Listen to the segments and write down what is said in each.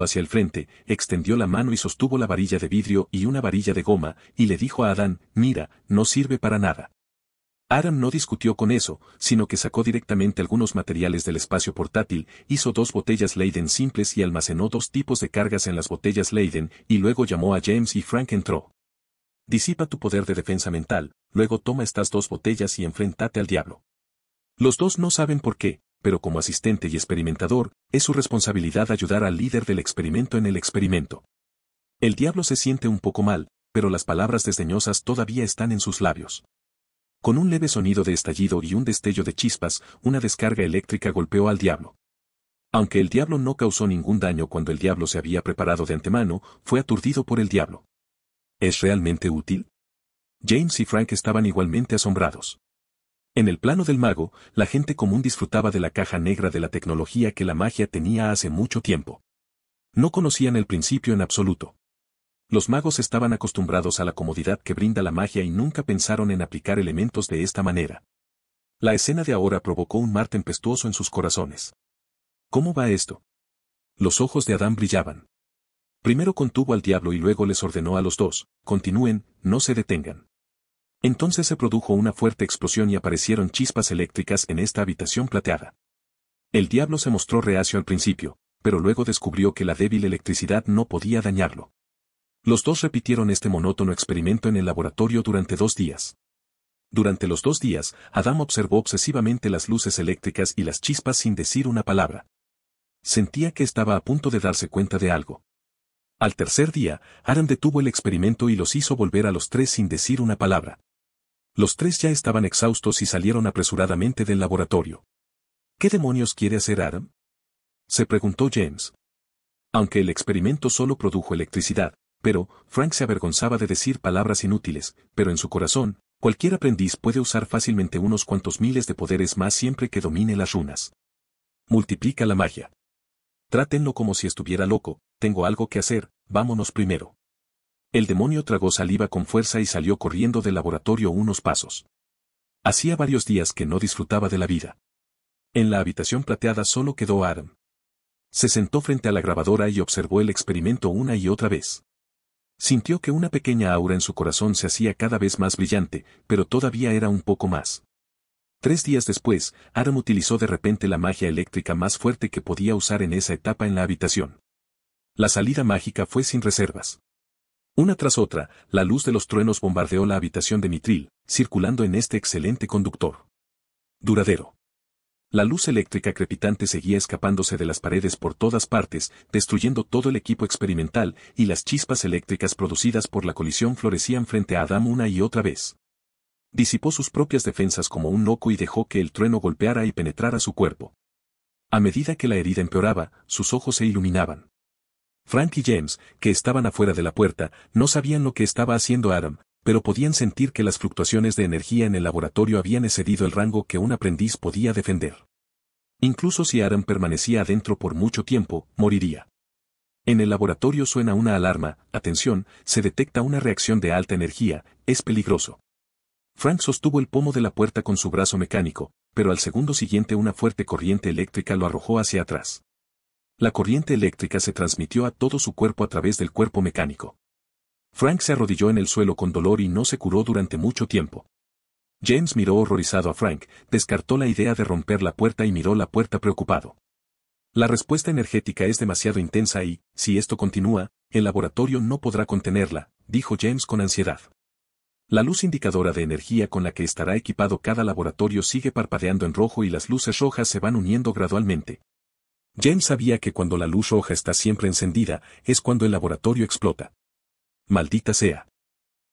hacia el frente, extendió la mano y sostuvo la varilla de vidrio y una varilla de goma, y le dijo a Adán, mira, no sirve para nada. Adam no discutió con eso, sino que sacó directamente algunos materiales del espacio portátil, hizo dos botellas Leyden simples y almacenó dos tipos de cargas en las botellas Leiden, y luego llamó a James y Frank entró. Disipa tu poder de defensa mental, luego toma estas dos botellas y enfréntate al diablo. Los dos no saben por qué, pero como asistente y experimentador, es su responsabilidad ayudar al líder del experimento en el experimento. El diablo se siente un poco mal, pero las palabras desdeñosas todavía están en sus labios. Con un leve sonido de estallido y un destello de chispas, una descarga eléctrica golpeó al diablo. Aunque el diablo no causó ningún daño cuando el diablo se había preparado de antemano, fue aturdido por el diablo. ¿Es realmente útil? James y Frank estaban igualmente asombrados. En el plano del mago, la gente común disfrutaba de la caja negra de la tecnología que la magia tenía hace mucho tiempo. No conocían el principio en absoluto. Los magos estaban acostumbrados a la comodidad que brinda la magia y nunca pensaron en aplicar elementos de esta manera. La escena de ahora provocó un mar tempestuoso en sus corazones. ¿Cómo va esto? Los ojos de Adán brillaban. Primero contuvo al diablo y luego les ordenó a los dos, continúen, no se detengan. Entonces se produjo una fuerte explosión y aparecieron chispas eléctricas en esta habitación plateada. El diablo se mostró reacio al principio, pero luego descubrió que la débil electricidad no podía dañarlo. Los dos repitieron este monótono experimento en el laboratorio durante dos días. Durante los dos días, Adam observó obsesivamente las luces eléctricas y las chispas sin decir una palabra. Sentía que estaba a punto de darse cuenta de algo. Al tercer día, Adam detuvo el experimento y los hizo volver a los tres sin decir una palabra. Los tres ya estaban exhaustos y salieron apresuradamente del laboratorio. ¿Qué demonios quiere hacer Adam? Se preguntó James. Aunque el experimento solo produjo electricidad, pero Frank se avergonzaba de decir palabras inútiles, pero en su corazón, cualquier aprendiz puede usar fácilmente unos cuantos miles de poderes más siempre que domine las runas. Multiplica la magia. Trátenlo como si estuviera loco, tengo algo que hacer, vámonos primero. El demonio tragó saliva con fuerza y salió corriendo del laboratorio unos pasos. Hacía varios días que no disfrutaba de la vida. En la habitación plateada solo quedó Adam. Se sentó frente a la grabadora y observó el experimento una y otra vez. Sintió que una pequeña aura en su corazón se hacía cada vez más brillante, pero todavía era un poco más. Tres días después, Adam utilizó de repente la magia eléctrica más fuerte que podía usar en esa etapa en la habitación. La salida mágica fue sin reservas. Una tras otra, la luz de los truenos bombardeó la habitación de Mitril, circulando en este excelente conductor. Duradero. La luz eléctrica crepitante seguía escapándose de las paredes por todas partes, destruyendo todo el equipo experimental, y las chispas eléctricas producidas por la colisión florecían frente a Adam una y otra vez. Disipó sus propias defensas como un loco y dejó que el trueno golpeara y penetrara su cuerpo. A medida que la herida empeoraba, sus ojos se iluminaban. Frank y James, que estaban afuera de la puerta, no sabían lo que estaba haciendo Adam, pero podían sentir que las fluctuaciones de energía en el laboratorio habían excedido el rango que un aprendiz podía defender. Incluso si Adam permanecía adentro por mucho tiempo, moriría. En el laboratorio suena una alarma, atención, se detecta una reacción de alta energía, es peligroso. Frank sostuvo el pomo de la puerta con su brazo mecánico, pero al segundo siguiente una fuerte corriente eléctrica lo arrojó hacia atrás. La corriente eléctrica se transmitió a todo su cuerpo a través del cuerpo mecánico. Frank se arrodilló en el suelo con dolor y no se curó durante mucho tiempo. James miró horrorizado a Frank, descartó la idea de romper la puerta y miró la puerta preocupado. La respuesta energética es demasiado intensa y, si esto continúa, el laboratorio no podrá contenerla, dijo James con ansiedad. La luz indicadora de energía con la que estará equipado cada laboratorio sigue parpadeando en rojo y las luces rojas se van uniendo gradualmente, James sabía que cuando la luz roja está siempre encendida, es cuando el laboratorio explota. Maldita sea.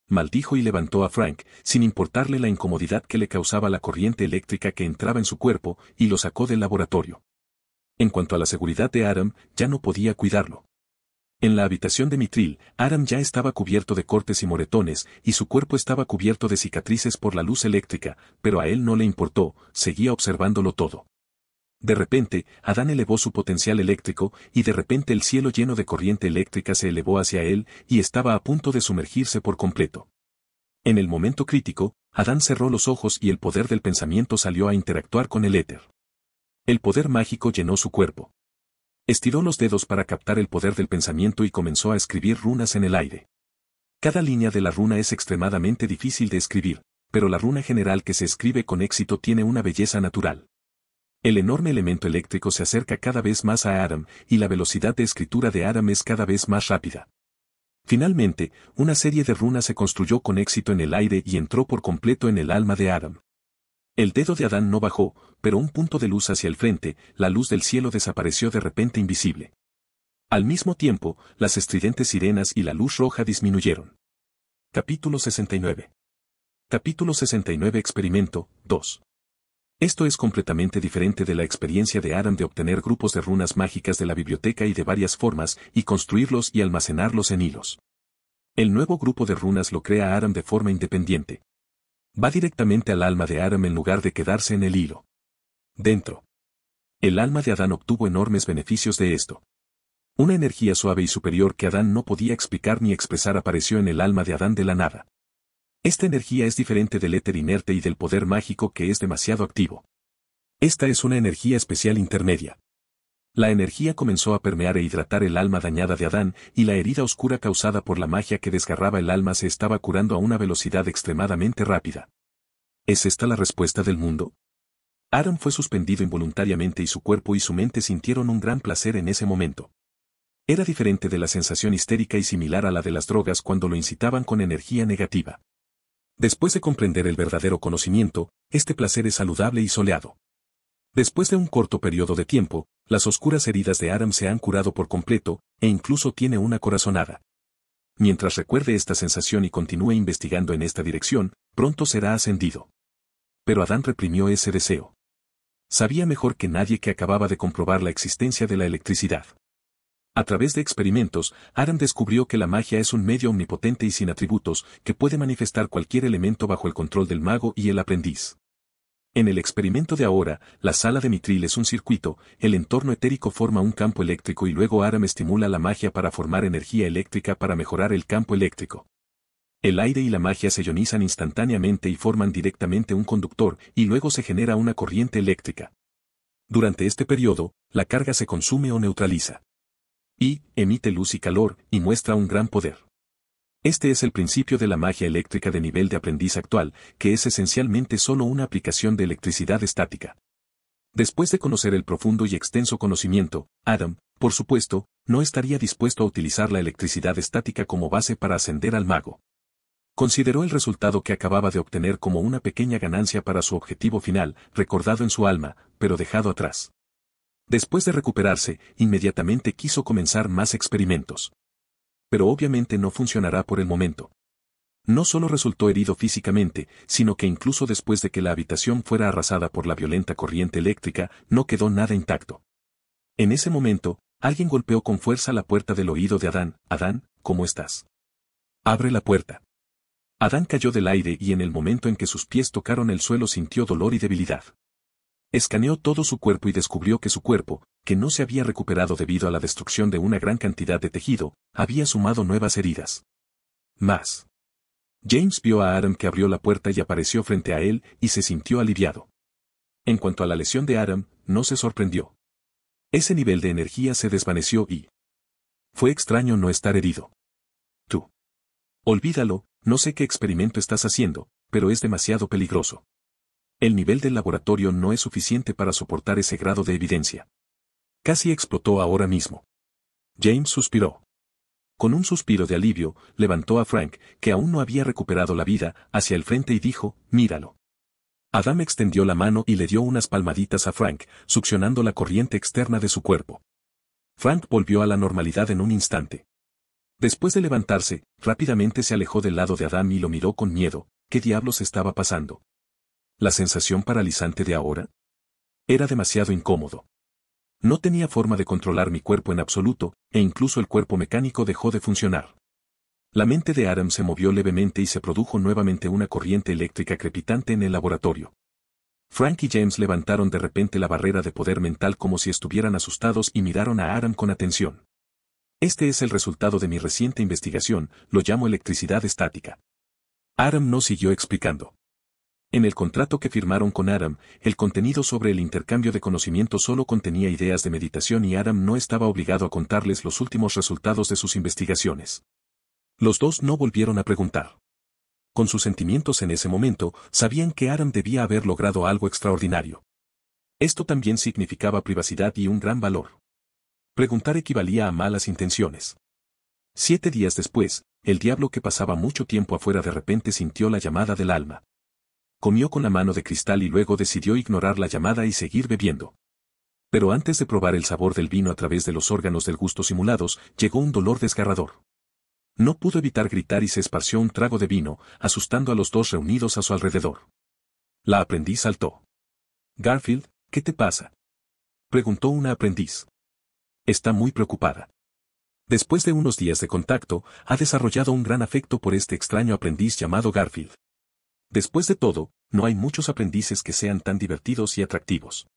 Maldijo y levantó a Frank, sin importarle la incomodidad que le causaba la corriente eléctrica que entraba en su cuerpo, y lo sacó del laboratorio. En cuanto a la seguridad de Adam, ya no podía cuidarlo. En la habitación de Mitril, Adam ya estaba cubierto de cortes y moretones, y su cuerpo estaba cubierto de cicatrices por la luz eléctrica, pero a él no le importó, seguía observándolo todo. De repente, Adán elevó su potencial eléctrico, y de repente el cielo lleno de corriente eléctrica se elevó hacia él, y estaba a punto de sumergirse por completo. En el momento crítico, Adán cerró los ojos y el poder del pensamiento salió a interactuar con el éter. El poder mágico llenó su cuerpo. Estiró los dedos para captar el poder del pensamiento y comenzó a escribir runas en el aire. Cada línea de la runa es extremadamente difícil de escribir, pero la runa general que se escribe con éxito tiene una belleza natural. El enorme elemento eléctrico se acerca cada vez más a Adam y la velocidad de escritura de Adam es cada vez más rápida. Finalmente, una serie de runas se construyó con éxito en el aire y entró por completo en el alma de Adam. El dedo de Adán no bajó, pero un punto de luz hacia el frente, la luz del cielo desapareció de repente invisible. Al mismo tiempo, las estridentes sirenas y la luz roja disminuyeron. Capítulo 69. Capítulo 69 Experimento 2. Esto es completamente diferente de la experiencia de Adam de obtener grupos de runas mágicas de la biblioteca y de varias formas y construirlos y almacenarlos en hilos. El nuevo grupo de runas lo crea Adam de forma independiente. Va directamente al alma de Adam en lugar de quedarse en el hilo. Dentro. El alma de Adán obtuvo enormes beneficios de esto. Una energía suave y superior que Adán no podía explicar ni expresar apareció en el alma de Adán de la nada. Esta energía es diferente del éter inerte y del poder mágico que es demasiado activo. Esta es una energía especial intermedia. La energía comenzó a permear e hidratar el alma dañada de Adán, y la herida oscura causada por la magia que desgarraba el alma se estaba curando a una velocidad extremadamente rápida. ¿Es esta la respuesta del mundo? Adán fue suspendido involuntariamente y su cuerpo y su mente sintieron un gran placer en ese momento. Era diferente de la sensación histérica y similar a la de las drogas cuando lo incitaban con energía negativa. Después de comprender el verdadero conocimiento, este placer es saludable y soleado. Después de un corto periodo de tiempo, las oscuras heridas de Adán se han curado por completo, e incluso tiene una corazonada. Mientras recuerde esta sensación y continúe investigando en esta dirección, pronto será ascendido. Pero Adán reprimió ese deseo. Sabía mejor que nadie que acababa de comprobar la existencia de la electricidad. A través de experimentos, Aram descubrió que la magia es un medio omnipotente y sin atributos, que puede manifestar cualquier elemento bajo el control del mago y el aprendiz. En el experimento de ahora, la sala de mitril es un circuito, el entorno etérico forma un campo eléctrico y luego Aram estimula la magia para formar energía eléctrica para mejorar el campo eléctrico. El aire y la magia se ionizan instantáneamente y forman directamente un conductor, y luego se genera una corriente eléctrica. Durante este periodo, la carga se consume o neutraliza y emite luz y calor, y muestra un gran poder. Este es el principio de la magia eléctrica de nivel de aprendiz actual, que es esencialmente solo una aplicación de electricidad estática. Después de conocer el profundo y extenso conocimiento, Adam, por supuesto, no estaría dispuesto a utilizar la electricidad estática como base para ascender al mago. Consideró el resultado que acababa de obtener como una pequeña ganancia para su objetivo final, recordado en su alma, pero dejado atrás. Después de recuperarse, inmediatamente quiso comenzar más experimentos. Pero obviamente no funcionará por el momento. No solo resultó herido físicamente, sino que incluso después de que la habitación fuera arrasada por la violenta corriente eléctrica, no quedó nada intacto. En ese momento, alguien golpeó con fuerza la puerta del oído de Adán. Adán, ¿cómo estás? Abre la puerta. Adán cayó del aire y en el momento en que sus pies tocaron el suelo sintió dolor y debilidad. Escaneó todo su cuerpo y descubrió que su cuerpo, que no se había recuperado debido a la destrucción de una gran cantidad de tejido, había sumado nuevas heridas. Más. James vio a Adam que abrió la puerta y apareció frente a él y se sintió aliviado. En cuanto a la lesión de Adam, no se sorprendió. Ese nivel de energía se desvaneció y... Fue extraño no estar herido. Tú. Olvídalo, no sé qué experimento estás haciendo, pero es demasiado peligroso. El nivel del laboratorio no es suficiente para soportar ese grado de evidencia. Casi explotó ahora mismo. James suspiró. Con un suspiro de alivio, levantó a Frank, que aún no había recuperado la vida, hacia el frente y dijo, míralo. Adam extendió la mano y le dio unas palmaditas a Frank, succionando la corriente externa de su cuerpo. Frank volvió a la normalidad en un instante. Después de levantarse, rápidamente se alejó del lado de Adam y lo miró con miedo, ¿qué diablos estaba pasando? la sensación paralizante de ahora? Era demasiado incómodo. No tenía forma de controlar mi cuerpo en absoluto, e incluso el cuerpo mecánico dejó de funcionar. La mente de Adam se movió levemente y se produjo nuevamente una corriente eléctrica crepitante en el laboratorio. Frank y James levantaron de repente la barrera de poder mental como si estuvieran asustados y miraron a Adam con atención. Este es el resultado de mi reciente investigación, lo llamo electricidad estática. Adam no siguió explicando. En el contrato que firmaron con Aram, el contenido sobre el intercambio de conocimiento solo contenía ideas de meditación y Aram no estaba obligado a contarles los últimos resultados de sus investigaciones. Los dos no volvieron a preguntar. Con sus sentimientos en ese momento, sabían que Aram debía haber logrado algo extraordinario. Esto también significaba privacidad y un gran valor. Preguntar equivalía a malas intenciones. Siete días después, el diablo que pasaba mucho tiempo afuera de repente sintió la llamada del alma comió con la mano de cristal y luego decidió ignorar la llamada y seguir bebiendo. Pero antes de probar el sabor del vino a través de los órganos del gusto simulados, llegó un dolor desgarrador. No pudo evitar gritar y se esparció un trago de vino, asustando a los dos reunidos a su alrededor. La aprendiz saltó. Garfield, ¿qué te pasa? Preguntó una aprendiz. Está muy preocupada. Después de unos días de contacto, ha desarrollado un gran afecto por este extraño aprendiz llamado Garfield. Después de todo, no hay muchos aprendices que sean tan divertidos y atractivos.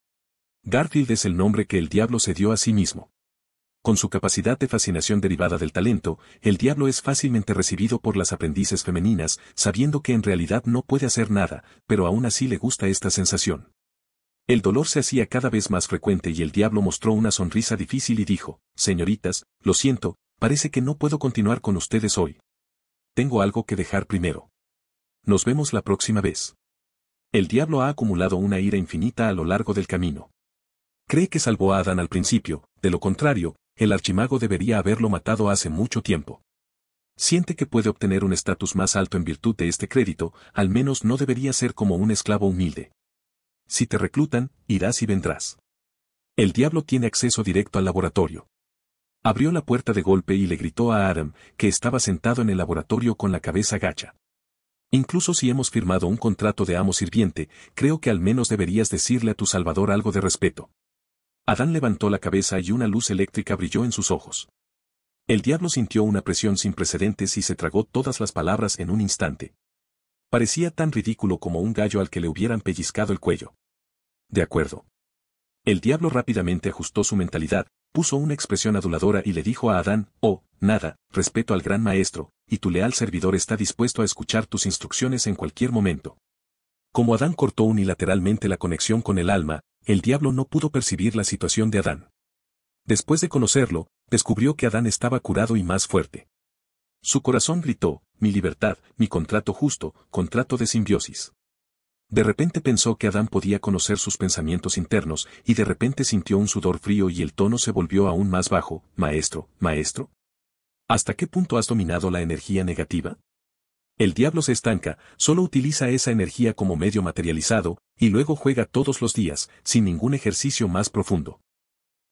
Garfield es el nombre que el diablo se dio a sí mismo. Con su capacidad de fascinación derivada del talento, el diablo es fácilmente recibido por las aprendices femeninas, sabiendo que en realidad no puede hacer nada, pero aún así le gusta esta sensación. El dolor se hacía cada vez más frecuente y el diablo mostró una sonrisa difícil y dijo, Señoritas, lo siento, parece que no puedo continuar con ustedes hoy. Tengo algo que dejar primero. Nos vemos la próxima vez. El diablo ha acumulado una ira infinita a lo largo del camino. Cree que salvó a Adán al principio, de lo contrario, el archimago debería haberlo matado hace mucho tiempo. Siente que puede obtener un estatus más alto en virtud de este crédito, al menos no debería ser como un esclavo humilde. Si te reclutan, irás y vendrás. El diablo tiene acceso directo al laboratorio. Abrió la puerta de golpe y le gritó a Adam, que estaba sentado en el laboratorio con la cabeza gacha. Incluso si hemos firmado un contrato de amo sirviente, creo que al menos deberías decirle a tu Salvador algo de respeto. Adán levantó la cabeza y una luz eléctrica brilló en sus ojos. El diablo sintió una presión sin precedentes y se tragó todas las palabras en un instante. Parecía tan ridículo como un gallo al que le hubieran pellizcado el cuello. De acuerdo. El diablo rápidamente ajustó su mentalidad, puso una expresión aduladora y le dijo a Adán, oh, nada, respeto al gran maestro, y tu leal servidor está dispuesto a escuchar tus instrucciones en cualquier momento. Como Adán cortó unilateralmente la conexión con el alma, el diablo no pudo percibir la situación de Adán. Después de conocerlo, descubrió que Adán estaba curado y más fuerte. Su corazón gritó, mi libertad, mi contrato justo, contrato de simbiosis. De repente pensó que Adán podía conocer sus pensamientos internos, y de repente sintió un sudor frío y el tono se volvió aún más bajo, Maestro, Maestro. ¿Hasta qué punto has dominado la energía negativa? El diablo se estanca, solo utiliza esa energía como medio materializado, y luego juega todos los días, sin ningún ejercicio más profundo.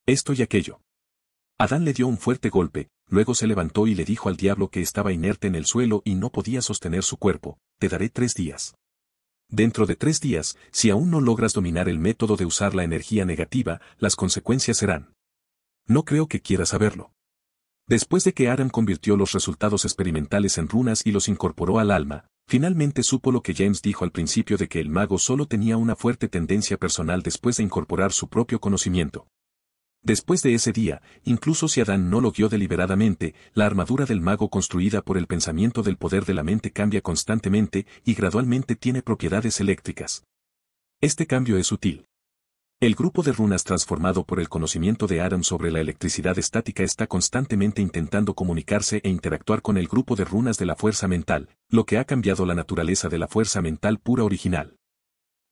Esto y aquello. Adán le dio un fuerte golpe, luego se levantó y le dijo al diablo que estaba inerte en el suelo y no podía sostener su cuerpo, te daré tres días. Dentro de tres días, si aún no logras dominar el método de usar la energía negativa, las consecuencias serán. No creo que quieras saberlo. Después de que Aram convirtió los resultados experimentales en runas y los incorporó al alma, finalmente supo lo que James dijo al principio de que el mago solo tenía una fuerte tendencia personal después de incorporar su propio conocimiento. Después de ese día, incluso si Adán no lo guió deliberadamente, la armadura del mago construida por el pensamiento del poder de la mente cambia constantemente y gradualmente tiene propiedades eléctricas. Este cambio es sutil. El grupo de runas transformado por el conocimiento de Adam sobre la electricidad estática está constantemente intentando comunicarse e interactuar con el grupo de runas de la fuerza mental, lo que ha cambiado la naturaleza de la fuerza mental pura original.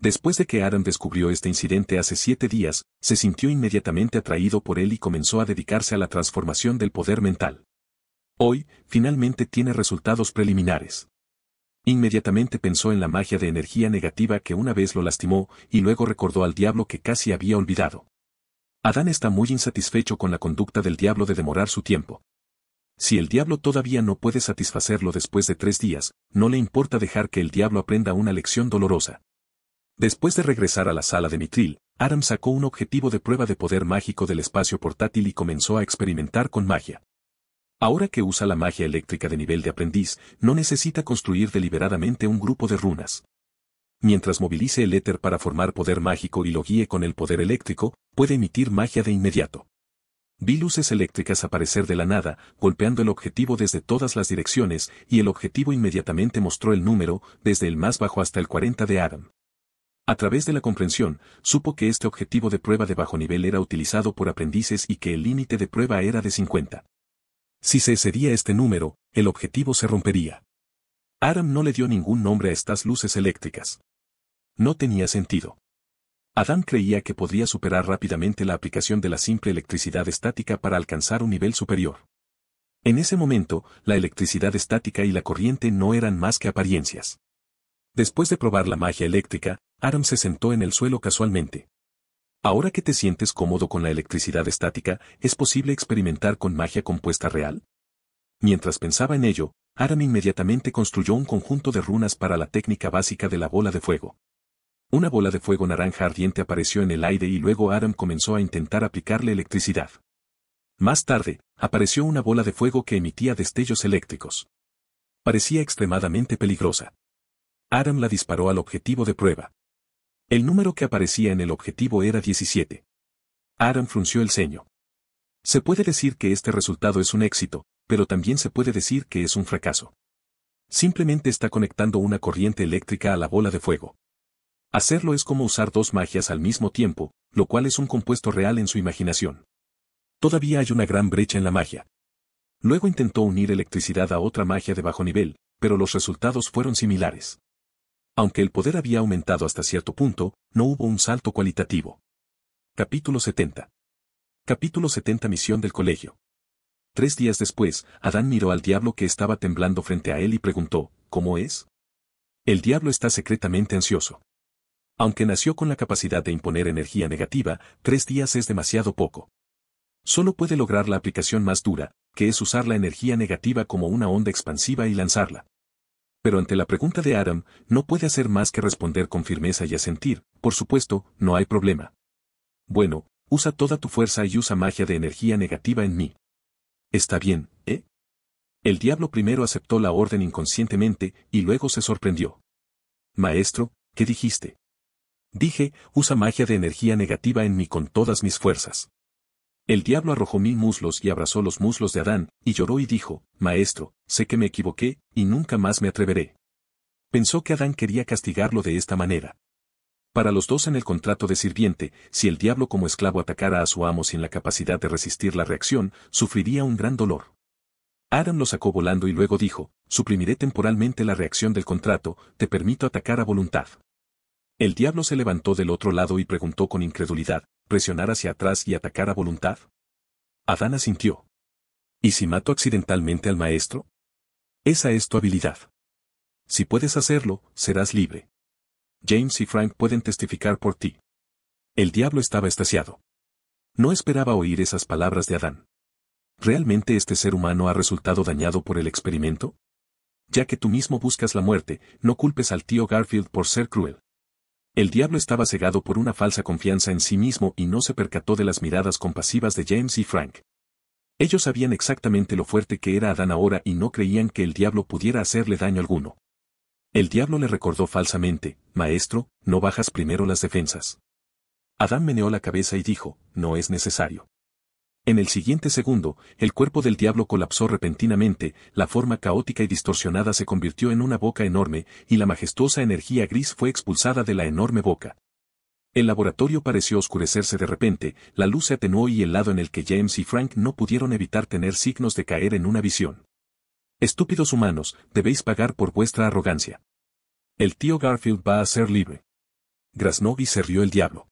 Después de que Adam descubrió este incidente hace siete días, se sintió inmediatamente atraído por él y comenzó a dedicarse a la transformación del poder mental. Hoy, finalmente tiene resultados preliminares. Inmediatamente pensó en la magia de energía negativa que una vez lo lastimó y luego recordó al diablo que casi había olvidado. Adán está muy insatisfecho con la conducta del diablo de demorar su tiempo. Si el diablo todavía no puede satisfacerlo después de tres días, no le importa dejar que el diablo aprenda una lección dolorosa. Después de regresar a la sala de Mitril, Aram sacó un objetivo de prueba de poder mágico del espacio portátil y comenzó a experimentar con magia. Ahora que usa la magia eléctrica de nivel de aprendiz, no necesita construir deliberadamente un grupo de runas. Mientras movilice el éter para formar poder mágico y lo guíe con el poder eléctrico, puede emitir magia de inmediato. Vi luces eléctricas aparecer de la nada, golpeando el objetivo desde todas las direcciones, y el objetivo inmediatamente mostró el número, desde el más bajo hasta el 40 de Adam. A través de la comprensión, supo que este objetivo de prueba de bajo nivel era utilizado por aprendices y que el límite de prueba era de 50. Si se excedía este número, el objetivo se rompería. Adam no le dio ningún nombre a estas luces eléctricas. No tenía sentido. Adam creía que podría superar rápidamente la aplicación de la simple electricidad estática para alcanzar un nivel superior. En ese momento, la electricidad estática y la corriente no eran más que apariencias. Después de probar la magia eléctrica, Adam se sentó en el suelo casualmente. Ahora que te sientes cómodo con la electricidad estática, ¿es posible experimentar con magia compuesta real? Mientras pensaba en ello, Adam inmediatamente construyó un conjunto de runas para la técnica básica de la bola de fuego. Una bola de fuego naranja ardiente apareció en el aire y luego Adam comenzó a intentar aplicarle electricidad. Más tarde, apareció una bola de fuego que emitía destellos eléctricos. Parecía extremadamente peligrosa. Adam la disparó al objetivo de prueba. El número que aparecía en el objetivo era 17. Aaron frunció el ceño. Se puede decir que este resultado es un éxito, pero también se puede decir que es un fracaso. Simplemente está conectando una corriente eléctrica a la bola de fuego. Hacerlo es como usar dos magias al mismo tiempo, lo cual es un compuesto real en su imaginación. Todavía hay una gran brecha en la magia. Luego intentó unir electricidad a otra magia de bajo nivel, pero los resultados fueron similares. Aunque el poder había aumentado hasta cierto punto, no hubo un salto cualitativo. Capítulo 70. Capítulo 70 Misión del Colegio. Tres días después, Adán miró al diablo que estaba temblando frente a él y preguntó, ¿cómo es? El diablo está secretamente ansioso. Aunque nació con la capacidad de imponer energía negativa, tres días es demasiado poco. Solo puede lograr la aplicación más dura, que es usar la energía negativa como una onda expansiva y lanzarla. Pero ante la pregunta de Adam, no puede hacer más que responder con firmeza y asentir, por supuesto, no hay problema. Bueno, usa toda tu fuerza y usa magia de energía negativa en mí. Está bien, ¿eh? El diablo primero aceptó la orden inconscientemente y luego se sorprendió. Maestro, ¿qué dijiste? Dije, usa magia de energía negativa en mí con todas mis fuerzas. El diablo arrojó mil muslos y abrazó los muslos de Adán, y lloró y dijo, Maestro, sé que me equivoqué, y nunca más me atreveré. Pensó que Adán quería castigarlo de esta manera. Para los dos en el contrato de sirviente, si el diablo como esclavo atacara a su amo sin la capacidad de resistir la reacción, sufriría un gran dolor. Adán lo sacó volando y luego dijo, suprimiré temporalmente la reacción del contrato, te permito atacar a voluntad. El diablo se levantó del otro lado y preguntó con incredulidad, presionar hacia atrás y atacar a voluntad? Adán asintió. ¿Y si mato accidentalmente al maestro? Esa es tu habilidad. Si puedes hacerlo, serás libre. James y Frank pueden testificar por ti. El diablo estaba estasiado. No esperaba oír esas palabras de Adán. ¿Realmente este ser humano ha resultado dañado por el experimento? Ya que tú mismo buscas la muerte, no culpes al tío Garfield por ser cruel. El diablo estaba cegado por una falsa confianza en sí mismo y no se percató de las miradas compasivas de James y Frank. Ellos sabían exactamente lo fuerte que era Adán ahora y no creían que el diablo pudiera hacerle daño alguno. El diablo le recordó falsamente, Maestro, no bajas primero las defensas. Adán meneó la cabeza y dijo, no es necesario. En el siguiente segundo, el cuerpo del diablo colapsó repentinamente, la forma caótica y distorsionada se convirtió en una boca enorme, y la majestuosa energía gris fue expulsada de la enorme boca. El laboratorio pareció oscurecerse de repente, la luz se atenuó y el lado en el que James y Frank no pudieron evitar tener signos de caer en una visión. Estúpidos humanos, debéis pagar por vuestra arrogancia. El tío Garfield va a ser libre. Grasnovi se rió el diablo.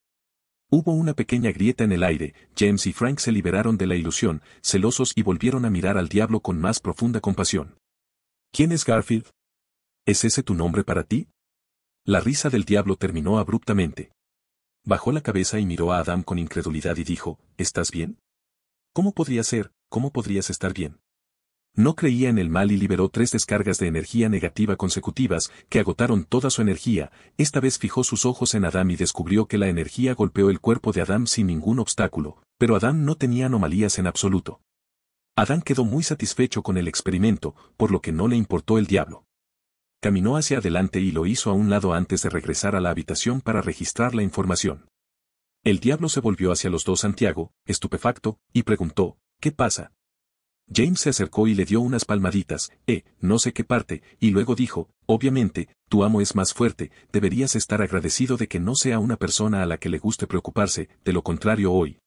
Hubo una pequeña grieta en el aire, James y Frank se liberaron de la ilusión, celosos y volvieron a mirar al diablo con más profunda compasión. ¿Quién es Garfield? ¿Es ese tu nombre para ti? La risa del diablo terminó abruptamente. Bajó la cabeza y miró a Adam con incredulidad y dijo, ¿Estás bien? ¿Cómo podría ser, cómo podrías estar bien? no creía en el mal y liberó tres descargas de energía negativa consecutivas que agotaron toda su energía, esta vez fijó sus ojos en Adam y descubrió que la energía golpeó el cuerpo de Adam sin ningún obstáculo, pero Adán no tenía anomalías en absoluto. Adán quedó muy satisfecho con el experimento, por lo que no le importó el diablo. Caminó hacia adelante y lo hizo a un lado antes de regresar a la habitación para registrar la información. El diablo se volvió hacia los dos Santiago, estupefacto, y preguntó, ¿qué pasa? James se acercó y le dio unas palmaditas, eh, no sé qué parte, y luego dijo, obviamente, tu amo es más fuerte, deberías estar agradecido de que no sea una persona a la que le guste preocuparse, de lo contrario hoy.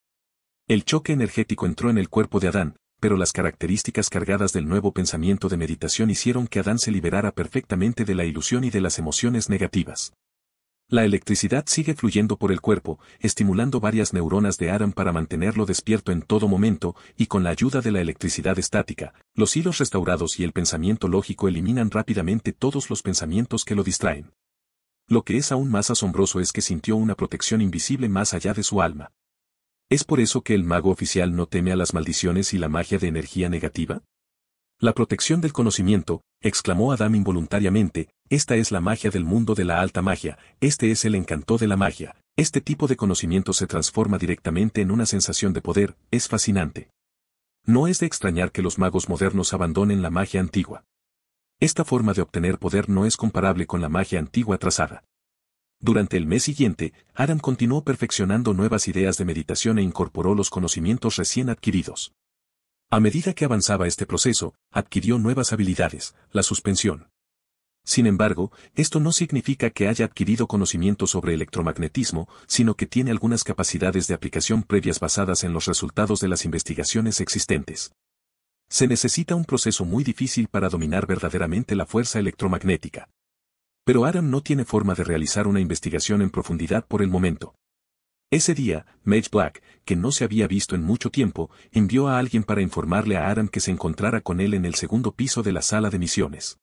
El choque energético entró en el cuerpo de Adán, pero las características cargadas del nuevo pensamiento de meditación hicieron que Adán se liberara perfectamente de la ilusión y de las emociones negativas. La electricidad sigue fluyendo por el cuerpo, estimulando varias neuronas de Adam para mantenerlo despierto en todo momento, y con la ayuda de la electricidad estática, los hilos restaurados y el pensamiento lógico eliminan rápidamente todos los pensamientos que lo distraen. Lo que es aún más asombroso es que sintió una protección invisible más allá de su alma. ¿Es por eso que el mago oficial no teme a las maldiciones y la magia de energía negativa? La protección del conocimiento, exclamó Adam involuntariamente, esta es la magia del mundo de la alta magia, este es el encanto de la magia, este tipo de conocimiento se transforma directamente en una sensación de poder, es fascinante. No es de extrañar que los magos modernos abandonen la magia antigua. Esta forma de obtener poder no es comparable con la magia antigua trazada. Durante el mes siguiente, Adam continuó perfeccionando nuevas ideas de meditación e incorporó los conocimientos recién adquiridos. A medida que avanzaba este proceso, adquirió nuevas habilidades, la suspensión, sin embargo, esto no significa que haya adquirido conocimiento sobre electromagnetismo, sino que tiene algunas capacidades de aplicación previas basadas en los resultados de las investigaciones existentes. Se necesita un proceso muy difícil para dominar verdaderamente la fuerza electromagnética. Pero Aram no tiene forma de realizar una investigación en profundidad por el momento. Ese día, Mage Black, que no se había visto en mucho tiempo, envió a alguien para informarle a Aram que se encontrara con él en el segundo piso de la sala de misiones.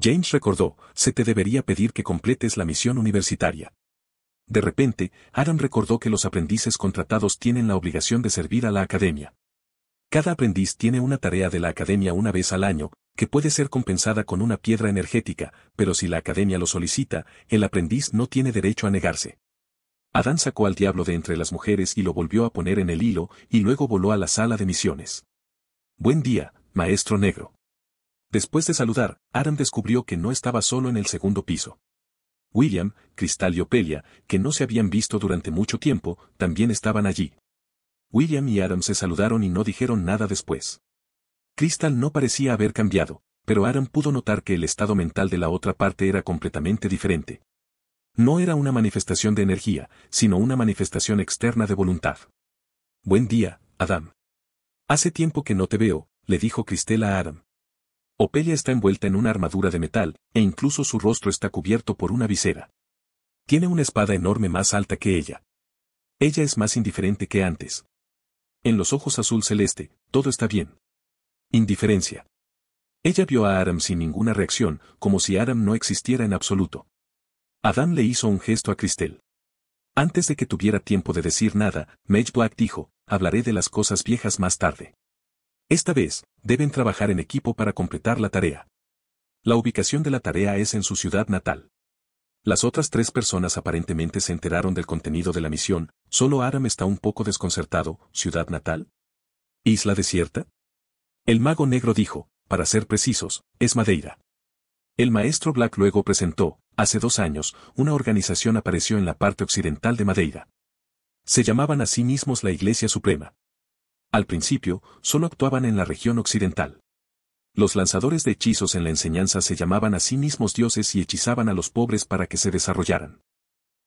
James recordó, se te debería pedir que completes la misión universitaria. De repente, Adam recordó que los aprendices contratados tienen la obligación de servir a la academia. Cada aprendiz tiene una tarea de la academia una vez al año, que puede ser compensada con una piedra energética, pero si la academia lo solicita, el aprendiz no tiene derecho a negarse. Adam sacó al diablo de entre las mujeres y lo volvió a poner en el hilo, y luego voló a la sala de misiones. Buen día, maestro negro. Después de saludar, Adam descubrió que no estaba solo en el segundo piso. William, Cristal y Opelia, que no se habían visto durante mucho tiempo, también estaban allí. William y Adam se saludaron y no dijeron nada después. Cristal no parecía haber cambiado, pero Adam pudo notar que el estado mental de la otra parte era completamente diferente. No era una manifestación de energía, sino una manifestación externa de voluntad. Buen día, Adam. Hace tiempo que no te veo, le dijo Cristela a Adam. Opelia está envuelta en una armadura de metal, e incluso su rostro está cubierto por una visera. Tiene una espada enorme más alta que ella. Ella es más indiferente que antes. En los ojos azul celeste, todo está bien. Indiferencia. Ella vio a Aram sin ninguna reacción, como si Aram no existiera en absoluto. Adam le hizo un gesto a Cristel. Antes de que tuviera tiempo de decir nada, Mage Black dijo, hablaré de las cosas viejas más tarde. Esta vez, deben trabajar en equipo para completar la tarea. La ubicación de la tarea es en su ciudad natal. Las otras tres personas aparentemente se enteraron del contenido de la misión, solo Aram está un poco desconcertado, ciudad natal. ¿Isla desierta? El mago negro dijo, para ser precisos, es Madeira. El maestro Black luego presentó, hace dos años, una organización apareció en la parte occidental de Madeira. Se llamaban a sí mismos la Iglesia Suprema. Al principio, solo actuaban en la región occidental. Los lanzadores de hechizos en la enseñanza se llamaban a sí mismos dioses y hechizaban a los pobres para que se desarrollaran.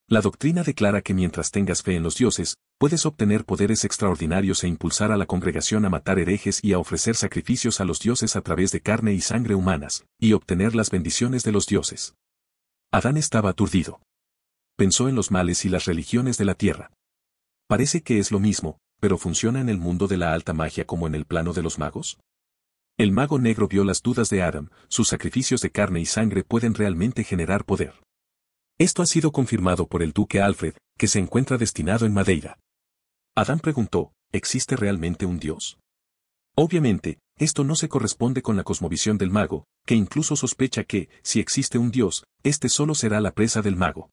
La doctrina declara que mientras tengas fe en los dioses, puedes obtener poderes extraordinarios e impulsar a la congregación a matar herejes y a ofrecer sacrificios a los dioses a través de carne y sangre humanas, y obtener las bendiciones de los dioses. Adán estaba aturdido. Pensó en los males y las religiones de la tierra. Parece que es lo mismo, pero funciona en el mundo de la alta magia como en el plano de los magos? El mago negro vio las dudas de Adam, sus sacrificios de carne y sangre pueden realmente generar poder. Esto ha sido confirmado por el duque Alfred, que se encuentra destinado en Madeira. Adam preguntó, ¿existe realmente un dios? Obviamente, esto no se corresponde con la cosmovisión del mago, que incluso sospecha que, si existe un dios, este solo será la presa del mago.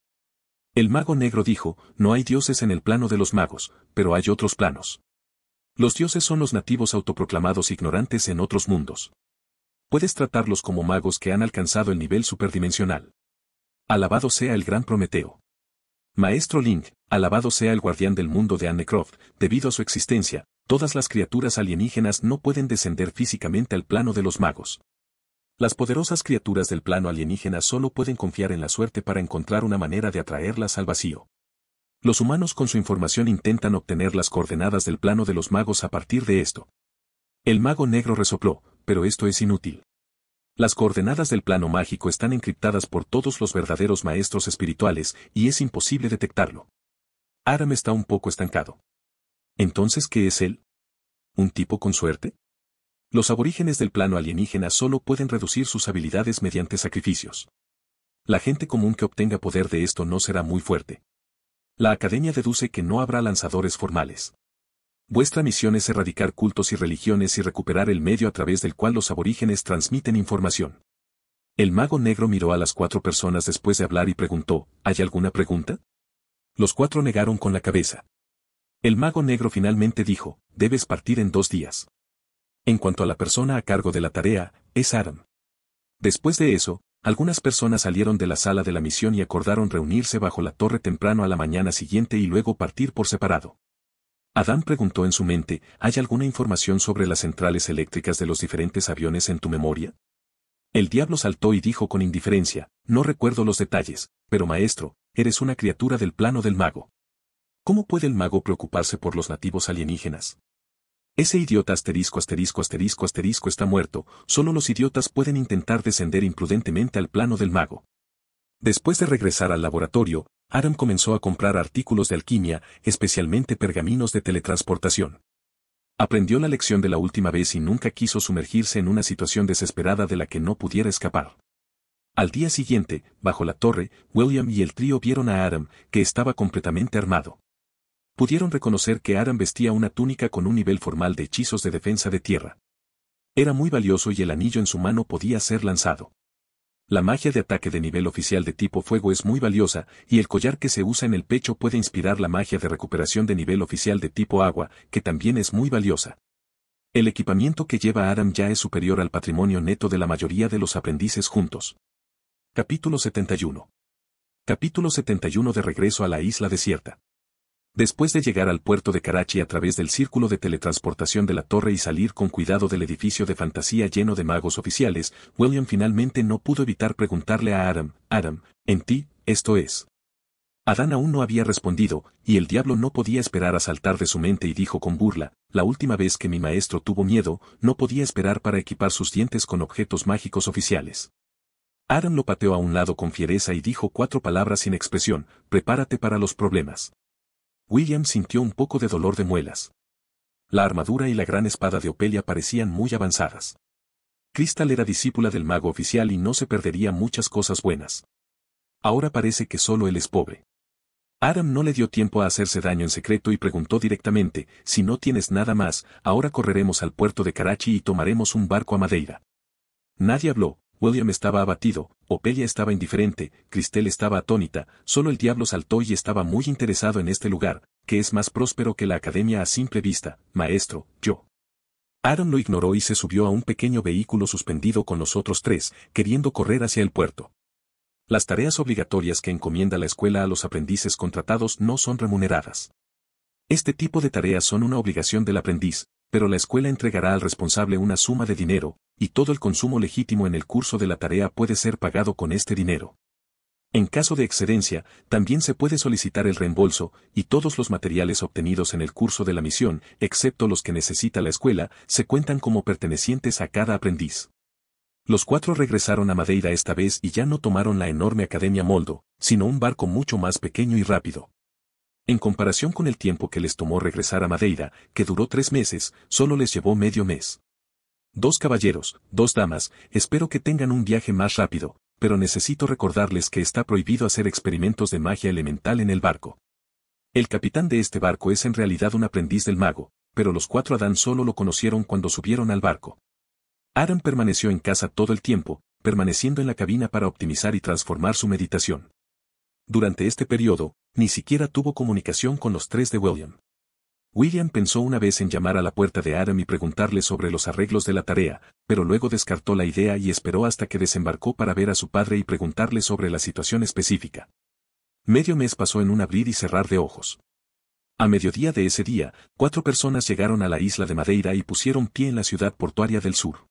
El mago negro dijo, no hay dioses en el plano de los magos, pero hay otros planos. Los dioses son los nativos autoproclamados ignorantes en otros mundos. Puedes tratarlos como magos que han alcanzado el nivel superdimensional. Alabado sea el gran Prometeo. Maestro Link, alabado sea el guardián del mundo de Anne Croft, debido a su existencia, todas las criaturas alienígenas no pueden descender físicamente al plano de los magos. Las poderosas criaturas del plano alienígena solo pueden confiar en la suerte para encontrar una manera de atraerlas al vacío. Los humanos con su información intentan obtener las coordenadas del plano de los magos a partir de esto. El mago negro resopló, pero esto es inútil. Las coordenadas del plano mágico están encriptadas por todos los verdaderos maestros espirituales y es imposible detectarlo. Aram está un poco estancado. Entonces, ¿qué es él? ¿Un tipo con suerte? Los aborígenes del plano alienígena solo pueden reducir sus habilidades mediante sacrificios. La gente común que obtenga poder de esto no será muy fuerte. La academia deduce que no habrá lanzadores formales. Vuestra misión es erradicar cultos y religiones y recuperar el medio a través del cual los aborígenes transmiten información. El mago negro miró a las cuatro personas después de hablar y preguntó, ¿hay alguna pregunta? Los cuatro negaron con la cabeza. El mago negro finalmente dijo, debes partir en dos días. En cuanto a la persona a cargo de la tarea, es Adam. Después de eso, algunas personas salieron de la sala de la misión y acordaron reunirse bajo la torre temprano a la mañana siguiente y luego partir por separado. Adán preguntó en su mente, ¿hay alguna información sobre las centrales eléctricas de los diferentes aviones en tu memoria? El diablo saltó y dijo con indiferencia, no recuerdo los detalles, pero maestro, eres una criatura del plano del mago. ¿Cómo puede el mago preocuparse por los nativos alienígenas? Ese idiota asterisco asterisco asterisco asterisco está muerto, solo los idiotas pueden intentar descender imprudentemente al plano del mago. Después de regresar al laboratorio, Adam comenzó a comprar artículos de alquimia, especialmente pergaminos de teletransportación. Aprendió la lección de la última vez y nunca quiso sumergirse en una situación desesperada de la que no pudiera escapar. Al día siguiente, bajo la torre, William y el trío vieron a Adam, que estaba completamente armado pudieron reconocer que Aram vestía una túnica con un nivel formal de hechizos de defensa de tierra. Era muy valioso y el anillo en su mano podía ser lanzado. La magia de ataque de nivel oficial de tipo fuego es muy valiosa, y el collar que se usa en el pecho puede inspirar la magia de recuperación de nivel oficial de tipo agua, que también es muy valiosa. El equipamiento que lleva Aram ya es superior al patrimonio neto de la mayoría de los aprendices juntos. Capítulo 71. Capítulo 71 de regreso a la isla desierta. Después de llegar al puerto de Karachi a través del círculo de teletransportación de la torre y salir con cuidado del edificio de fantasía lleno de magos oficiales, William finalmente no pudo evitar preguntarle a Adam, Adam, en ti, esto es. Adán aún no había respondido, y el diablo no podía esperar a saltar de su mente y dijo con burla, la última vez que mi maestro tuvo miedo, no podía esperar para equipar sus dientes con objetos mágicos oficiales. Adam lo pateó a un lado con fiereza y dijo cuatro palabras sin expresión, prepárate para los problemas. William sintió un poco de dolor de muelas. La armadura y la gran espada de Opelia parecían muy avanzadas. Crystal era discípula del mago oficial y no se perdería muchas cosas buenas. Ahora parece que solo él es pobre. Adam no le dio tiempo a hacerse daño en secreto y preguntó directamente, si no tienes nada más, ahora correremos al puerto de Karachi y tomaremos un barco a Madeira. Nadie habló, William estaba abatido, Opelia estaba indiferente, Cristel estaba atónita, solo el diablo saltó y estaba muy interesado en este lugar, que es más próspero que la academia a simple vista, maestro, yo. Aaron lo ignoró y se subió a un pequeño vehículo suspendido con los otros tres, queriendo correr hacia el puerto. Las tareas obligatorias que encomienda la escuela a los aprendices contratados no son remuneradas. Este tipo de tareas son una obligación del aprendiz, pero la escuela entregará al responsable una suma de dinero, y todo el consumo legítimo en el curso de la tarea puede ser pagado con este dinero. En caso de excedencia, también se puede solicitar el reembolso, y todos los materiales obtenidos en el curso de la misión, excepto los que necesita la escuela, se cuentan como pertenecientes a cada aprendiz. Los cuatro regresaron a Madeira esta vez y ya no tomaron la enorme Academia Moldo, sino un barco mucho más pequeño y rápido. En comparación con el tiempo que les tomó regresar a Madeira, que duró tres meses, solo les llevó medio mes. Dos caballeros, dos damas, espero que tengan un viaje más rápido, pero necesito recordarles que está prohibido hacer experimentos de magia elemental en el barco. El capitán de este barco es en realidad un aprendiz del mago, pero los cuatro Adán solo lo conocieron cuando subieron al barco. Adam permaneció en casa todo el tiempo, permaneciendo en la cabina para optimizar y transformar su meditación. Durante este periodo, ni siquiera tuvo comunicación con los tres de William. William pensó una vez en llamar a la puerta de Adam y preguntarle sobre los arreglos de la tarea, pero luego descartó la idea y esperó hasta que desembarcó para ver a su padre y preguntarle sobre la situación específica. Medio mes pasó en un abrir y cerrar de ojos. A mediodía de ese día, cuatro personas llegaron a la isla de Madeira y pusieron pie en la ciudad portuaria del sur.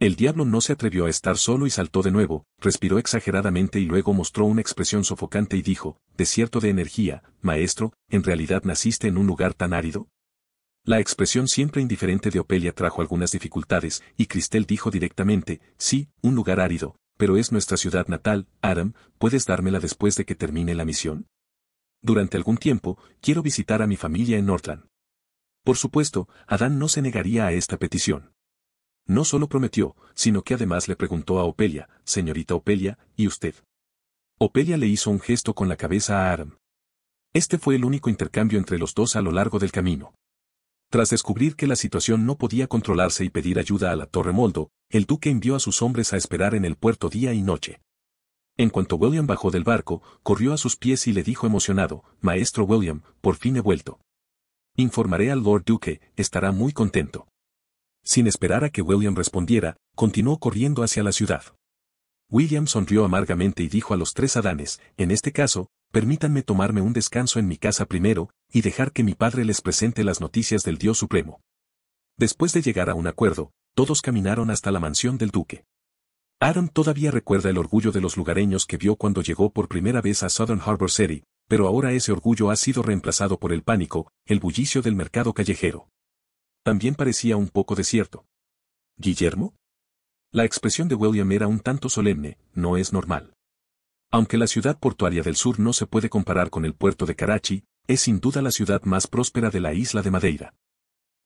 El diablo no se atrevió a estar solo y saltó de nuevo, respiró exageradamente y luego mostró una expresión sofocante y dijo, desierto de energía, maestro, ¿en realidad naciste en un lugar tan árido? La expresión siempre indiferente de Opelia trajo algunas dificultades, y Cristel dijo directamente, sí, un lugar árido, pero es nuestra ciudad natal, Adam, ¿puedes dármela después de que termine la misión? Durante algún tiempo, quiero visitar a mi familia en Northland. Por supuesto, Adán no se negaría a esta petición. No solo prometió, sino que además le preguntó a Opelia, señorita Opelia, ¿y usted? Opelia le hizo un gesto con la cabeza a Aram. Este fue el único intercambio entre los dos a lo largo del camino. Tras descubrir que la situación no podía controlarse y pedir ayuda a la Torre Moldo, el duque envió a sus hombres a esperar en el puerto día y noche. En cuanto William bajó del barco, corrió a sus pies y le dijo emocionado, Maestro William, por fin he vuelto. Informaré al Lord Duque, estará muy contento. Sin esperar a que William respondiera, continuó corriendo hacia la ciudad. William sonrió amargamente y dijo a los tres Adanes, en este caso, permítanme tomarme un descanso en mi casa primero, y dejar que mi padre les presente las noticias del Dios Supremo. Después de llegar a un acuerdo, todos caminaron hasta la mansión del duque. Aaron todavía recuerda el orgullo de los lugareños que vio cuando llegó por primera vez a Southern Harbor City, pero ahora ese orgullo ha sido reemplazado por el pánico, el bullicio del mercado callejero. También parecía un poco desierto. ¿Guillermo? La expresión de William era un tanto solemne, no es normal. Aunque la ciudad portuaria del sur no se puede comparar con el puerto de Karachi, es sin duda la ciudad más próspera de la isla de Madeira.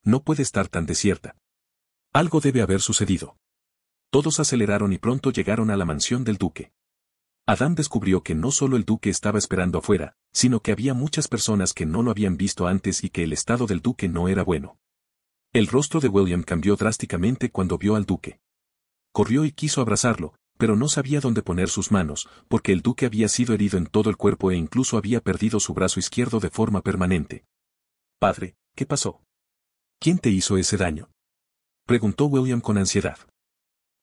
No puede estar tan desierta. Algo debe haber sucedido. Todos aceleraron y pronto llegaron a la mansión del duque. Adam descubrió que no solo el duque estaba esperando afuera, sino que había muchas personas que no lo habían visto antes y que el estado del duque no era bueno. El rostro de William cambió drásticamente cuando vio al duque. Corrió y quiso abrazarlo, pero no sabía dónde poner sus manos, porque el duque había sido herido en todo el cuerpo e incluso había perdido su brazo izquierdo de forma permanente. Padre, ¿qué pasó? ¿Quién te hizo ese daño? Preguntó William con ansiedad.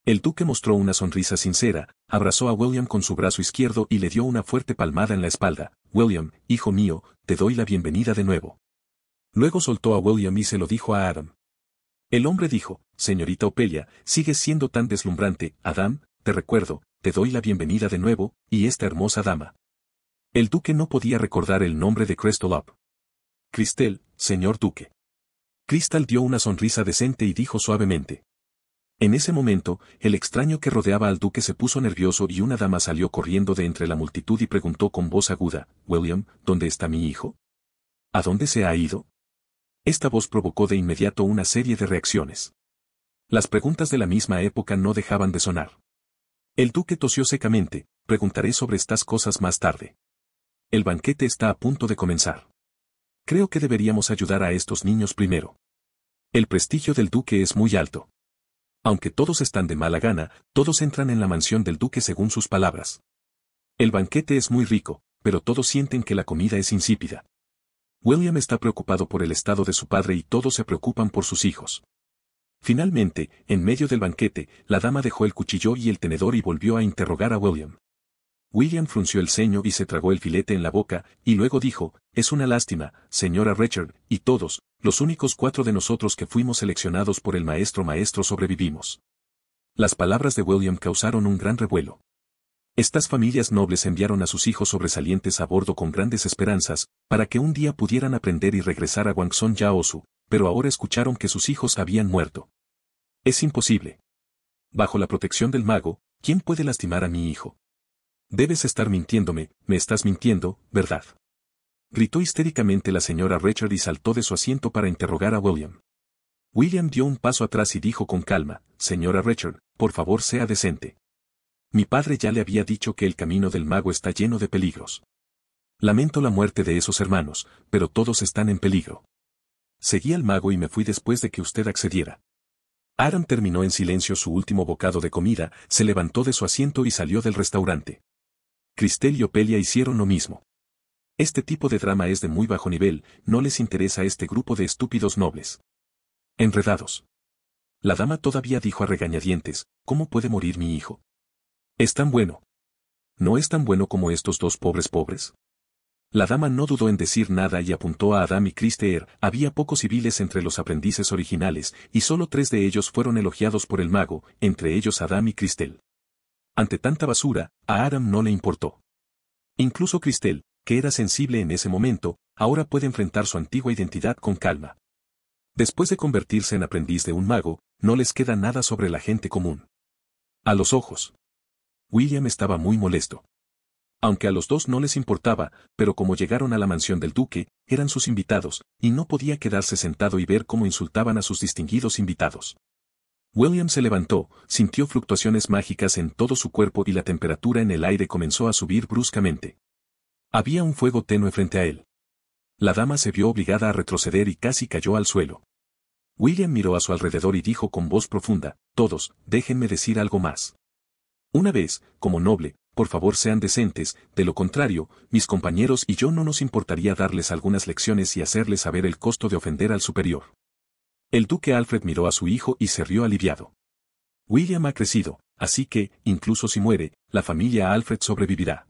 El duque mostró una sonrisa sincera, abrazó a William con su brazo izquierdo y le dio una fuerte palmada en la espalda. William, hijo mío, te doy la bienvenida de nuevo. Luego soltó a William y se lo dijo a Adam, el hombre dijo, Señorita Opelia, sigues siendo tan deslumbrante, Adam, te recuerdo, te doy la bienvenida de nuevo, y esta hermosa dama. El duque no podía recordar el nombre de Up. Cristel, señor duque. Crystal dio una sonrisa decente y dijo suavemente. En ese momento, el extraño que rodeaba al duque se puso nervioso y una dama salió corriendo de entre la multitud y preguntó con voz aguda, William, ¿dónde está mi hijo? ¿A dónde se ha ido? Esta voz provocó de inmediato una serie de reacciones. Las preguntas de la misma época no dejaban de sonar. El duque tosió secamente, preguntaré sobre estas cosas más tarde. El banquete está a punto de comenzar. Creo que deberíamos ayudar a estos niños primero. El prestigio del duque es muy alto. Aunque todos están de mala gana, todos entran en la mansión del duque según sus palabras. El banquete es muy rico, pero todos sienten que la comida es insípida. William está preocupado por el estado de su padre y todos se preocupan por sus hijos. Finalmente, en medio del banquete, la dama dejó el cuchillo y el tenedor y volvió a interrogar a William. William frunció el ceño y se tragó el filete en la boca, y luego dijo, Es una lástima, señora Richard, y todos, los únicos cuatro de nosotros que fuimos seleccionados por el maestro maestro sobrevivimos. Las palabras de William causaron un gran revuelo. Estas familias nobles enviaron a sus hijos sobresalientes a bordo con grandes esperanzas, para que un día pudieran aprender y regresar a Guangzhou Yaosu, pero ahora escucharon que sus hijos habían muerto. Es imposible. Bajo la protección del mago, ¿quién puede lastimar a mi hijo? Debes estar mintiéndome, me estás mintiendo, ¿verdad? Gritó histéricamente la señora Richard y saltó de su asiento para interrogar a William. William dio un paso atrás y dijo con calma, señora Richard, por favor sea decente. Mi padre ya le había dicho que el camino del mago está lleno de peligros. Lamento la muerte de esos hermanos, pero todos están en peligro. Seguí al mago y me fui después de que usted accediera. Aram terminó en silencio su último bocado de comida, se levantó de su asiento y salió del restaurante. Cristel y Opelia hicieron lo mismo. Este tipo de drama es de muy bajo nivel, no les interesa este grupo de estúpidos nobles. Enredados. La dama todavía dijo a regañadientes, ¿cómo puede morir mi hijo? Es tan bueno. ¿No es tan bueno como estos dos pobres pobres? La dama no dudó en decir nada y apuntó a Adam y Cristeer. había pocos civiles entre los aprendices originales, y solo tres de ellos fueron elogiados por el mago, entre ellos Adam y Cristel. Ante tanta basura, a Adam no le importó. Incluso Cristel, que era sensible en ese momento, ahora puede enfrentar su antigua identidad con calma. Después de convertirse en aprendiz de un mago, no les queda nada sobre la gente común. A los ojos. William estaba muy molesto. Aunque a los dos no les importaba, pero como llegaron a la mansión del duque, eran sus invitados, y no podía quedarse sentado y ver cómo insultaban a sus distinguidos invitados. William se levantó, sintió fluctuaciones mágicas en todo su cuerpo y la temperatura en el aire comenzó a subir bruscamente. Había un fuego tenue frente a él. La dama se vio obligada a retroceder y casi cayó al suelo. William miró a su alrededor y dijo con voz profunda, Todos, déjenme decir algo más. Una vez, como noble, por favor sean decentes, de lo contrario, mis compañeros y yo no nos importaría darles algunas lecciones y hacerles saber el costo de ofender al superior. El duque Alfred miró a su hijo y se rió aliviado. William ha crecido, así que, incluso si muere, la familia Alfred sobrevivirá.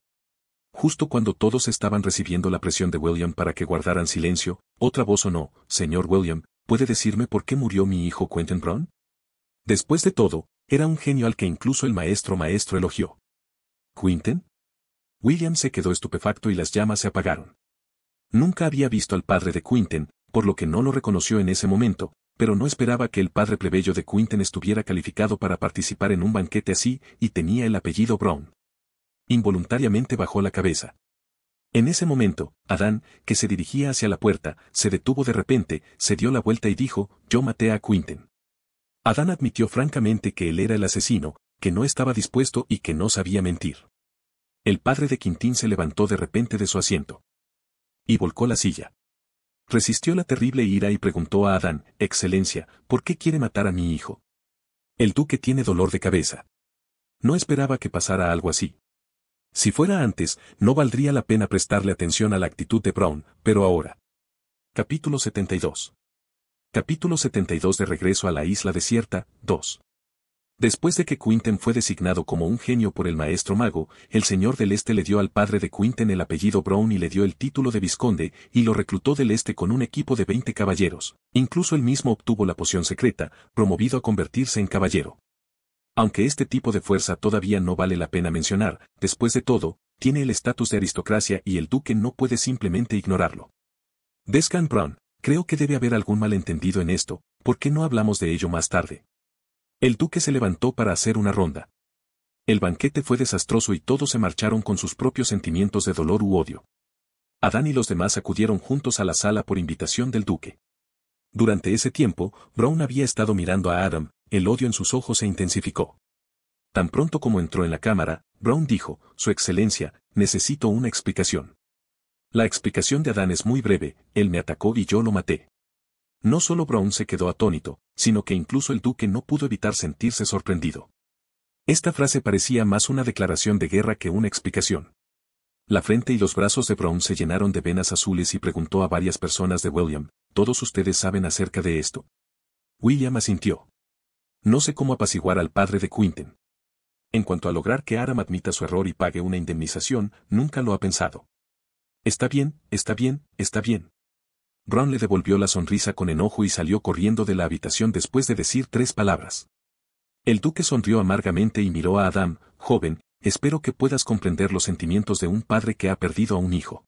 Justo cuando todos estaban recibiendo la presión de William para que guardaran silencio, otra voz o no, Señor William, ¿puede decirme por qué murió mi hijo Quentin Brown? Después de todo, era un genio al que incluso el maestro maestro elogió. ¿Quinten? William se quedó estupefacto y las llamas se apagaron. Nunca había visto al padre de Quinten, por lo que no lo reconoció en ese momento, pero no esperaba que el padre plebeyo de Quinten estuviera calificado para participar en un banquete así y tenía el apellido Brown. Involuntariamente bajó la cabeza. En ese momento, Adán, que se dirigía hacia la puerta, se detuvo de repente, se dio la vuelta y dijo, yo maté a Quinten. Adán admitió francamente que él era el asesino, que no estaba dispuesto y que no sabía mentir. El padre de Quintín se levantó de repente de su asiento. Y volcó la silla. Resistió la terrible ira y preguntó a Adán, Excelencia, ¿por qué quiere matar a mi hijo? El duque tiene dolor de cabeza. No esperaba que pasara algo así. Si fuera antes, no valdría la pena prestarle atención a la actitud de Brown, pero ahora. Capítulo 72. Capítulo 72 de Regreso a la Isla Desierta, 2. Después de que Quinten fue designado como un genio por el maestro mago, el señor del Este le dio al padre de Quinten el apellido Brown y le dio el título de Visconde, y lo reclutó del Este con un equipo de 20 caballeros. Incluso él mismo obtuvo la poción secreta, promovido a convertirse en caballero. Aunque este tipo de fuerza todavía no vale la pena mencionar, después de todo, tiene el estatus de aristocracia y el duque no puede simplemente ignorarlo. Descan Brown, Creo que debe haber algún malentendido en esto, ¿por qué no hablamos de ello más tarde? El duque se levantó para hacer una ronda. El banquete fue desastroso y todos se marcharon con sus propios sentimientos de dolor u odio. Adán y los demás acudieron juntos a la sala por invitación del duque. Durante ese tiempo, Brown había estado mirando a Adam, el odio en sus ojos se intensificó. Tan pronto como entró en la cámara, Brown dijo, Su Excelencia, necesito una explicación. La explicación de Adán es muy breve, él me atacó y yo lo maté. No solo Brown se quedó atónito, sino que incluso el duque no pudo evitar sentirse sorprendido. Esta frase parecía más una declaración de guerra que una explicación. La frente y los brazos de Brown se llenaron de venas azules y preguntó a varias personas de William, ¿todos ustedes saben acerca de esto? William asintió. No sé cómo apaciguar al padre de Quinten. En cuanto a lograr que Aram admita su error y pague una indemnización, nunca lo ha pensado. Está bien, está bien, está bien. Brown le devolvió la sonrisa con enojo y salió corriendo de la habitación después de decir tres palabras. El duque sonrió amargamente y miró a Adam, joven, espero que puedas comprender los sentimientos de un padre que ha perdido a un hijo.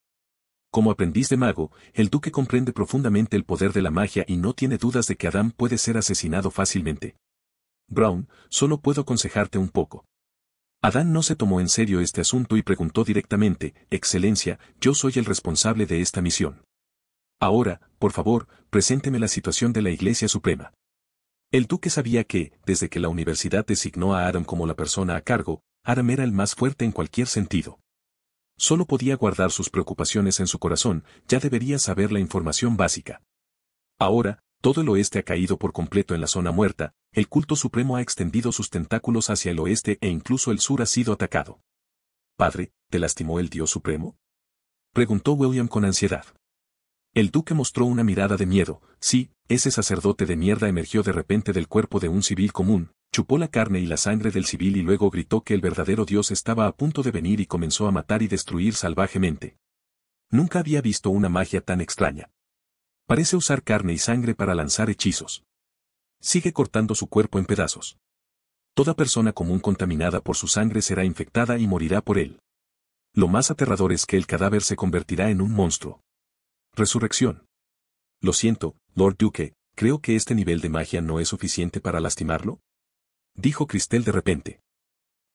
Como aprendiz de mago, el duque comprende profundamente el poder de la magia y no tiene dudas de que Adam puede ser asesinado fácilmente. Brown, solo puedo aconsejarte un poco. Adán no se tomó en serio este asunto y preguntó directamente, Excelencia, yo soy el responsable de esta misión. Ahora, por favor, presénteme la situación de la Iglesia Suprema. El duque sabía que, desde que la universidad designó a Adam como la persona a cargo, Adam era el más fuerte en cualquier sentido. Solo podía guardar sus preocupaciones en su corazón, ya debería saber la información básica. Ahora, todo el oeste ha caído por completo en la zona muerta, el culto supremo ha extendido sus tentáculos hacia el oeste e incluso el sur ha sido atacado. Padre, ¿te lastimó el Dios Supremo? Preguntó William con ansiedad. El duque mostró una mirada de miedo, sí, ese sacerdote de mierda emergió de repente del cuerpo de un civil común, chupó la carne y la sangre del civil y luego gritó que el verdadero Dios estaba a punto de venir y comenzó a matar y destruir salvajemente. Nunca había visto una magia tan extraña. Parece usar carne y sangre para lanzar hechizos sigue cortando su cuerpo en pedazos. Toda persona común contaminada por su sangre será infectada y morirá por él. Lo más aterrador es que el cadáver se convertirá en un monstruo. Resurrección. Lo siento, Lord Duque, creo que este nivel de magia no es suficiente para lastimarlo. Dijo Cristel de repente.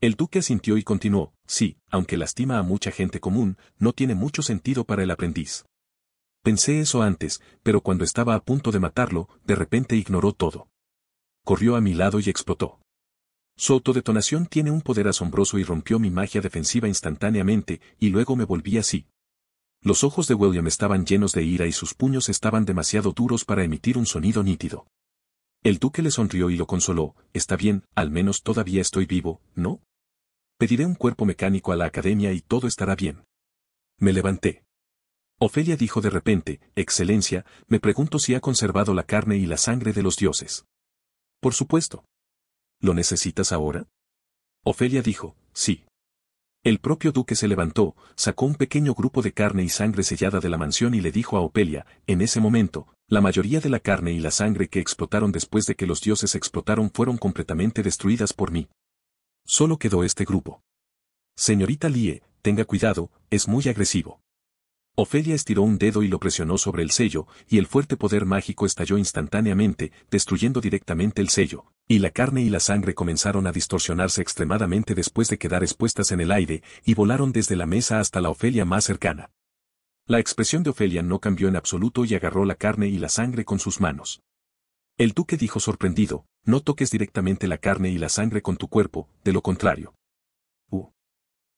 El duque asintió y continuó, sí, aunque lastima a mucha gente común, no tiene mucho sentido para el aprendiz. Pensé eso antes, pero cuando estaba a punto de matarlo, de repente ignoró todo corrió a mi lado y explotó. Su autodetonación tiene un poder asombroso y rompió mi magia defensiva instantáneamente, y luego me volví así. Los ojos de William estaban llenos de ira y sus puños estaban demasiado duros para emitir un sonido nítido. El duque le sonrió y lo consoló, está bien, al menos todavía estoy vivo, ¿no? Pediré un cuerpo mecánico a la academia y todo estará bien. Me levanté. Ofelia dijo de repente, Excelencia, me pregunto si ha conservado la carne y la sangre de los dioses. Por supuesto. ¿Lo necesitas ahora? Ofelia dijo, sí. El propio duque se levantó, sacó un pequeño grupo de carne y sangre sellada de la mansión y le dijo a Opelia, en ese momento, la mayoría de la carne y la sangre que explotaron después de que los dioses explotaron fueron completamente destruidas por mí. Solo quedó este grupo. Señorita Lie, tenga cuidado, es muy agresivo. Ofelia estiró un dedo y lo presionó sobre el sello, y el fuerte poder mágico estalló instantáneamente, destruyendo directamente el sello, y la carne y la sangre comenzaron a distorsionarse extremadamente después de quedar expuestas en el aire, y volaron desde la mesa hasta la Ofelia más cercana. La expresión de Ofelia no cambió en absoluto y agarró la carne y la sangre con sus manos. El duque dijo sorprendido, no toques directamente la carne y la sangre con tu cuerpo, de lo contrario,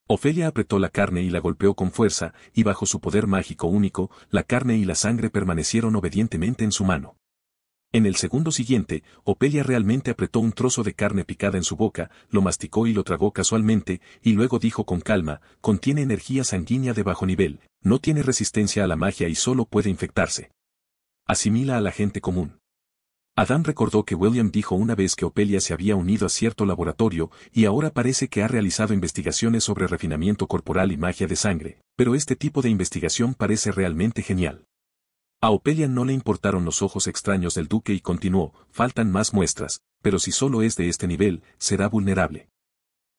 Ofelia apretó la carne y la golpeó con fuerza, y bajo su poder mágico único, la carne y la sangre permanecieron obedientemente en su mano. En el segundo siguiente, Opelia realmente apretó un trozo de carne picada en su boca, lo masticó y lo tragó casualmente, y luego dijo con calma, contiene energía sanguínea de bajo nivel, no tiene resistencia a la magia y solo puede infectarse. Asimila a la gente común. Adam recordó que William dijo una vez que Opelia se había unido a cierto laboratorio y ahora parece que ha realizado investigaciones sobre refinamiento corporal y magia de sangre, pero este tipo de investigación parece realmente genial. A Opelia no le importaron los ojos extraños del duque y continuó, faltan más muestras, pero si solo es de este nivel, será vulnerable.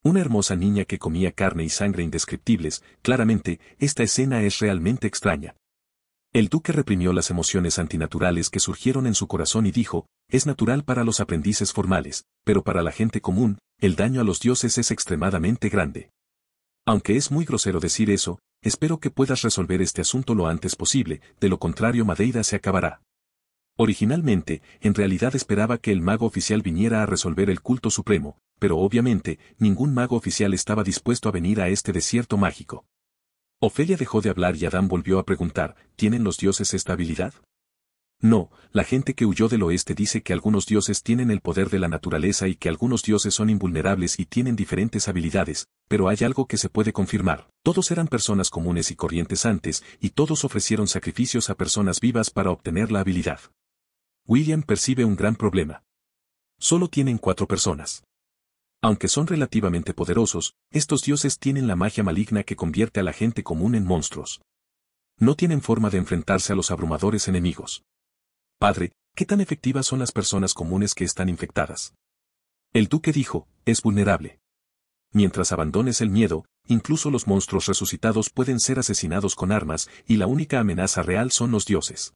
Una hermosa niña que comía carne y sangre indescriptibles, claramente, esta escena es realmente extraña. El duque reprimió las emociones antinaturales que surgieron en su corazón y dijo, es natural para los aprendices formales, pero para la gente común, el daño a los dioses es extremadamente grande. Aunque es muy grosero decir eso, espero que puedas resolver este asunto lo antes posible, de lo contrario Madeira se acabará. Originalmente, en realidad esperaba que el mago oficial viniera a resolver el culto supremo, pero obviamente, ningún mago oficial estaba dispuesto a venir a este desierto mágico. Ofelia dejó de hablar y Adán volvió a preguntar, ¿tienen los dioses esta habilidad? No, la gente que huyó del oeste dice que algunos dioses tienen el poder de la naturaleza y que algunos dioses son invulnerables y tienen diferentes habilidades, pero hay algo que se puede confirmar. Todos eran personas comunes y corrientes antes, y todos ofrecieron sacrificios a personas vivas para obtener la habilidad. William percibe un gran problema. Solo tienen cuatro personas. Aunque son relativamente poderosos, estos dioses tienen la magia maligna que convierte a la gente común en monstruos. No tienen forma de enfrentarse a los abrumadores enemigos. Padre, ¿qué tan efectivas son las personas comunes que están infectadas? El duque dijo, es vulnerable. Mientras abandones el miedo, incluso los monstruos resucitados pueden ser asesinados con armas y la única amenaza real son los dioses.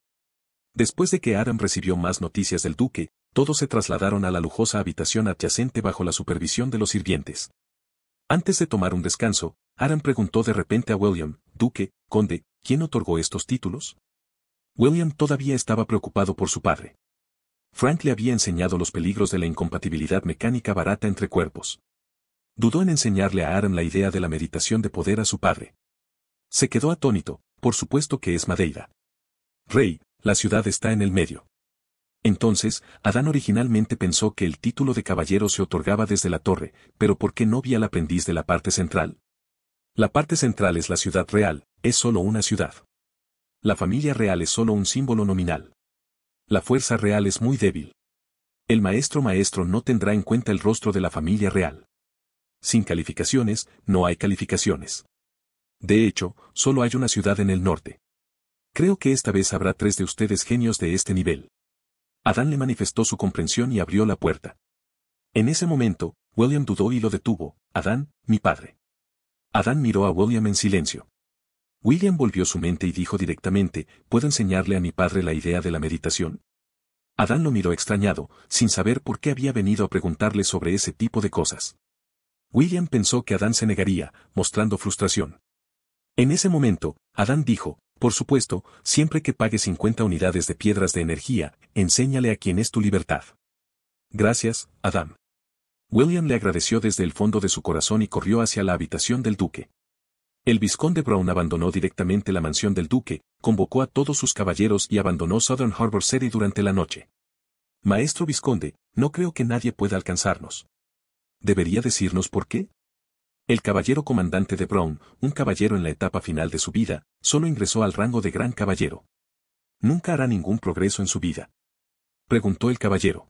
Después de que Aram recibió más noticias del duque, todos se trasladaron a la lujosa habitación adyacente bajo la supervisión de los sirvientes. Antes de tomar un descanso, Aram preguntó de repente a William, Duque, Conde, ¿quién otorgó estos títulos? William todavía estaba preocupado por su padre. Frank le había enseñado los peligros de la incompatibilidad mecánica barata entre cuerpos. Dudó en enseñarle a Aram la idea de la meditación de poder a su padre. Se quedó atónito, por supuesto que es Madeira. Rey, la ciudad está en el medio. Entonces, Adán originalmente pensó que el título de caballero se otorgaba desde la torre, pero ¿por qué no vi al aprendiz de la parte central? La parte central es la ciudad real, es solo una ciudad. La familia real es solo un símbolo nominal. La fuerza real es muy débil. El maestro maestro no tendrá en cuenta el rostro de la familia real. Sin calificaciones, no hay calificaciones. De hecho, solo hay una ciudad en el norte. Creo que esta vez habrá tres de ustedes genios de este nivel. Adán le manifestó su comprensión y abrió la puerta. En ese momento, William dudó y lo detuvo, Adán, mi padre. Adán miró a William en silencio. William volvió su mente y dijo directamente, ¿puedo enseñarle a mi padre la idea de la meditación? Adán lo miró extrañado, sin saber por qué había venido a preguntarle sobre ese tipo de cosas. William pensó que Adán se negaría, mostrando frustración. En ese momento, Adán dijo, por supuesto, siempre que pague 50 unidades de piedras de energía, enséñale a quién es tu libertad. Gracias, Adam. William le agradeció desde el fondo de su corazón y corrió hacia la habitación del duque. El vizconde Brown abandonó directamente la mansión del duque, convocó a todos sus caballeros y abandonó Southern Harbor City durante la noche. Maestro vizconde, no creo que nadie pueda alcanzarnos. ¿Debería decirnos por qué? El caballero comandante de Brown, un caballero en la etapa final de su vida, solo ingresó al rango de gran caballero. Nunca hará ningún progreso en su vida. Preguntó el caballero.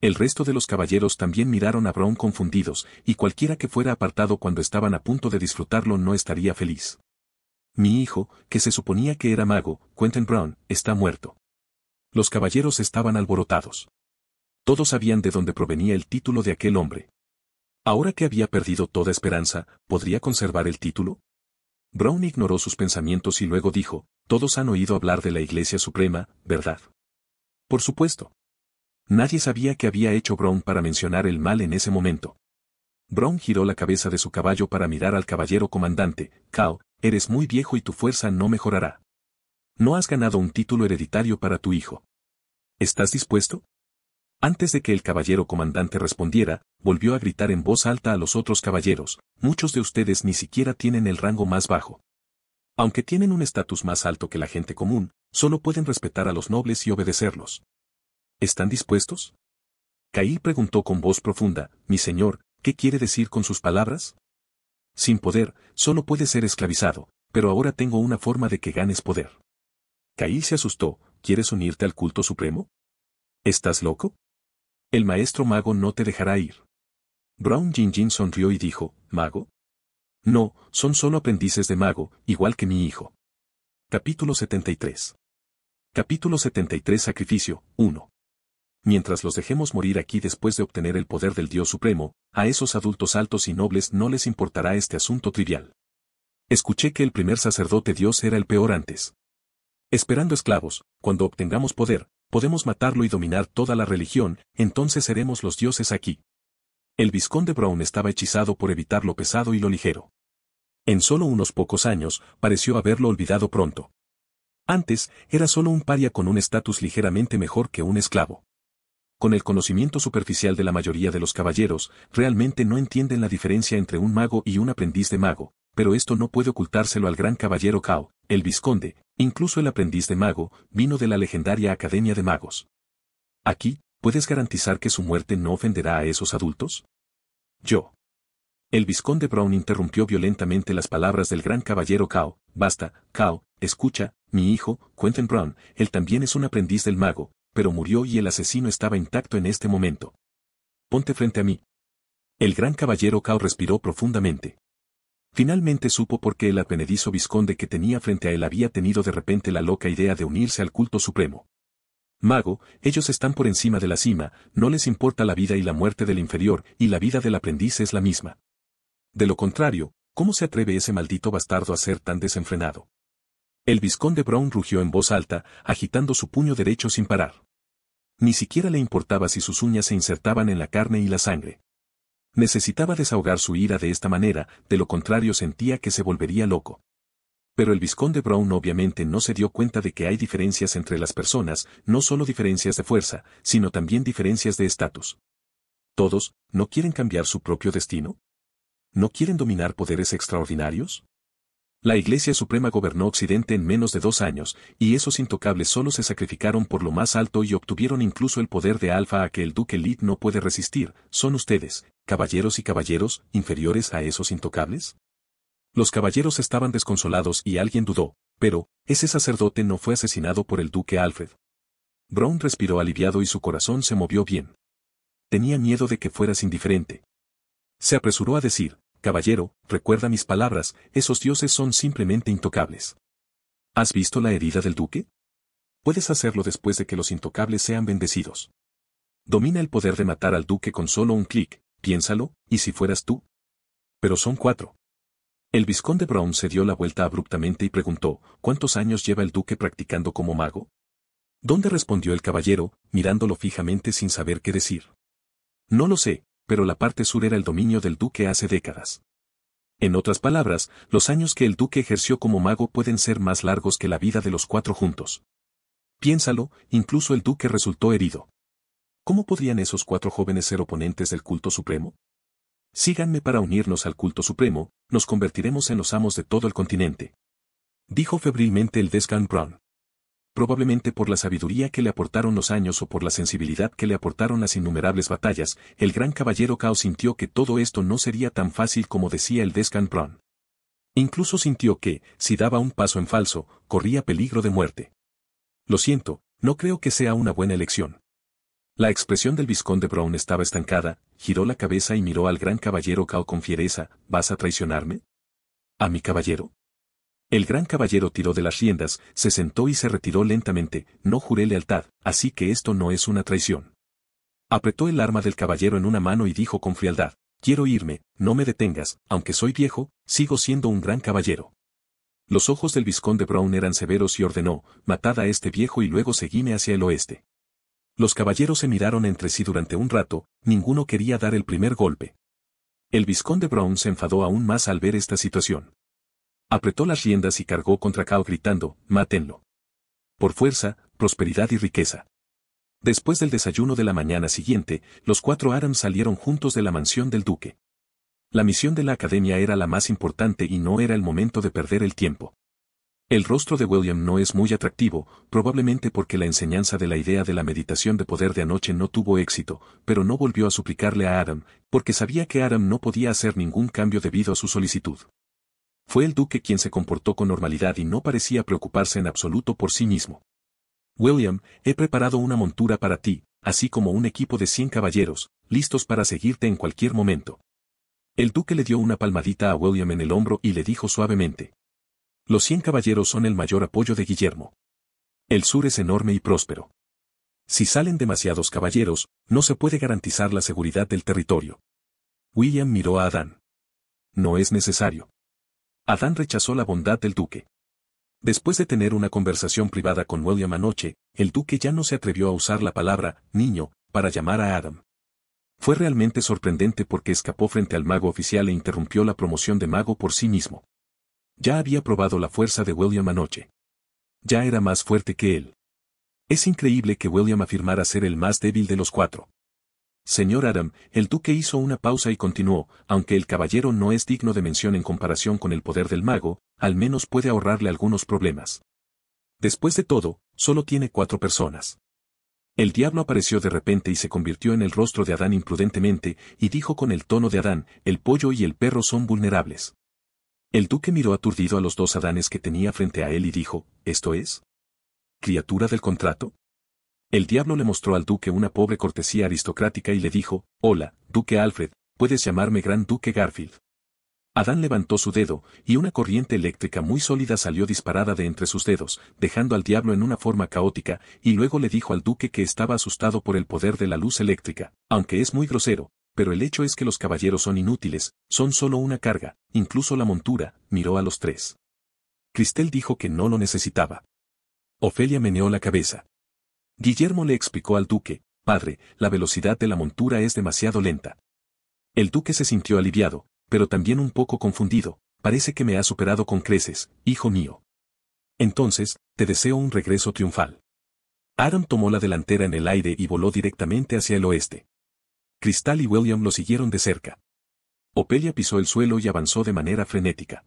El resto de los caballeros también miraron a Brown confundidos, y cualquiera que fuera apartado cuando estaban a punto de disfrutarlo no estaría feliz. Mi hijo, que se suponía que era mago, Quentin Brown, está muerto. Los caballeros estaban alborotados. Todos sabían de dónde provenía el título de aquel hombre. Ahora que había perdido toda esperanza, ¿podría conservar el título? Brown ignoró sus pensamientos y luego dijo, todos han oído hablar de la Iglesia Suprema, ¿verdad? Por supuesto. Nadie sabía qué había hecho Brown para mencionar el mal en ese momento. Brown giró la cabeza de su caballo para mirar al caballero comandante, Cal, eres muy viejo y tu fuerza no mejorará. No has ganado un título hereditario para tu hijo. ¿Estás dispuesto? Antes de que el caballero comandante respondiera, volvió a gritar en voz alta a los otros caballeros, muchos de ustedes ni siquiera tienen el rango más bajo. Aunque tienen un estatus más alto que la gente común, solo pueden respetar a los nobles y obedecerlos. ¿Están dispuestos? Caí preguntó con voz profunda, mi señor, ¿qué quiere decir con sus palabras? Sin poder, solo puede ser esclavizado, pero ahora tengo una forma de que ganes poder. Caí se asustó, ¿quieres unirte al culto supremo? ¿Estás loco? El maestro mago no te dejará ir. Brown Jin Jin sonrió y dijo, ¿Mago? No, son solo aprendices de mago, igual que mi hijo. Capítulo 73. Capítulo 73 Sacrificio, 1. Mientras los dejemos morir aquí después de obtener el poder del Dios Supremo, a esos adultos altos y nobles no les importará este asunto trivial. Escuché que el primer sacerdote Dios era el peor antes. Esperando esclavos, cuando obtengamos poder, podemos matarlo y dominar toda la religión, entonces seremos los dioses aquí. El vizconde Brown estaba hechizado por evitar lo pesado y lo ligero. En solo unos pocos años, pareció haberlo olvidado pronto. Antes, era solo un paria con un estatus ligeramente mejor que un esclavo. Con el conocimiento superficial de la mayoría de los caballeros, realmente no entienden la diferencia entre un mago y un aprendiz de mago, pero esto no puede ocultárselo al gran caballero Cao, el vizconde, Incluso el aprendiz de mago vino de la legendaria Academia de Magos. Aquí, ¿puedes garantizar que su muerte no ofenderá a esos adultos? Yo. El vizconde Brown interrumpió violentamente las palabras del gran caballero Cao. Basta, Cao, escucha, mi hijo, Quentin Brown, él también es un aprendiz del mago, pero murió y el asesino estaba intacto en este momento. Ponte frente a mí. El gran caballero Cao respiró profundamente. Finalmente supo por qué el apenedizo visconde que tenía frente a él había tenido de repente la loca idea de unirse al culto supremo. Mago, ellos están por encima de la cima, no les importa la vida y la muerte del inferior, y la vida del aprendiz es la misma. De lo contrario, ¿cómo se atreve ese maldito bastardo a ser tan desenfrenado? El visconde Brown rugió en voz alta, agitando su puño derecho sin parar. Ni siquiera le importaba si sus uñas se insertaban en la carne y la sangre. Necesitaba desahogar su ira de esta manera, de lo contrario sentía que se volvería loco. Pero el visconde Brown obviamente no se dio cuenta de que hay diferencias entre las personas, no solo diferencias de fuerza, sino también diferencias de estatus. Todos, ¿no quieren cambiar su propio destino? ¿No quieren dominar poderes extraordinarios? La Iglesia Suprema gobernó Occidente en menos de dos años, y esos intocables solo se sacrificaron por lo más alto y obtuvieron incluso el poder de Alfa a que el duque Lid no puede resistir, son ustedes, caballeros y caballeros, inferiores a esos intocables? Los caballeros estaban desconsolados y alguien dudó, pero, ese sacerdote no fue asesinado por el duque Alfred. Brown respiró aliviado y su corazón se movió bien. Tenía miedo de que fueras indiferente. Se apresuró a decir, caballero, recuerda mis palabras, esos dioses son simplemente intocables. ¿Has visto la herida del duque? Puedes hacerlo después de que los intocables sean bendecidos. Domina el poder de matar al duque con solo un clic, piénsalo, ¿y si fueras tú? Pero son cuatro. El vizconde Brown se dio la vuelta abruptamente y preguntó, ¿cuántos años lleva el duque practicando como mago? ¿Dónde respondió el caballero, mirándolo fijamente sin saber qué decir? No lo sé, pero la parte sur era el dominio del duque hace décadas. En otras palabras, los años que el duque ejerció como mago pueden ser más largos que la vida de los cuatro juntos. Piénsalo, incluso el duque resultó herido. ¿Cómo podrían esos cuatro jóvenes ser oponentes del culto supremo? Síganme para unirnos al culto supremo, nos convertiremos en los amos de todo el continente. Dijo febrilmente el Descan Brown. Probablemente por la sabiduría que le aportaron los años o por la sensibilidad que le aportaron las innumerables batallas, el gran caballero Cao sintió que todo esto no sería tan fácil como decía el Descan Brown. Incluso sintió que, si daba un paso en falso, corría peligro de muerte. Lo siento, no creo que sea una buena elección. La expresión del vizconde Brown estaba estancada, giró la cabeza y miró al gran caballero Cao con fiereza, ¿vas a traicionarme? ¿A mi caballero? El gran caballero tiró de las riendas, se sentó y se retiró lentamente, no juré lealtad, así que esto no es una traición. Apretó el arma del caballero en una mano y dijo con frialdad, quiero irme, no me detengas, aunque soy viejo, sigo siendo un gran caballero. Los ojos del vizconde Brown eran severos y ordenó, matad a este viejo y luego seguime hacia el oeste. Los caballeros se miraron entre sí durante un rato, ninguno quería dar el primer golpe. El vizconde Brown se enfadó aún más al ver esta situación. Apretó las riendas y cargó contra Cao gritando, mátenlo. Por fuerza, prosperidad y riqueza. Después del desayuno de la mañana siguiente, los cuatro Aram salieron juntos de la mansión del duque. La misión de la academia era la más importante y no era el momento de perder el tiempo. El rostro de William no es muy atractivo, probablemente porque la enseñanza de la idea de la meditación de poder de anoche no tuvo éxito, pero no volvió a suplicarle a Adam, porque sabía que Adam no podía hacer ningún cambio debido a su solicitud. Fue el duque quien se comportó con normalidad y no parecía preocuparse en absoluto por sí mismo. William, he preparado una montura para ti, así como un equipo de cien caballeros, listos para seguirte en cualquier momento. El duque le dio una palmadita a William en el hombro y le dijo suavemente, los cien caballeros son el mayor apoyo de Guillermo. El sur es enorme y próspero. Si salen demasiados caballeros, no se puede garantizar la seguridad del territorio. William miró a Adán. No es necesario. Adán rechazó la bondad del duque. Después de tener una conversación privada con William anoche, el duque ya no se atrevió a usar la palabra niño para llamar a Adam. Fue realmente sorprendente porque escapó frente al mago oficial e interrumpió la promoción de mago por sí mismo. Ya había probado la fuerza de William anoche. Ya era más fuerte que él. Es increíble que William afirmara ser el más débil de los cuatro. Señor Adam, el duque hizo una pausa y continuó, aunque el caballero no es digno de mención en comparación con el poder del mago, al menos puede ahorrarle algunos problemas. Después de todo, solo tiene cuatro personas. El diablo apareció de repente y se convirtió en el rostro de Adán imprudentemente, y dijo con el tono de Adán, el pollo y el perro son vulnerables. El duque miró aturdido a los dos adanes que tenía frente a él y dijo, ¿esto es? ¿Criatura del contrato? El diablo le mostró al duque una pobre cortesía aristocrática y le dijo, Hola, duque Alfred, puedes llamarme gran duque Garfield. Adán levantó su dedo, y una corriente eléctrica muy sólida salió disparada de entre sus dedos, dejando al diablo en una forma caótica, y luego le dijo al duque que estaba asustado por el poder de la luz eléctrica, aunque es muy grosero, pero el hecho es que los caballeros son inútiles, son solo una carga, incluso la montura, miró a los tres. Cristel dijo que no lo necesitaba. Ofelia meneó la cabeza. Guillermo le explicó al duque, padre, la velocidad de la montura es demasiado lenta. El duque se sintió aliviado, pero también un poco confundido, parece que me ha superado con creces, hijo mío. Entonces, te deseo un regreso triunfal. Adam tomó la delantera en el aire y voló directamente hacia el oeste. Cristal y William lo siguieron de cerca. Opelia pisó el suelo y avanzó de manera frenética.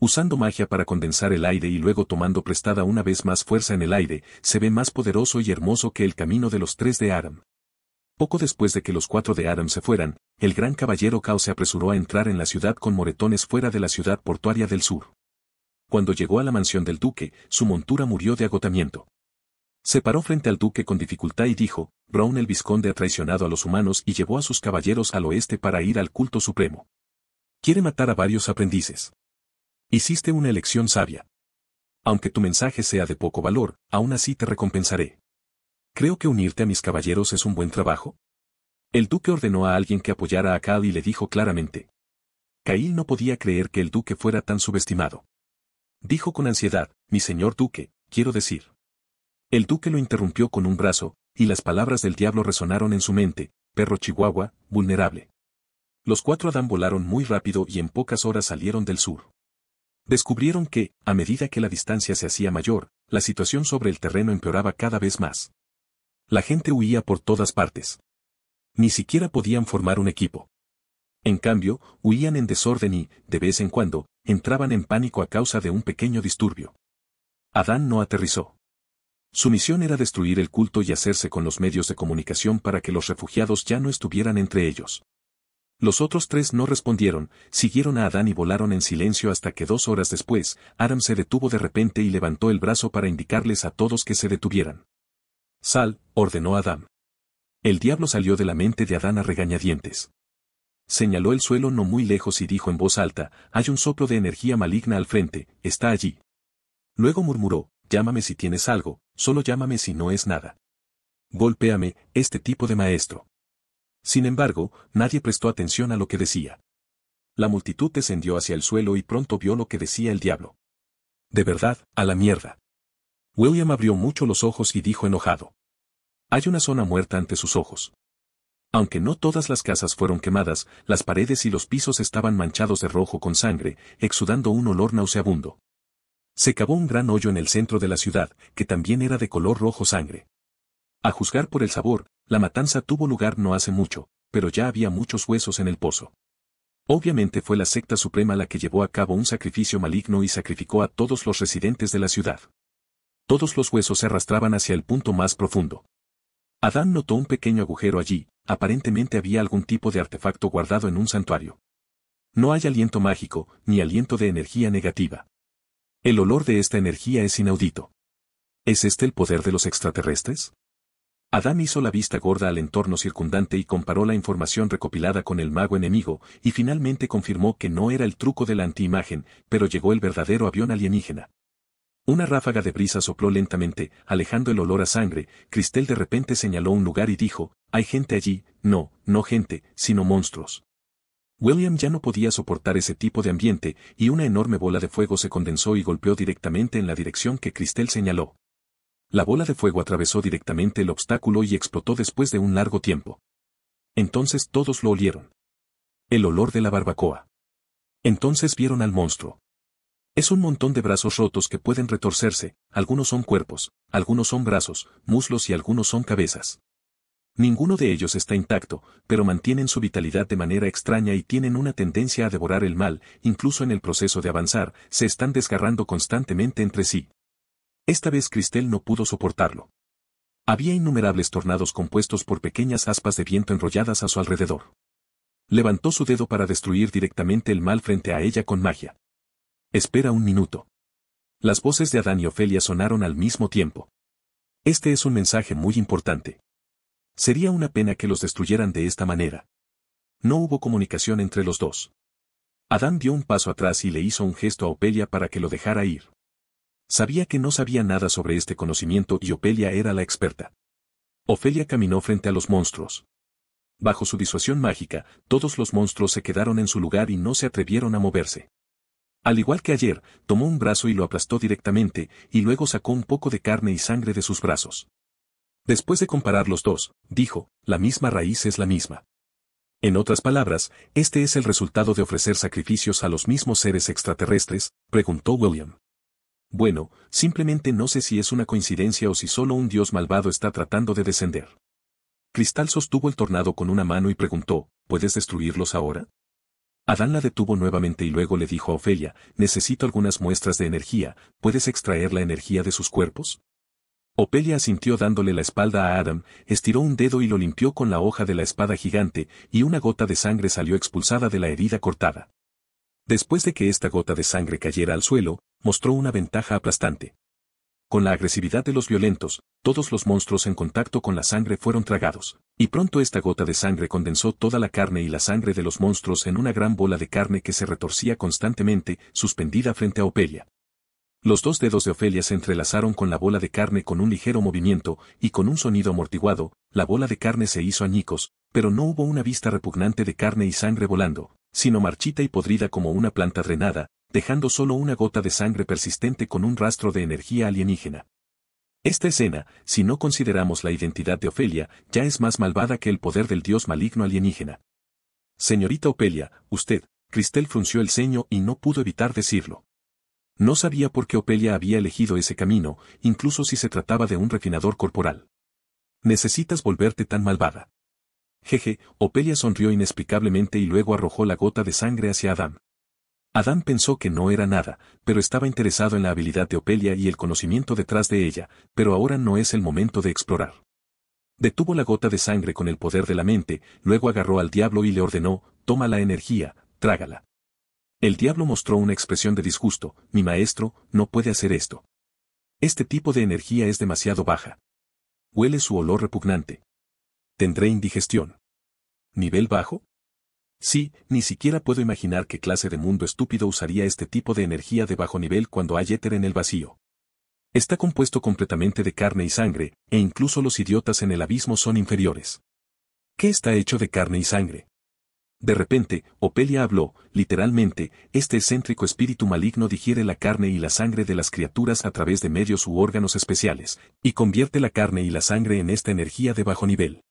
Usando magia para condensar el aire y luego tomando prestada una vez más fuerza en el aire, se ve más poderoso y hermoso que el camino de los tres de Adam. Poco después de que los cuatro de Adam se fueran, el gran caballero cao se apresuró a entrar en la ciudad con moretones fuera de la ciudad portuaria del sur. Cuando llegó a la mansión del duque, su montura murió de agotamiento. Se paró frente al duque con dificultad y dijo, Brown el vizconde ha traicionado a los humanos y llevó a sus caballeros al oeste para ir al culto supremo. Quiere matar a varios aprendices. Hiciste una elección sabia. Aunque tu mensaje sea de poco valor, aún así te recompensaré. Creo que unirte a mis caballeros es un buen trabajo. El duque ordenó a alguien que apoyara a Cal y le dijo claramente. Kyle no podía creer que el duque fuera tan subestimado. Dijo con ansiedad, mi señor duque, quiero decir. El duque lo interrumpió con un brazo, y las palabras del diablo resonaron en su mente, perro chihuahua, vulnerable. Los cuatro Adán volaron muy rápido y en pocas horas salieron del sur. Descubrieron que, a medida que la distancia se hacía mayor, la situación sobre el terreno empeoraba cada vez más. La gente huía por todas partes. Ni siquiera podían formar un equipo. En cambio, huían en desorden y, de vez en cuando, entraban en pánico a causa de un pequeño disturbio. Adán no aterrizó. Su misión era destruir el culto y hacerse con los medios de comunicación para que los refugiados ya no estuvieran entre ellos. Los otros tres no respondieron, siguieron a Adán y volaron en silencio hasta que dos horas después, Adam se detuvo de repente y levantó el brazo para indicarles a todos que se detuvieran. Sal, ordenó Adán. El diablo salió de la mente de Adán a regañadientes. Señaló el suelo no muy lejos y dijo en voz alta, hay un soplo de energía maligna al frente, está allí. Luego murmuró, llámame si tienes algo, solo llámame si no es nada. Golpéame, este tipo de maestro. Sin embargo, nadie prestó atención a lo que decía. La multitud descendió hacia el suelo y pronto vio lo que decía el diablo. De verdad, a la mierda. William abrió mucho los ojos y dijo enojado. Hay una zona muerta ante sus ojos. Aunque no todas las casas fueron quemadas, las paredes y los pisos estaban manchados de rojo con sangre, exudando un olor nauseabundo. Se cavó un gran hoyo en el centro de la ciudad, que también era de color rojo sangre. A juzgar por el sabor, la matanza tuvo lugar no hace mucho, pero ya había muchos huesos en el pozo. Obviamente fue la secta suprema la que llevó a cabo un sacrificio maligno y sacrificó a todos los residentes de la ciudad. Todos los huesos se arrastraban hacia el punto más profundo. Adán notó un pequeño agujero allí, aparentemente había algún tipo de artefacto guardado en un santuario. No hay aliento mágico, ni aliento de energía negativa. El olor de esta energía es inaudito. ¿Es este el poder de los extraterrestres? Adán hizo la vista gorda al entorno circundante y comparó la información recopilada con el mago enemigo, y finalmente confirmó que no era el truco de la antiimagen, pero llegó el verdadero avión alienígena. Una ráfaga de brisa sopló lentamente, alejando el olor a sangre, Cristel de repente señaló un lugar y dijo, hay gente allí, no, no gente, sino monstruos. William ya no podía soportar ese tipo de ambiente, y una enorme bola de fuego se condensó y golpeó directamente en la dirección que Cristel señaló. La bola de fuego atravesó directamente el obstáculo y explotó después de un largo tiempo. Entonces todos lo olieron. El olor de la barbacoa. Entonces vieron al monstruo. Es un montón de brazos rotos que pueden retorcerse, algunos son cuerpos, algunos son brazos, muslos y algunos son cabezas. Ninguno de ellos está intacto, pero mantienen su vitalidad de manera extraña y tienen una tendencia a devorar el mal, incluso en el proceso de avanzar, se están desgarrando constantemente entre sí. Esta vez Cristel no pudo soportarlo. Había innumerables tornados compuestos por pequeñas aspas de viento enrolladas a su alrededor. Levantó su dedo para destruir directamente el mal frente a ella con magia. Espera un minuto. Las voces de Adán y Ofelia sonaron al mismo tiempo. Este es un mensaje muy importante. Sería una pena que los destruyeran de esta manera. No hubo comunicación entre los dos. Adán dio un paso atrás y le hizo un gesto a Opelia para que lo dejara ir. Sabía que no sabía nada sobre este conocimiento y Opelia era la experta. Ofelia caminó frente a los monstruos. Bajo su disuasión mágica, todos los monstruos se quedaron en su lugar y no se atrevieron a moverse. Al igual que ayer, tomó un brazo y lo aplastó directamente, y luego sacó un poco de carne y sangre de sus brazos. Después de comparar los dos, dijo, la misma raíz es la misma. En otras palabras, este es el resultado de ofrecer sacrificios a los mismos seres extraterrestres, preguntó William. Bueno, simplemente no sé si es una coincidencia o si solo un dios malvado está tratando de descender. Cristal sostuvo el tornado con una mano y preguntó, ¿puedes destruirlos ahora? Adán la detuvo nuevamente y luego le dijo a Ofelia, necesito algunas muestras de energía, ¿puedes extraer la energía de sus cuerpos? Opelia asintió dándole la espalda a Adam, estiró un dedo y lo limpió con la hoja de la espada gigante, y una gota de sangre salió expulsada de la herida cortada. Después de que esta gota de sangre cayera al suelo, mostró una ventaja aplastante. Con la agresividad de los violentos, todos los monstruos en contacto con la sangre fueron tragados, y pronto esta gota de sangre condensó toda la carne y la sangre de los monstruos en una gran bola de carne que se retorcía constantemente, suspendida frente a Opelia. Los dos dedos de Ofelia se entrelazaron con la bola de carne con un ligero movimiento, y con un sonido amortiguado, la bola de carne se hizo añicos, pero no hubo una vista repugnante de carne y sangre volando, sino marchita y podrida como una planta drenada, dejando solo una gota de sangre persistente con un rastro de energía alienígena. Esta escena, si no consideramos la identidad de Ofelia, ya es más malvada que el poder del dios maligno alienígena. Señorita Opelia, usted, Cristel frunció el ceño y no pudo evitar decirlo. No sabía por qué Opelia había elegido ese camino, incluso si se trataba de un refinador corporal. Necesitas volverte tan malvada. Jeje, Opelia sonrió inexplicablemente y luego arrojó la gota de sangre hacia Adam. Adam pensó que no era nada, pero estaba interesado en la habilidad de Opelia y el conocimiento detrás de ella, pero ahora no es el momento de explorar. Detuvo la gota de sangre con el poder de la mente, luego agarró al diablo y le ordenó, toma la energía, trágala. El diablo mostró una expresión de disgusto, mi maestro, no puede hacer esto. Este tipo de energía es demasiado baja. Huele su olor repugnante. Tendré indigestión. ¿Nivel bajo? Sí, ni siquiera puedo imaginar qué clase de mundo estúpido usaría este tipo de energía de bajo nivel cuando hay éter en el vacío. Está compuesto completamente de carne y sangre, e incluso los idiotas en el abismo son inferiores. ¿Qué está hecho de carne y sangre? De repente, Opelia habló, literalmente, este excéntrico espíritu maligno digiere la carne y la sangre de las criaturas a través de medios u órganos especiales, y convierte la carne y la sangre en esta energía de bajo nivel.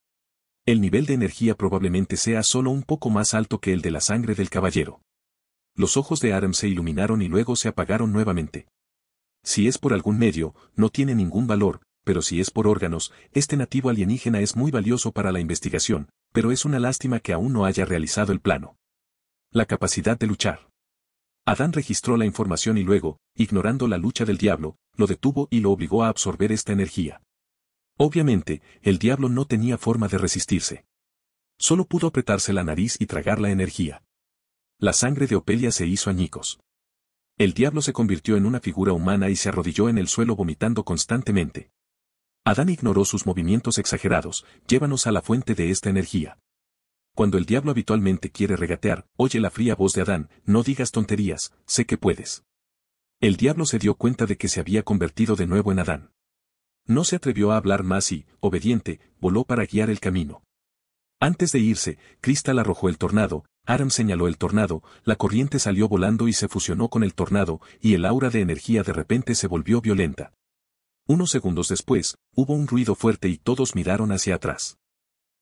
El nivel de energía probablemente sea solo un poco más alto que el de la sangre del caballero. Los ojos de Aram se iluminaron y luego se apagaron nuevamente. Si es por algún medio, no tiene ningún valor, pero si es por órganos, este nativo alienígena es muy valioso para la investigación, pero es una lástima que aún no haya realizado el plano. La capacidad de luchar. Adán registró la información y luego, ignorando la lucha del diablo, lo detuvo y lo obligó a absorber esta energía. Obviamente, el diablo no tenía forma de resistirse. Solo pudo apretarse la nariz y tragar la energía. La sangre de Opelia se hizo añicos. El diablo se convirtió en una figura humana y se arrodilló en el suelo vomitando constantemente. Adán ignoró sus movimientos exagerados, llévanos a la fuente de esta energía. Cuando el diablo habitualmente quiere regatear, oye la fría voz de Adán, no digas tonterías, sé que puedes. El diablo se dio cuenta de que se había convertido de nuevo en Adán. No se atrevió a hablar más y, obediente, voló para guiar el camino. Antes de irse, Cristal arrojó el tornado, Aram señaló el tornado, la corriente salió volando y se fusionó con el tornado, y el aura de energía de repente se volvió violenta. Unos segundos después, hubo un ruido fuerte y todos miraron hacia atrás.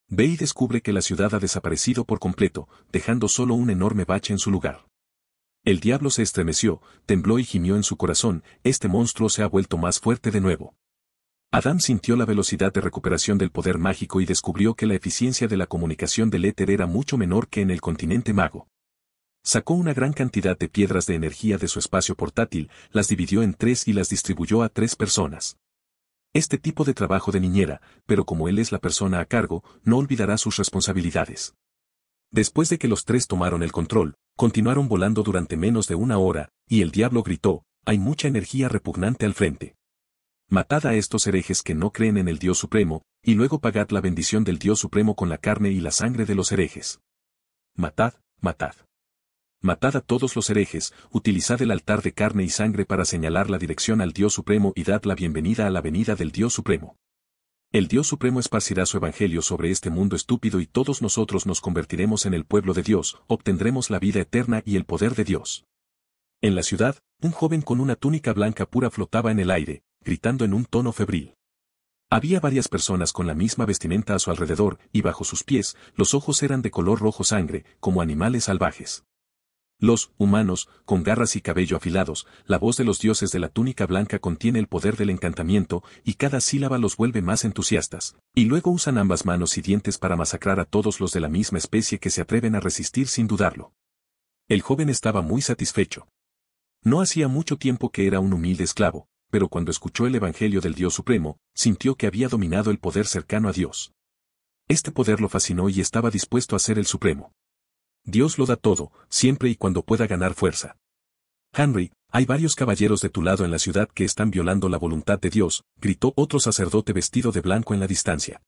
Ve descubre que la ciudad ha desaparecido por completo, dejando solo un enorme bache en su lugar. El diablo se estremeció, tembló y gimió en su corazón, este monstruo se ha vuelto más fuerte de nuevo. Adam sintió la velocidad de recuperación del poder mágico y descubrió que la eficiencia de la comunicación del éter era mucho menor que en el continente mago. Sacó una gran cantidad de piedras de energía de su espacio portátil, las dividió en tres y las distribuyó a tres personas. Este tipo de trabajo de niñera, pero como él es la persona a cargo, no olvidará sus responsabilidades. Después de que los tres tomaron el control, continuaron volando durante menos de una hora, y el diablo gritó, hay mucha energía repugnante al frente. Matad a estos herejes que no creen en el Dios Supremo, y luego pagad la bendición del Dios Supremo con la carne y la sangre de los herejes. Matad, matad matad a todos los herejes, utilizad el altar de carne y sangre para señalar la dirección al Dios Supremo y dad la bienvenida a la venida del Dios Supremo. El Dios Supremo esparcirá su evangelio sobre este mundo estúpido y todos nosotros nos convertiremos en el pueblo de Dios, obtendremos la vida eterna y el poder de Dios. En la ciudad, un joven con una túnica blanca pura flotaba en el aire, gritando en un tono febril. Había varias personas con la misma vestimenta a su alrededor, y bajo sus pies, los ojos eran de color rojo sangre, como animales salvajes. Los humanos, con garras y cabello afilados, la voz de los dioses de la túnica blanca contiene el poder del encantamiento y cada sílaba los vuelve más entusiastas. Y luego usan ambas manos y dientes para masacrar a todos los de la misma especie que se atreven a resistir sin dudarlo. El joven estaba muy satisfecho. No hacía mucho tiempo que era un humilde esclavo, pero cuando escuchó el Evangelio del Dios Supremo, sintió que había dominado el poder cercano a Dios. Este poder lo fascinó y estaba dispuesto a ser el Supremo. Dios lo da todo, siempre y cuando pueda ganar fuerza. Henry, hay varios caballeros de tu lado en la ciudad que están violando la voluntad de Dios, gritó otro sacerdote vestido de blanco en la distancia.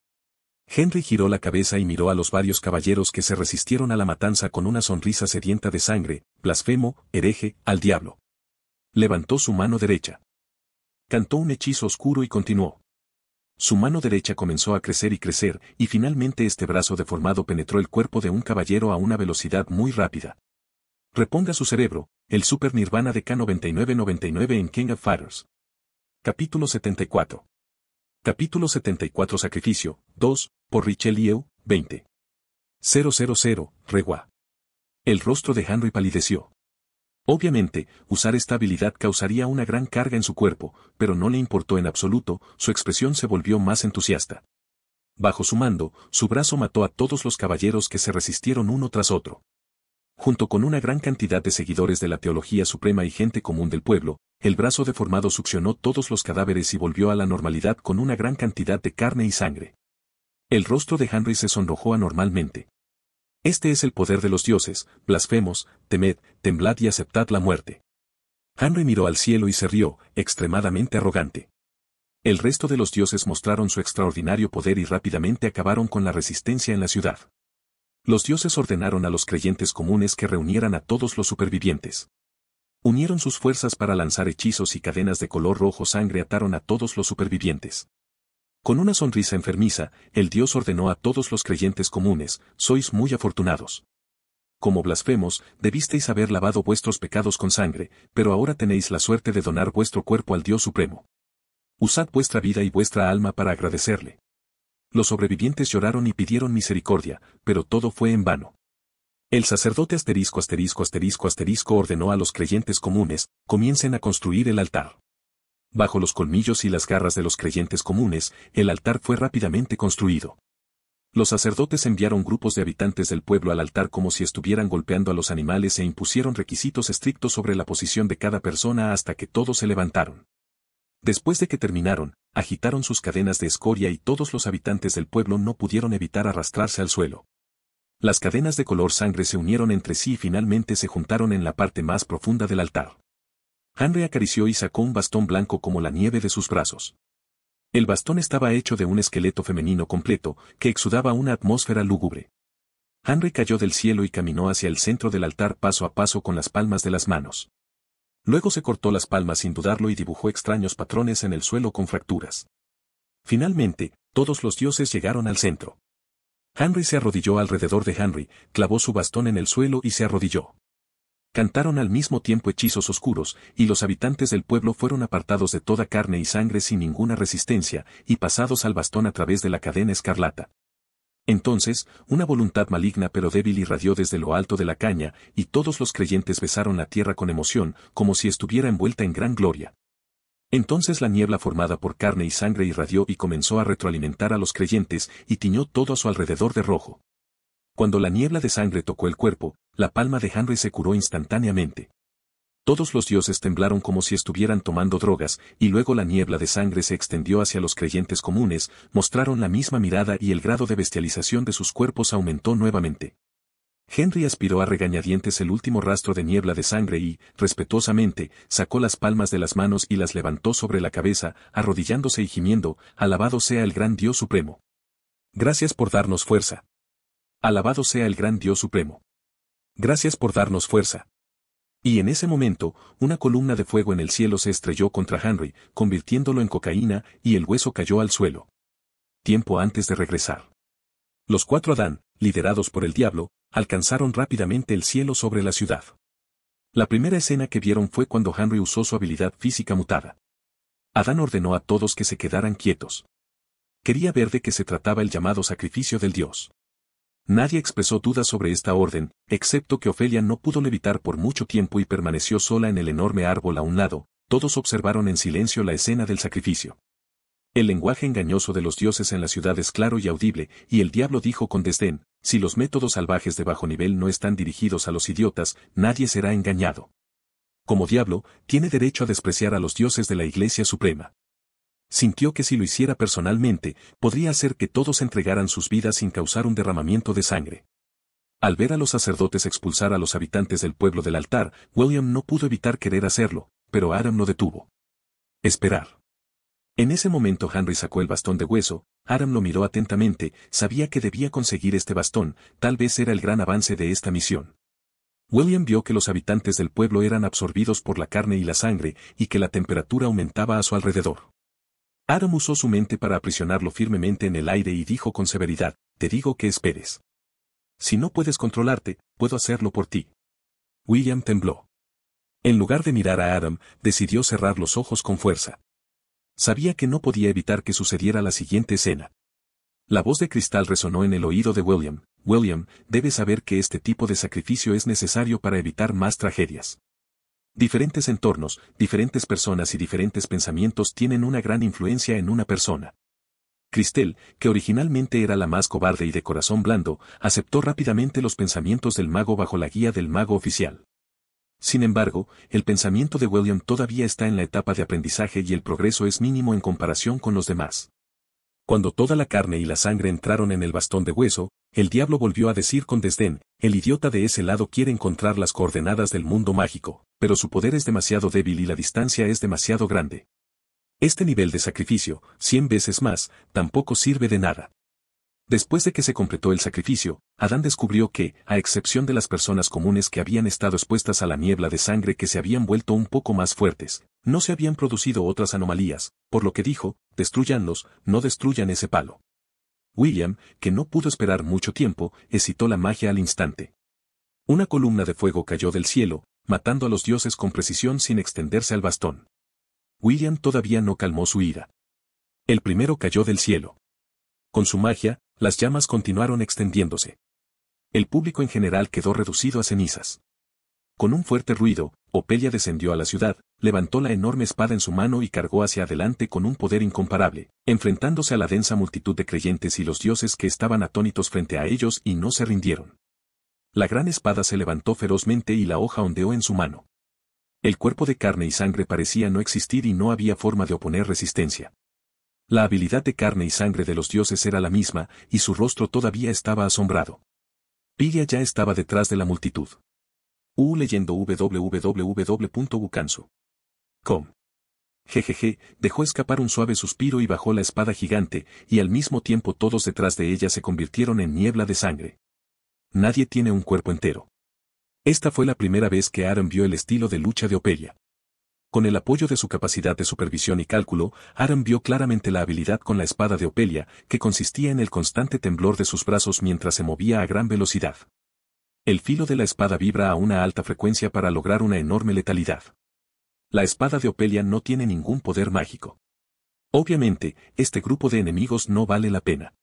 Henry giró la cabeza y miró a los varios caballeros que se resistieron a la matanza con una sonrisa sedienta de sangre, blasfemo, hereje, al diablo. Levantó su mano derecha. Cantó un hechizo oscuro y continuó. Su mano derecha comenzó a crecer y crecer, y finalmente este brazo deformado penetró el cuerpo de un caballero a una velocidad muy rápida. Reponga su cerebro, el Super Nirvana de K9999 en King of Fighters. Capítulo 74. Capítulo 74 Sacrificio, 2, por Richelieu, 20. 000, Regua. El rostro de Henry palideció. Obviamente, usar esta habilidad causaría una gran carga en su cuerpo, pero no le importó en absoluto, su expresión se volvió más entusiasta. Bajo su mando, su brazo mató a todos los caballeros que se resistieron uno tras otro. Junto con una gran cantidad de seguidores de la teología suprema y gente común del pueblo, el brazo deformado succionó todos los cadáveres y volvió a la normalidad con una gran cantidad de carne y sangre. El rostro de Henry se sonrojó anormalmente. Este es el poder de los dioses, blasfemos, temed, temblad y aceptad la muerte. Henry miró al cielo y se rió, extremadamente arrogante. El resto de los dioses mostraron su extraordinario poder y rápidamente acabaron con la resistencia en la ciudad. Los dioses ordenaron a los creyentes comunes que reunieran a todos los supervivientes. Unieron sus fuerzas para lanzar hechizos y cadenas de color rojo sangre ataron a todos los supervivientes. Con una sonrisa enfermiza, el Dios ordenó a todos los creyentes comunes, sois muy afortunados. Como blasfemos, debisteis haber lavado vuestros pecados con sangre, pero ahora tenéis la suerte de donar vuestro cuerpo al Dios Supremo. Usad vuestra vida y vuestra alma para agradecerle. Los sobrevivientes lloraron y pidieron misericordia, pero todo fue en vano. El sacerdote asterisco asterisco asterisco asterisco ordenó a los creyentes comunes, comiencen a construir el altar. Bajo los colmillos y las garras de los creyentes comunes, el altar fue rápidamente construido. Los sacerdotes enviaron grupos de habitantes del pueblo al altar como si estuvieran golpeando a los animales e impusieron requisitos estrictos sobre la posición de cada persona hasta que todos se levantaron. Después de que terminaron, agitaron sus cadenas de escoria y todos los habitantes del pueblo no pudieron evitar arrastrarse al suelo. Las cadenas de color sangre se unieron entre sí y finalmente se juntaron en la parte más profunda del altar. Henry acarició y sacó un bastón blanco como la nieve de sus brazos. El bastón estaba hecho de un esqueleto femenino completo, que exudaba una atmósfera lúgubre. Henry cayó del cielo y caminó hacia el centro del altar paso a paso con las palmas de las manos. Luego se cortó las palmas sin dudarlo y dibujó extraños patrones en el suelo con fracturas. Finalmente, todos los dioses llegaron al centro. Henry se arrodilló alrededor de Henry, clavó su bastón en el suelo y se arrodilló. Cantaron al mismo tiempo hechizos oscuros, y los habitantes del pueblo fueron apartados de toda carne y sangre sin ninguna resistencia, y pasados al bastón a través de la cadena escarlata. Entonces, una voluntad maligna pero débil irradió desde lo alto de la caña, y todos los creyentes besaron la tierra con emoción, como si estuviera envuelta en gran gloria. Entonces la niebla formada por carne y sangre irradió y comenzó a retroalimentar a los creyentes, y tiñó todo a su alrededor de rojo. Cuando la niebla de sangre tocó el cuerpo, la palma de Henry se curó instantáneamente. Todos los dioses temblaron como si estuvieran tomando drogas, y luego la niebla de sangre se extendió hacia los creyentes comunes, mostraron la misma mirada y el grado de bestialización de sus cuerpos aumentó nuevamente. Henry aspiró a regañadientes el último rastro de niebla de sangre y, respetuosamente, sacó las palmas de las manos y las levantó sobre la cabeza, arrodillándose y gimiendo, alabado sea el gran Dios Supremo. Gracias por darnos fuerza. Alabado sea el gran Dios Supremo. Gracias por darnos fuerza. Y en ese momento, una columna de fuego en el cielo se estrelló contra Henry, convirtiéndolo en cocaína, y el hueso cayó al suelo. Tiempo antes de regresar. Los cuatro Adán, liderados por el diablo, alcanzaron rápidamente el cielo sobre la ciudad. La primera escena que vieron fue cuando Henry usó su habilidad física mutada. Adán ordenó a todos que se quedaran quietos. Quería ver de qué se trataba el llamado sacrificio del dios. Nadie expresó dudas sobre esta orden, excepto que Ofelia no pudo levitar por mucho tiempo y permaneció sola en el enorme árbol a un lado, todos observaron en silencio la escena del sacrificio. El lenguaje engañoso de los dioses en la ciudad es claro y audible, y el diablo dijo con desdén, si los métodos salvajes de bajo nivel no están dirigidos a los idiotas, nadie será engañado. Como diablo, tiene derecho a despreciar a los dioses de la Iglesia Suprema sintió que si lo hiciera personalmente, podría hacer que todos entregaran sus vidas sin causar un derramamiento de sangre. Al ver a los sacerdotes expulsar a los habitantes del pueblo del altar, William no pudo evitar querer hacerlo, pero Adam lo detuvo. Esperar. En ese momento Henry sacó el bastón de hueso, Adam lo miró atentamente, sabía que debía conseguir este bastón, tal vez era el gran avance de esta misión. William vio que los habitantes del pueblo eran absorbidos por la carne y la sangre, y que la temperatura aumentaba a su alrededor. Adam usó su mente para aprisionarlo firmemente en el aire y dijo con severidad, te digo que esperes. Si no puedes controlarte, puedo hacerlo por ti. William tembló. En lugar de mirar a Adam, decidió cerrar los ojos con fuerza. Sabía que no podía evitar que sucediera la siguiente escena. La voz de cristal resonó en el oído de William. William, debes saber que este tipo de sacrificio es necesario para evitar más tragedias. Diferentes entornos, diferentes personas y diferentes pensamientos tienen una gran influencia en una persona. Cristel, que originalmente era la más cobarde y de corazón blando, aceptó rápidamente los pensamientos del mago bajo la guía del mago oficial. Sin embargo, el pensamiento de William todavía está en la etapa de aprendizaje y el progreso es mínimo en comparación con los demás. Cuando toda la carne y la sangre entraron en el bastón de hueso, el diablo volvió a decir con desdén, el idiota de ese lado quiere encontrar las coordenadas del mundo mágico pero su poder es demasiado débil y la distancia es demasiado grande. Este nivel de sacrificio, cien veces más, tampoco sirve de nada. Después de que se completó el sacrificio, Adán descubrió que, a excepción de las personas comunes que habían estado expuestas a la niebla de sangre que se habían vuelto un poco más fuertes, no se habían producido otras anomalías, por lo que dijo, destruyanlos, no destruyan ese palo. William, que no pudo esperar mucho tiempo, excitó la magia al instante. Una columna de fuego cayó del cielo, matando a los dioses con precisión sin extenderse al bastón. William todavía no calmó su ira. El primero cayó del cielo. Con su magia, las llamas continuaron extendiéndose. El público en general quedó reducido a cenizas. Con un fuerte ruido, Opelia descendió a la ciudad, levantó la enorme espada en su mano y cargó hacia adelante con un poder incomparable, enfrentándose a la densa multitud de creyentes y los dioses que estaban atónitos frente a ellos y no se rindieron. La gran espada se levantó ferozmente y la hoja ondeó en su mano. El cuerpo de carne y sangre parecía no existir y no había forma de oponer resistencia. La habilidad de carne y sangre de los dioses era la misma, y su rostro todavía estaba asombrado. Piria ya estaba detrás de la multitud. U leyendo www.bucanso.com. Jejeje, dejó escapar un suave suspiro y bajó la espada gigante, y al mismo tiempo todos detrás de ella se convirtieron en niebla de sangre nadie tiene un cuerpo entero. Esta fue la primera vez que Aaron vio el estilo de lucha de Opelia. Con el apoyo de su capacidad de supervisión y cálculo, Aaron vio claramente la habilidad con la espada de Opelia, que consistía en el constante temblor de sus brazos mientras se movía a gran velocidad. El filo de la espada vibra a una alta frecuencia para lograr una enorme letalidad. La espada de Opelia no tiene ningún poder mágico. Obviamente, este grupo de enemigos no vale la pena.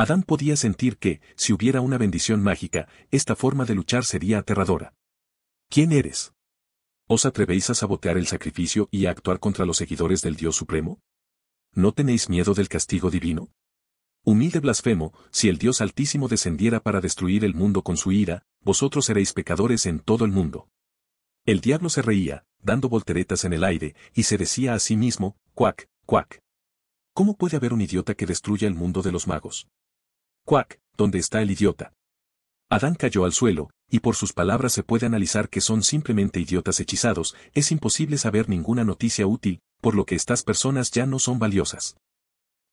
Adán podía sentir que, si hubiera una bendición mágica, esta forma de luchar sería aterradora. ¿Quién eres? ¿Os atrevéis a sabotear el sacrificio y a actuar contra los seguidores del Dios Supremo? ¿No tenéis miedo del castigo divino? Humilde blasfemo, si el Dios Altísimo descendiera para destruir el mundo con su ira, vosotros seréis pecadores en todo el mundo. El diablo se reía, dando volteretas en el aire, y se decía a sí mismo, cuac, cuac. ¿Cómo puede haber un idiota que destruya el mundo de los magos? Cuac, ¿dónde está el idiota? Adán cayó al suelo, y por sus palabras se puede analizar que son simplemente idiotas hechizados, es imposible saber ninguna noticia útil, por lo que estas personas ya no son valiosas.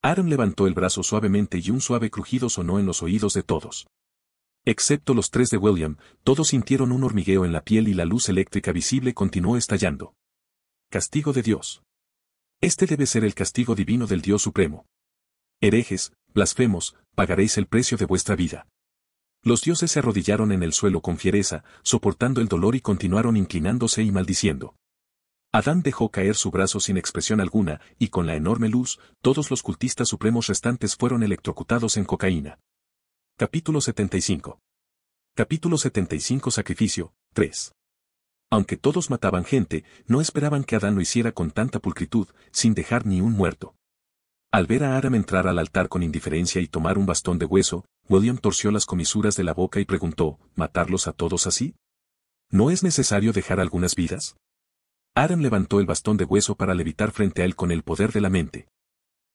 Aaron levantó el brazo suavemente y un suave crujido sonó en los oídos de todos. Excepto los tres de William, todos sintieron un hormigueo en la piel y la luz eléctrica visible continuó estallando. Castigo de Dios. Este debe ser el castigo divino del Dios Supremo. Herejes, blasfemos, pagaréis el precio de vuestra vida. Los dioses se arrodillaron en el suelo con fiereza, soportando el dolor y continuaron inclinándose y maldiciendo. Adán dejó caer su brazo sin expresión alguna, y con la enorme luz, todos los cultistas supremos restantes fueron electrocutados en cocaína. Capítulo 75. Capítulo 75 Sacrificio, 3. Aunque todos mataban gente, no esperaban que Adán lo hiciera con tanta pulcritud, sin dejar ni un muerto. Al ver a Adam entrar al altar con indiferencia y tomar un bastón de hueso, William torció las comisuras de la boca y preguntó, ¿matarlos a todos así? ¿No es necesario dejar algunas vidas? Adam levantó el bastón de hueso para levitar frente a él con el poder de la mente.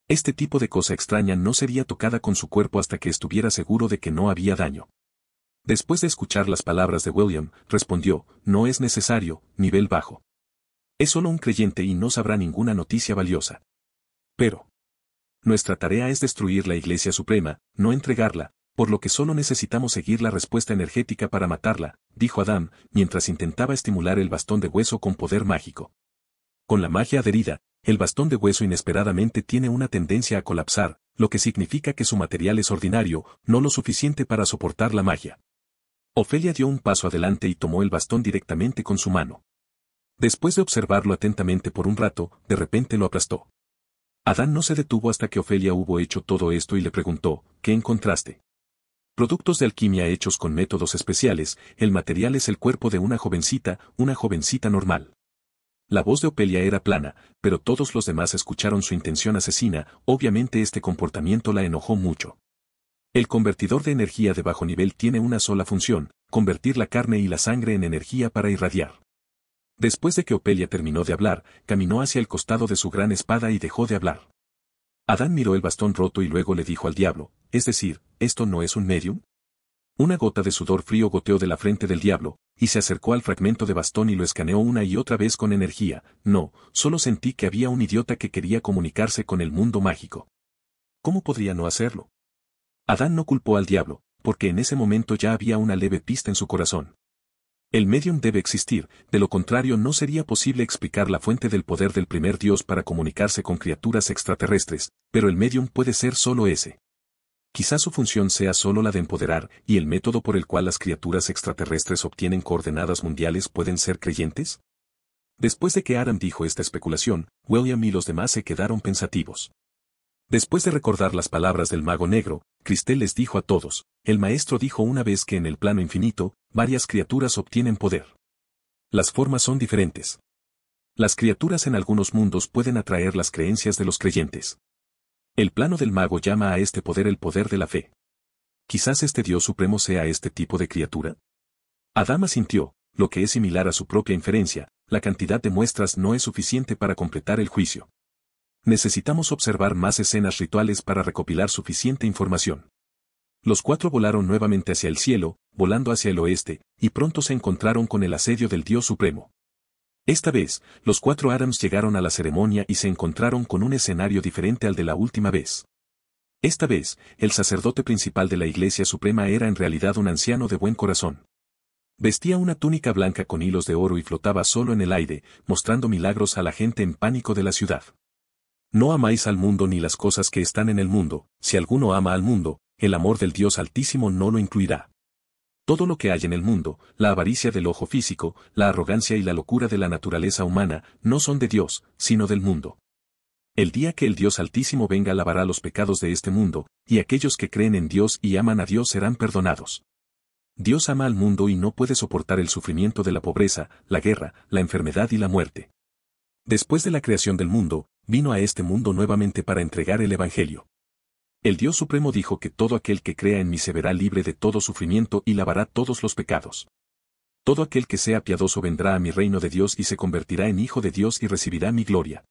Este tipo de cosa extraña no sería tocada con su cuerpo hasta que estuviera seguro de que no había daño. Después de escuchar las palabras de William, respondió, no es necesario, nivel bajo. Es solo un creyente y no sabrá ninguna noticia valiosa. Pero, nuestra tarea es destruir la Iglesia Suprema, no entregarla, por lo que solo necesitamos seguir la respuesta energética para matarla, dijo Adam, mientras intentaba estimular el bastón de hueso con poder mágico. Con la magia adherida, el bastón de hueso inesperadamente tiene una tendencia a colapsar, lo que significa que su material es ordinario, no lo suficiente para soportar la magia. Ofelia dio un paso adelante y tomó el bastón directamente con su mano. Después de observarlo atentamente por un rato, de repente lo aplastó. Adán no se detuvo hasta que Ofelia hubo hecho todo esto y le preguntó, ¿qué encontraste? Productos de alquimia hechos con métodos especiales, el material es el cuerpo de una jovencita, una jovencita normal. La voz de Opelia era plana, pero todos los demás escucharon su intención asesina, obviamente este comportamiento la enojó mucho. El convertidor de energía de bajo nivel tiene una sola función, convertir la carne y la sangre en energía para irradiar. Después de que Opelia terminó de hablar, caminó hacia el costado de su gran espada y dejó de hablar. Adán miró el bastón roto y luego le dijo al diablo, es decir, ¿esto no es un medium? Una gota de sudor frío goteó de la frente del diablo, y se acercó al fragmento de bastón y lo escaneó una y otra vez con energía. No, solo sentí que había un idiota que quería comunicarse con el mundo mágico. ¿Cómo podría no hacerlo? Adán no culpó al diablo, porque en ese momento ya había una leve pista en su corazón. El medium debe existir, de lo contrario no sería posible explicar la fuente del poder del primer Dios para comunicarse con criaturas extraterrestres, pero el medium puede ser solo ese. Quizás su función sea solo la de empoderar, y el método por el cual las criaturas extraterrestres obtienen coordenadas mundiales pueden ser creyentes? Después de que Adam dijo esta especulación, William y los demás se quedaron pensativos. Después de recordar las palabras del mago negro, Cristel les dijo a todos, el maestro dijo una vez que en el plano infinito, varias criaturas obtienen poder. Las formas son diferentes. Las criaturas en algunos mundos pueden atraer las creencias de los creyentes. El plano del mago llama a este poder el poder de la fe. Quizás este Dios supremo sea este tipo de criatura. Adama sintió, lo que es similar a su propia inferencia, la cantidad de muestras no es suficiente para completar el juicio. Necesitamos observar más escenas rituales para recopilar suficiente información. Los cuatro volaron nuevamente hacia el cielo, volando hacia el oeste, y pronto se encontraron con el asedio del Dios Supremo. Esta vez, los cuatro Adams llegaron a la ceremonia y se encontraron con un escenario diferente al de la última vez. Esta vez, el sacerdote principal de la Iglesia Suprema era en realidad un anciano de buen corazón. Vestía una túnica blanca con hilos de oro y flotaba solo en el aire, mostrando milagros a la gente en pánico de la ciudad. No amáis al mundo ni las cosas que están en el mundo, si alguno ama al mundo, el amor del Dios Altísimo no lo incluirá. Todo lo que hay en el mundo, la avaricia del ojo físico, la arrogancia y la locura de la naturaleza humana, no son de Dios, sino del mundo. El día que el Dios Altísimo venga alabará los pecados de este mundo, y aquellos que creen en Dios y aman a Dios serán perdonados. Dios ama al mundo y no puede soportar el sufrimiento de la pobreza, la guerra, la enfermedad y la muerte. Después de la creación del mundo, vino a este mundo nuevamente para entregar el Evangelio. El Dios Supremo dijo que todo aquel que crea en mí se verá libre de todo sufrimiento y lavará todos los pecados. Todo aquel que sea piadoso vendrá a mi reino de Dios y se convertirá en hijo de Dios y recibirá mi gloria.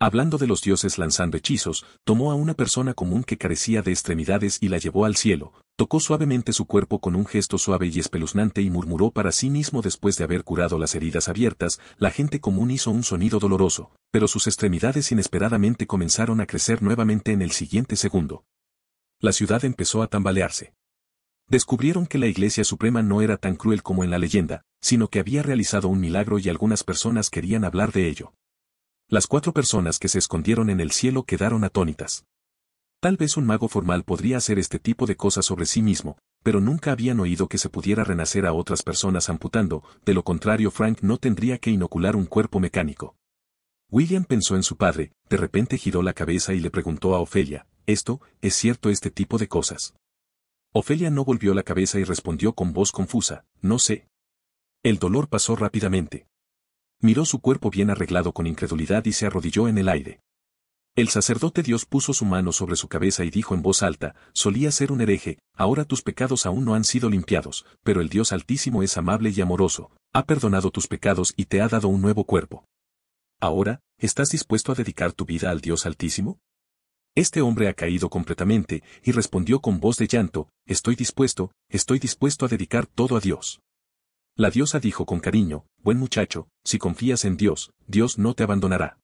Hablando de los dioses lanzando hechizos, tomó a una persona común que carecía de extremidades y la llevó al cielo, Tocó suavemente su cuerpo con un gesto suave y espeluznante y murmuró para sí mismo después de haber curado las heridas abiertas, la gente común hizo un sonido doloroso, pero sus extremidades inesperadamente comenzaron a crecer nuevamente en el siguiente segundo. La ciudad empezó a tambalearse. Descubrieron que la Iglesia Suprema no era tan cruel como en la leyenda, sino que había realizado un milagro y algunas personas querían hablar de ello. Las cuatro personas que se escondieron en el cielo quedaron atónitas. Tal vez un mago formal podría hacer este tipo de cosas sobre sí mismo, pero nunca habían oído que se pudiera renacer a otras personas amputando, de lo contrario Frank no tendría que inocular un cuerpo mecánico. William pensó en su padre, de repente giró la cabeza y le preguntó a Ofelia, ¿esto, es cierto este tipo de cosas? Ofelia no volvió la cabeza y respondió con voz confusa, no sé. El dolor pasó rápidamente. Miró su cuerpo bien arreglado con incredulidad y se arrodilló en el aire. El sacerdote Dios puso su mano sobre su cabeza y dijo en voz alta, solía ser un hereje, ahora tus pecados aún no han sido limpiados, pero el Dios Altísimo es amable y amoroso, ha perdonado tus pecados y te ha dado un nuevo cuerpo. Ahora, ¿estás dispuesto a dedicar tu vida al Dios Altísimo? Este hombre ha caído completamente, y respondió con voz de llanto, estoy dispuesto, estoy dispuesto a dedicar todo a Dios. La diosa dijo con cariño, buen muchacho, si confías en Dios, Dios no te abandonará.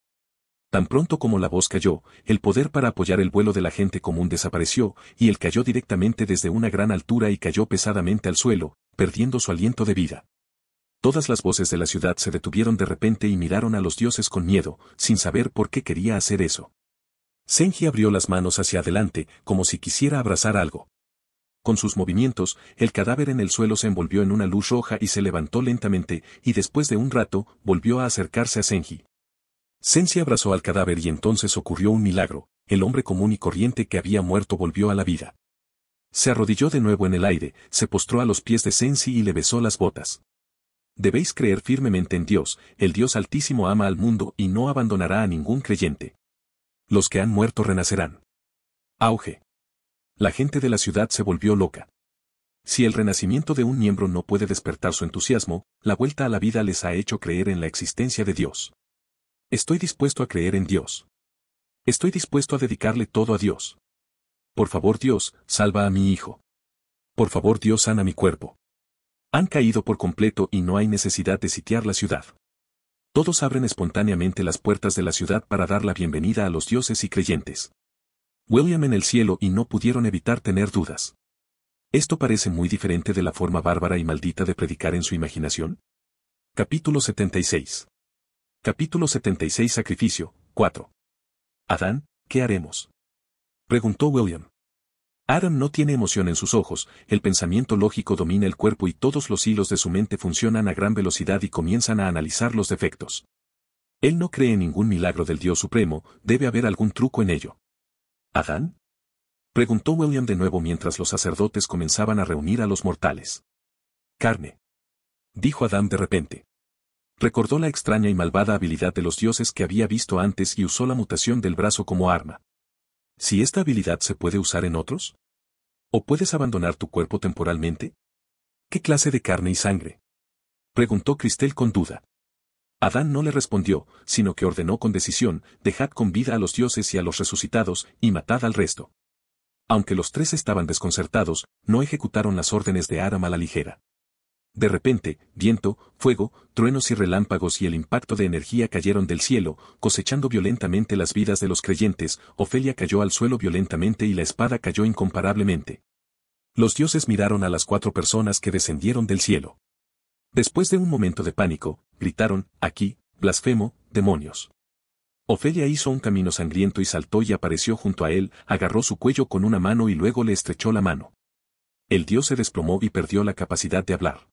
Tan pronto como la voz cayó, el poder para apoyar el vuelo de la gente común desapareció, y él cayó directamente desde una gran altura y cayó pesadamente al suelo, perdiendo su aliento de vida. Todas las voces de la ciudad se detuvieron de repente y miraron a los dioses con miedo, sin saber por qué quería hacer eso. Senji abrió las manos hacia adelante, como si quisiera abrazar algo. Con sus movimientos, el cadáver en el suelo se envolvió en una luz roja y se levantó lentamente, y después de un rato, volvió a acercarse a Senji. Sensi abrazó al cadáver y entonces ocurrió un milagro, el hombre común y corriente que había muerto volvió a la vida. Se arrodilló de nuevo en el aire, se postró a los pies de Sensi y le besó las botas. Debéis creer firmemente en Dios, el Dios Altísimo ama al mundo y no abandonará a ningún creyente. Los que han muerto renacerán. Auge. La gente de la ciudad se volvió loca. Si el renacimiento de un miembro no puede despertar su entusiasmo, la vuelta a la vida les ha hecho creer en la existencia de Dios. Estoy dispuesto a creer en Dios. Estoy dispuesto a dedicarle todo a Dios. Por favor Dios, salva a mi hijo. Por favor Dios sana mi cuerpo. Han caído por completo y no hay necesidad de sitiar la ciudad. Todos abren espontáneamente las puertas de la ciudad para dar la bienvenida a los dioses y creyentes. William en el cielo y no pudieron evitar tener dudas. Esto parece muy diferente de la forma bárbara y maldita de predicar en su imaginación. Capítulo 76 Capítulo 76 Sacrificio, 4. Adán, ¿qué haremos? Preguntó William. Adam no tiene emoción en sus ojos, el pensamiento lógico domina el cuerpo y todos los hilos de su mente funcionan a gran velocidad y comienzan a analizar los defectos. Él no cree en ningún milagro del Dios Supremo, debe haber algún truco en ello. ¿Adán? Preguntó William de nuevo mientras los sacerdotes comenzaban a reunir a los mortales. Carne. Dijo Adán de repente. Recordó la extraña y malvada habilidad de los dioses que había visto antes y usó la mutación del brazo como arma. ¿Si esta habilidad se puede usar en otros? ¿O puedes abandonar tu cuerpo temporalmente? ¿Qué clase de carne y sangre? Preguntó Cristel con duda. Adán no le respondió, sino que ordenó con decisión, dejad con vida a los dioses y a los resucitados, y matad al resto. Aunque los tres estaban desconcertados, no ejecutaron las órdenes de Aram a la ligera. De repente, viento, fuego, truenos y relámpagos y el impacto de energía cayeron del cielo, cosechando violentamente las vidas de los creyentes, Ofelia cayó al suelo violentamente y la espada cayó incomparablemente. Los dioses miraron a las cuatro personas que descendieron del cielo. Después de un momento de pánico, gritaron, aquí, blasfemo, demonios. Ofelia hizo un camino sangriento y saltó y apareció junto a él, agarró su cuello con una mano y luego le estrechó la mano. El dios se desplomó y perdió la capacidad de hablar.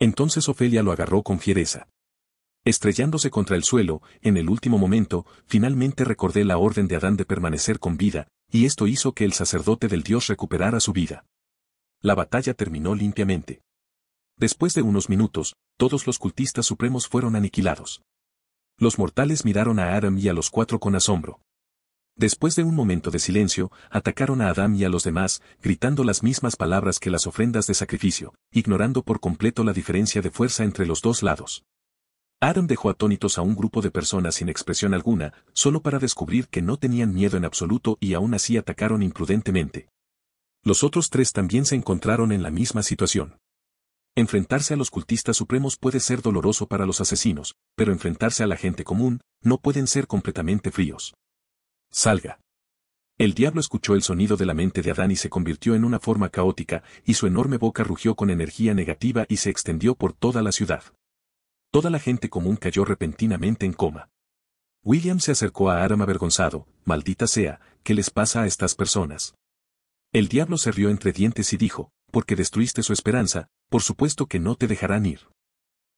Entonces Ofelia lo agarró con fiereza. Estrellándose contra el suelo, en el último momento, finalmente recordé la orden de Adán de permanecer con vida, y esto hizo que el sacerdote del dios recuperara su vida. La batalla terminó limpiamente. Después de unos minutos, todos los cultistas supremos fueron aniquilados. Los mortales miraron a Adam y a los cuatro con asombro. Después de un momento de silencio, atacaron a Adam y a los demás, gritando las mismas palabras que las ofrendas de sacrificio, ignorando por completo la diferencia de fuerza entre los dos lados. Adam dejó atónitos a un grupo de personas sin expresión alguna, solo para descubrir que no tenían miedo en absoluto y aún así atacaron imprudentemente. Los otros tres también se encontraron en la misma situación. Enfrentarse a los cultistas supremos puede ser doloroso para los asesinos, pero enfrentarse a la gente común, no pueden ser completamente fríos. Salga. El diablo escuchó el sonido de la mente de Adán y se convirtió en una forma caótica, y su enorme boca rugió con energía negativa y se extendió por toda la ciudad. Toda la gente común cayó repentinamente en coma. William se acercó a Adam avergonzado, maldita sea, ¿qué les pasa a estas personas? El diablo se rió entre dientes y dijo, porque destruiste su esperanza, por supuesto que no te dejarán ir.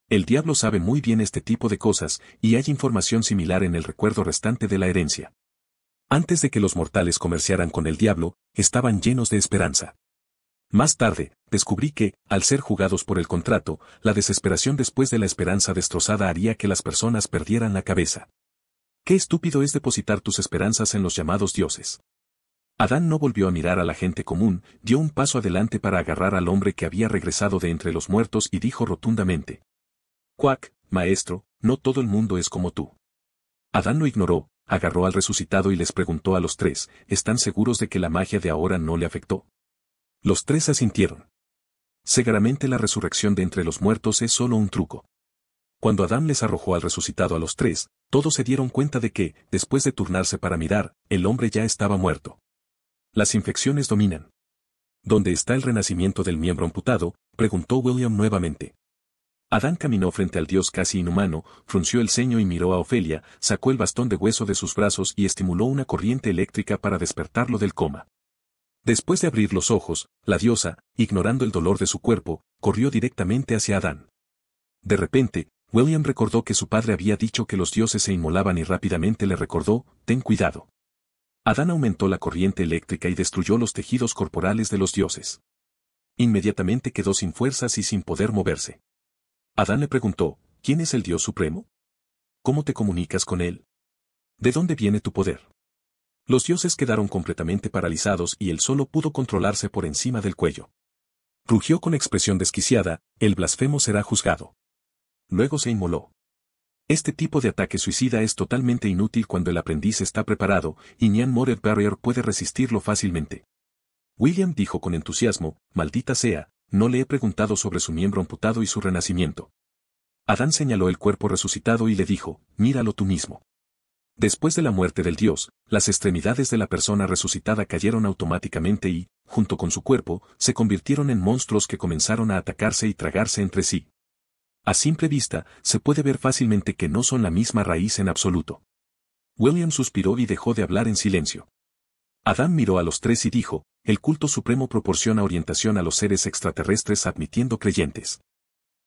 El diablo sabe muy bien este tipo de cosas, y hay información similar en el recuerdo restante de la herencia. Antes de que los mortales comerciaran con el diablo, estaban llenos de esperanza. Más tarde, descubrí que, al ser jugados por el contrato, la desesperación después de la esperanza destrozada haría que las personas perdieran la cabeza. Qué estúpido es depositar tus esperanzas en los llamados dioses. Adán no volvió a mirar a la gente común, dio un paso adelante para agarrar al hombre que había regresado de entre los muertos y dijo rotundamente. Cuac, maestro, no todo el mundo es como tú. Adán lo ignoró, agarró al resucitado y les preguntó a los tres, ¿están seguros de que la magia de ahora no le afectó? Los tres asintieron. Seguramente la resurrección de entre los muertos es solo un truco. Cuando Adán les arrojó al resucitado a los tres, todos se dieron cuenta de que, después de turnarse para mirar, el hombre ya estaba muerto. Las infecciones dominan. ¿Dónde está el renacimiento del miembro amputado? preguntó William nuevamente. Adán caminó frente al dios casi inhumano, frunció el ceño y miró a Ofelia, sacó el bastón de hueso de sus brazos y estimuló una corriente eléctrica para despertarlo del coma. Después de abrir los ojos, la diosa, ignorando el dolor de su cuerpo, corrió directamente hacia Adán. De repente, William recordó que su padre había dicho que los dioses se inmolaban y rápidamente le recordó, ten cuidado. Adán aumentó la corriente eléctrica y destruyó los tejidos corporales de los dioses. Inmediatamente quedó sin fuerzas y sin poder moverse. Adán le preguntó, ¿quién es el Dios Supremo? ¿Cómo te comunicas con él? ¿De dónde viene tu poder? Los dioses quedaron completamente paralizados y él solo pudo controlarse por encima del cuello. Rugió con expresión desquiciada, el blasfemo será juzgado. Luego se inmoló. Este tipo de ataque suicida es totalmente inútil cuando el aprendiz está preparado y Nian Moret Barrier puede resistirlo fácilmente. William dijo con entusiasmo, maldita sea, no le he preguntado sobre su miembro amputado y su renacimiento. Adán señaló el cuerpo resucitado y le dijo, míralo tú mismo. Después de la muerte del Dios, las extremidades de la persona resucitada cayeron automáticamente y, junto con su cuerpo, se convirtieron en monstruos que comenzaron a atacarse y tragarse entre sí. A simple vista, se puede ver fácilmente que no son la misma raíz en absoluto. William suspiró y dejó de hablar en silencio. Adán miró a los tres y dijo, el culto supremo proporciona orientación a los seres extraterrestres admitiendo creyentes.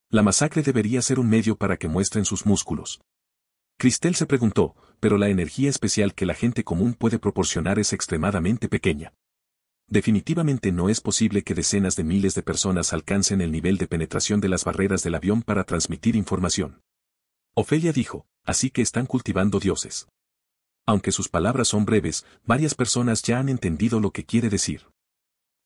La masacre debería ser un medio para que muestren sus músculos. Cristel se preguntó, pero la energía especial que la gente común puede proporcionar es extremadamente pequeña. Definitivamente no es posible que decenas de miles de personas alcancen el nivel de penetración de las barreras del avión para transmitir información. Ofelia dijo, así que están cultivando dioses. Aunque sus palabras son breves, varias personas ya han entendido lo que quiere decir.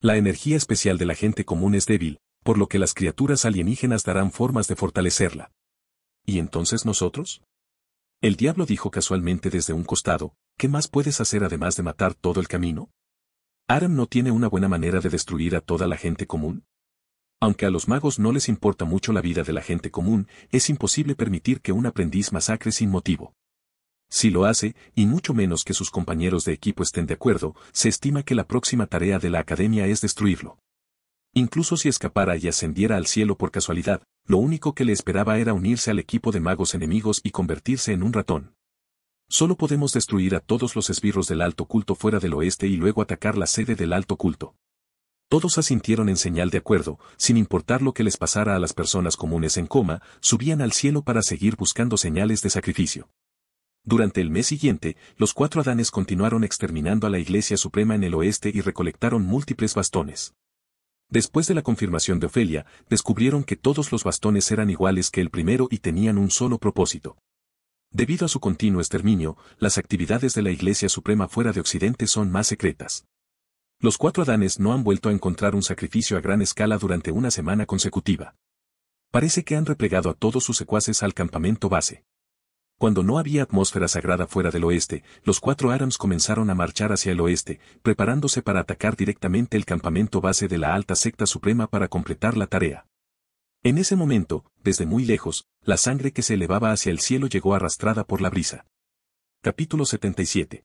La energía especial de la gente común es débil, por lo que las criaturas alienígenas darán formas de fortalecerla. ¿Y entonces nosotros? El diablo dijo casualmente desde un costado, ¿qué más puedes hacer además de matar todo el camino? ¿Aram no tiene una buena manera de destruir a toda la gente común? Aunque a los magos no les importa mucho la vida de la gente común, es imposible permitir que un aprendiz masacre sin motivo. Si lo hace, y mucho menos que sus compañeros de equipo estén de acuerdo, se estima que la próxima tarea de la academia es destruirlo. Incluso si escapara y ascendiera al cielo por casualidad, lo único que le esperaba era unirse al equipo de magos enemigos y convertirse en un ratón. Solo podemos destruir a todos los esbirros del alto culto fuera del oeste y luego atacar la sede del alto culto. Todos asintieron en señal de acuerdo, sin importar lo que les pasara a las personas comunes en coma, subían al cielo para seguir buscando señales de sacrificio. Durante el mes siguiente, los cuatro Adanes continuaron exterminando a la Iglesia Suprema en el oeste y recolectaron múltiples bastones. Después de la confirmación de Ofelia, descubrieron que todos los bastones eran iguales que el primero y tenían un solo propósito. Debido a su continuo exterminio, las actividades de la Iglesia Suprema fuera de Occidente son más secretas. Los cuatro Adanes no han vuelto a encontrar un sacrificio a gran escala durante una semana consecutiva. Parece que han replegado a todos sus secuaces al campamento base. Cuando no había atmósfera sagrada fuera del oeste, los cuatro árams comenzaron a marchar hacia el oeste, preparándose para atacar directamente el campamento base de la alta secta suprema para completar la tarea. En ese momento, desde muy lejos, la sangre que se elevaba hacia el cielo llegó arrastrada por la brisa. Capítulo 77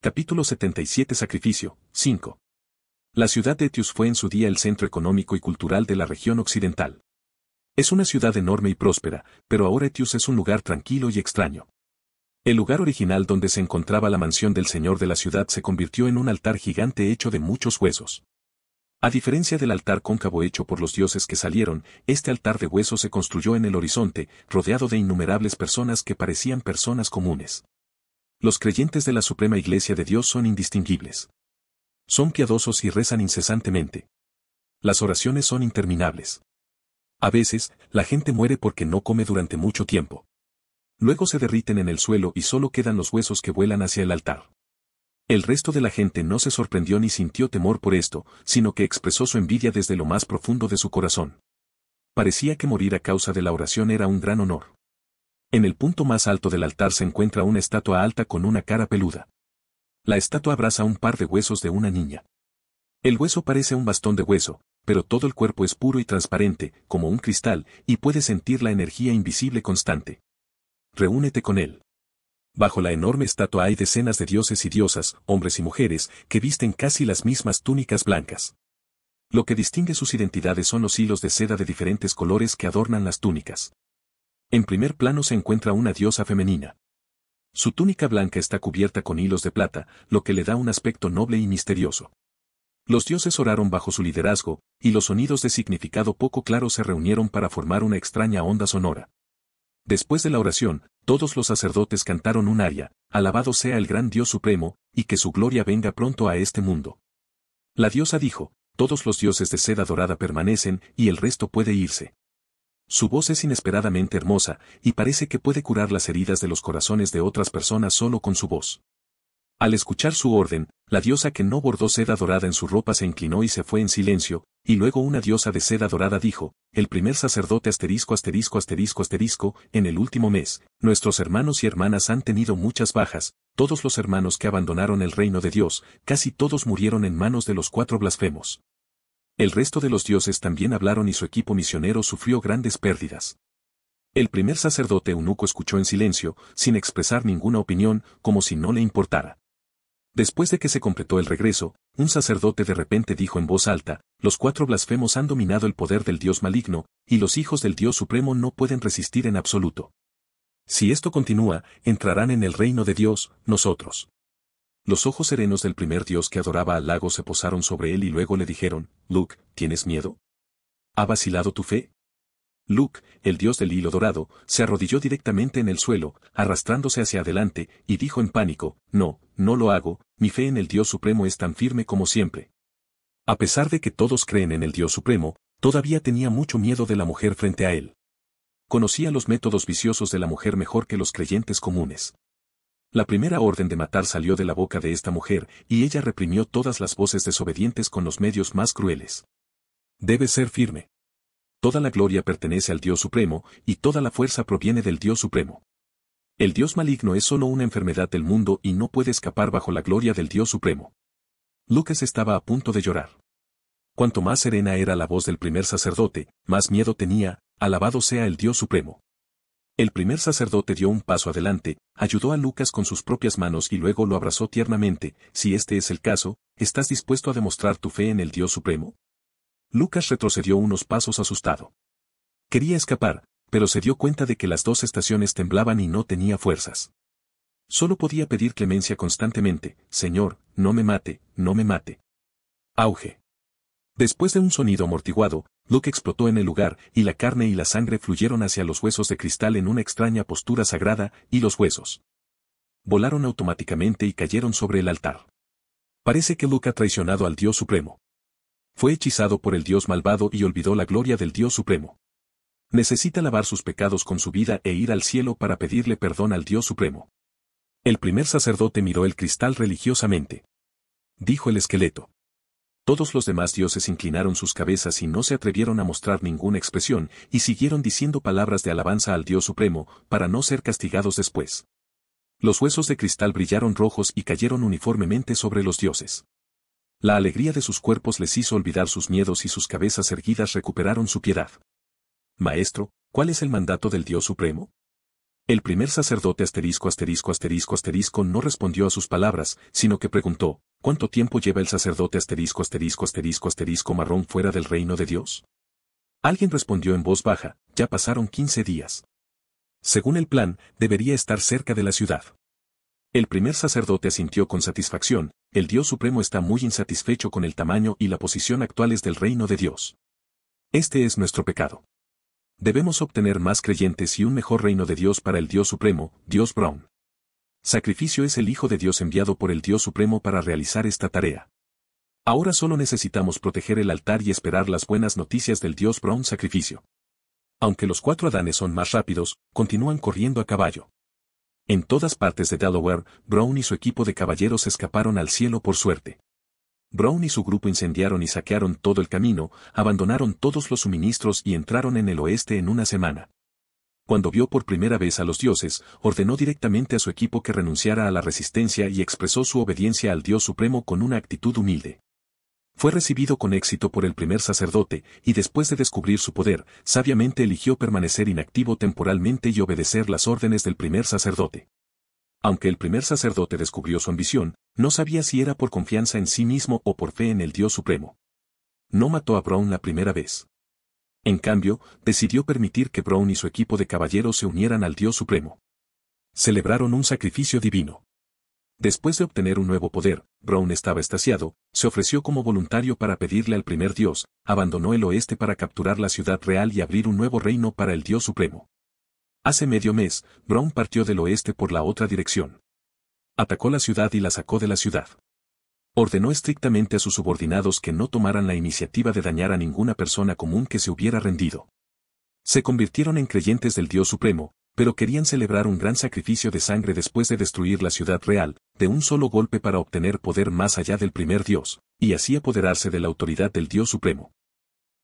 Capítulo 77 Sacrificio 5 La ciudad de Etius fue en su día el centro económico y cultural de la región occidental. Es una ciudad enorme y próspera, pero ahora Etius es un lugar tranquilo y extraño. El lugar original donde se encontraba la mansión del señor de la ciudad se convirtió en un altar gigante hecho de muchos huesos. A diferencia del altar cóncavo hecho por los dioses que salieron, este altar de huesos se construyó en el horizonte, rodeado de innumerables personas que parecían personas comunes. Los creyentes de la Suprema Iglesia de Dios son indistinguibles. Son piadosos y rezan incesantemente. Las oraciones son interminables. A veces, la gente muere porque no come durante mucho tiempo. Luego se derriten en el suelo y solo quedan los huesos que vuelan hacia el altar. El resto de la gente no se sorprendió ni sintió temor por esto, sino que expresó su envidia desde lo más profundo de su corazón. Parecía que morir a causa de la oración era un gran honor. En el punto más alto del altar se encuentra una estatua alta con una cara peluda. La estatua abraza un par de huesos de una niña. El hueso parece un bastón de hueso, pero todo el cuerpo es puro y transparente, como un cristal, y puedes sentir la energía invisible constante. Reúnete con él. Bajo la enorme estatua hay decenas de dioses y diosas, hombres y mujeres, que visten casi las mismas túnicas blancas. Lo que distingue sus identidades son los hilos de seda de diferentes colores que adornan las túnicas. En primer plano se encuentra una diosa femenina. Su túnica blanca está cubierta con hilos de plata, lo que le da un aspecto noble y misterioso. Los dioses oraron bajo su liderazgo, y los sonidos de significado poco claro se reunieron para formar una extraña onda sonora. Después de la oración, todos los sacerdotes cantaron un aria, alabado sea el gran Dios supremo, y que su gloria venga pronto a este mundo. La diosa dijo, todos los dioses de seda dorada permanecen y el resto puede irse. Su voz es inesperadamente hermosa, y parece que puede curar las heridas de los corazones de otras personas solo con su voz. Al escuchar su orden, la diosa que no bordó seda dorada en su ropa se inclinó y se fue en silencio, y luego una diosa de seda dorada dijo, el primer sacerdote asterisco asterisco asterisco asterisco, en el último mes, nuestros hermanos y hermanas han tenido muchas bajas, todos los hermanos que abandonaron el reino de Dios, casi todos murieron en manos de los cuatro blasfemos. El resto de los dioses también hablaron y su equipo misionero sufrió grandes pérdidas. El primer sacerdote eunuco escuchó en silencio, sin expresar ninguna opinión, como si no le importara. Después de que se completó el regreso, un sacerdote de repente dijo en voz alta, los cuatro blasfemos han dominado el poder del Dios maligno, y los hijos del Dios supremo no pueden resistir en absoluto. Si esto continúa, entrarán en el reino de Dios, nosotros. Los ojos serenos del primer Dios que adoraba al lago se posaron sobre él y luego le dijeron, Luke, ¿tienes miedo? ¿Ha vacilado tu fe? Luke, el dios del hilo dorado, se arrodilló directamente en el suelo, arrastrándose hacia adelante, y dijo en pánico, No, no lo hago, mi fe en el Dios Supremo es tan firme como siempre. A pesar de que todos creen en el Dios Supremo, todavía tenía mucho miedo de la mujer frente a él. Conocía los métodos viciosos de la mujer mejor que los creyentes comunes. La primera orden de matar salió de la boca de esta mujer, y ella reprimió todas las voces desobedientes con los medios más crueles. Debe ser firme. Toda la gloria pertenece al Dios Supremo, y toda la fuerza proviene del Dios Supremo. El Dios maligno es solo una enfermedad del mundo y no puede escapar bajo la gloria del Dios Supremo. Lucas estaba a punto de llorar. Cuanto más serena era la voz del primer sacerdote, más miedo tenía, alabado sea el Dios Supremo. El primer sacerdote dio un paso adelante, ayudó a Lucas con sus propias manos y luego lo abrazó tiernamente, si este es el caso, ¿estás dispuesto a demostrar tu fe en el Dios Supremo? Lucas retrocedió unos pasos asustado. Quería escapar, pero se dio cuenta de que las dos estaciones temblaban y no tenía fuerzas. Solo podía pedir clemencia constantemente, Señor, no me mate, no me mate. Auge. Después de un sonido amortiguado, Luke explotó en el lugar, y la carne y la sangre fluyeron hacia los huesos de cristal en una extraña postura sagrada, y los huesos. Volaron automáticamente y cayeron sobre el altar. Parece que Luke ha traicionado al Dios Supremo. Fue hechizado por el Dios malvado y olvidó la gloria del Dios Supremo. Necesita lavar sus pecados con su vida e ir al cielo para pedirle perdón al Dios Supremo. El primer sacerdote miró el cristal religiosamente. Dijo el esqueleto. Todos los demás dioses inclinaron sus cabezas y no se atrevieron a mostrar ninguna expresión, y siguieron diciendo palabras de alabanza al Dios Supremo, para no ser castigados después. Los huesos de cristal brillaron rojos y cayeron uniformemente sobre los dioses. La alegría de sus cuerpos les hizo olvidar sus miedos y sus cabezas erguidas recuperaron su piedad. Maestro, ¿cuál es el mandato del Dios Supremo? El primer sacerdote asterisco asterisco asterisco asterisco no respondió a sus palabras, sino que preguntó, ¿cuánto tiempo lleva el sacerdote asterisco asterisco asterisco asterisco marrón fuera del reino de Dios? Alguien respondió en voz baja, ya pasaron quince días. Según el plan, debería estar cerca de la ciudad. El primer sacerdote asintió con satisfacción, el Dios Supremo está muy insatisfecho con el tamaño y la posición actuales del reino de Dios. Este es nuestro pecado. Debemos obtener más creyentes y un mejor reino de Dios para el Dios Supremo, Dios Brown. Sacrificio es el Hijo de Dios enviado por el Dios Supremo para realizar esta tarea. Ahora solo necesitamos proteger el altar y esperar las buenas noticias del Dios Brown Sacrificio. Aunque los cuatro Adanes son más rápidos, continúan corriendo a caballo. En todas partes de Delaware, Brown y su equipo de caballeros escaparon al cielo por suerte. Brown y su grupo incendiaron y saquearon todo el camino, abandonaron todos los suministros y entraron en el oeste en una semana. Cuando vio por primera vez a los dioses, ordenó directamente a su equipo que renunciara a la resistencia y expresó su obediencia al Dios Supremo con una actitud humilde. Fue recibido con éxito por el primer sacerdote, y después de descubrir su poder, sabiamente eligió permanecer inactivo temporalmente y obedecer las órdenes del primer sacerdote. Aunque el primer sacerdote descubrió su ambición, no sabía si era por confianza en sí mismo o por fe en el Dios Supremo. No mató a Brown la primera vez. En cambio, decidió permitir que Brown y su equipo de caballeros se unieran al Dios Supremo. Celebraron un sacrificio divino. Después de obtener un nuevo poder, Brown estaba estaciado, se ofreció como voluntario para pedirle al primer dios, abandonó el oeste para capturar la ciudad real y abrir un nuevo reino para el dios supremo. Hace medio mes, Brown partió del oeste por la otra dirección. Atacó la ciudad y la sacó de la ciudad. Ordenó estrictamente a sus subordinados que no tomaran la iniciativa de dañar a ninguna persona común que se hubiera rendido. Se convirtieron en creyentes del Dios Supremo, pero querían celebrar un gran sacrificio de sangre después de destruir la ciudad real, de un solo golpe para obtener poder más allá del primer dios, y así apoderarse de la autoridad del dios supremo.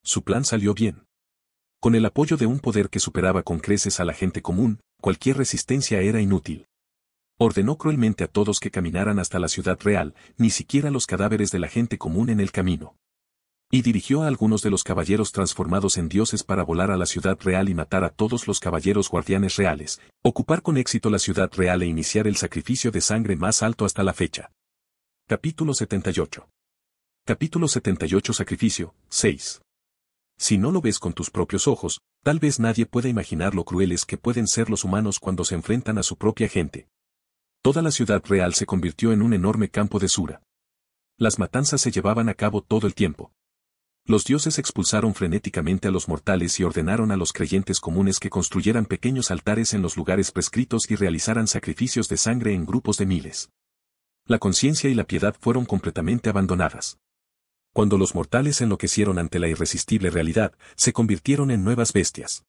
Su plan salió bien. Con el apoyo de un poder que superaba con creces a la gente común, cualquier resistencia era inútil. Ordenó cruelmente a todos que caminaran hasta la ciudad real, ni siquiera los cadáveres de la gente común en el camino. Y dirigió a algunos de los caballeros transformados en dioses para volar a la ciudad real y matar a todos los caballeros guardianes reales, ocupar con éxito la ciudad real e iniciar el sacrificio de sangre más alto hasta la fecha. Capítulo 78. Capítulo 78 Sacrificio, 6. Si no lo ves con tus propios ojos, tal vez nadie pueda imaginar lo crueles que pueden ser los humanos cuando se enfrentan a su propia gente. Toda la ciudad real se convirtió en un enorme campo de sura. Las matanzas se llevaban a cabo todo el tiempo los dioses expulsaron frenéticamente a los mortales y ordenaron a los creyentes comunes que construyeran pequeños altares en los lugares prescritos y realizaran sacrificios de sangre en grupos de miles. La conciencia y la piedad fueron completamente abandonadas. Cuando los mortales enloquecieron ante la irresistible realidad, se convirtieron en nuevas bestias.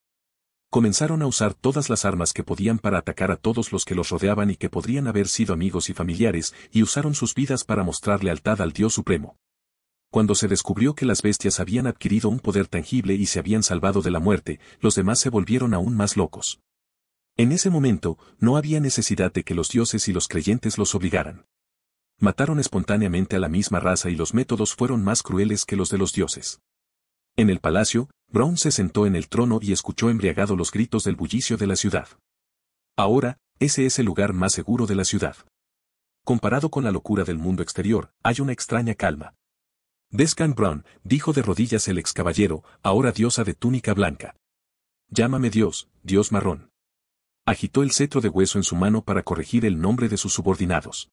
Comenzaron a usar todas las armas que podían para atacar a todos los que los rodeaban y que podrían haber sido amigos y familiares, y usaron sus vidas para mostrar lealtad al Dios Supremo. Cuando se descubrió que las bestias habían adquirido un poder tangible y se habían salvado de la muerte, los demás se volvieron aún más locos. En ese momento, no había necesidad de que los dioses y los creyentes los obligaran. Mataron espontáneamente a la misma raza y los métodos fueron más crueles que los de los dioses. En el palacio, Brown se sentó en el trono y escuchó embriagado los gritos del bullicio de la ciudad. Ahora, ese es el lugar más seguro de la ciudad. Comparado con la locura del mundo exterior, hay una extraña calma. Descan Brown, dijo de rodillas el ex caballero, ahora diosa de túnica blanca. Llámame Dios, Dios marrón. Agitó el cetro de hueso en su mano para corregir el nombre de sus subordinados.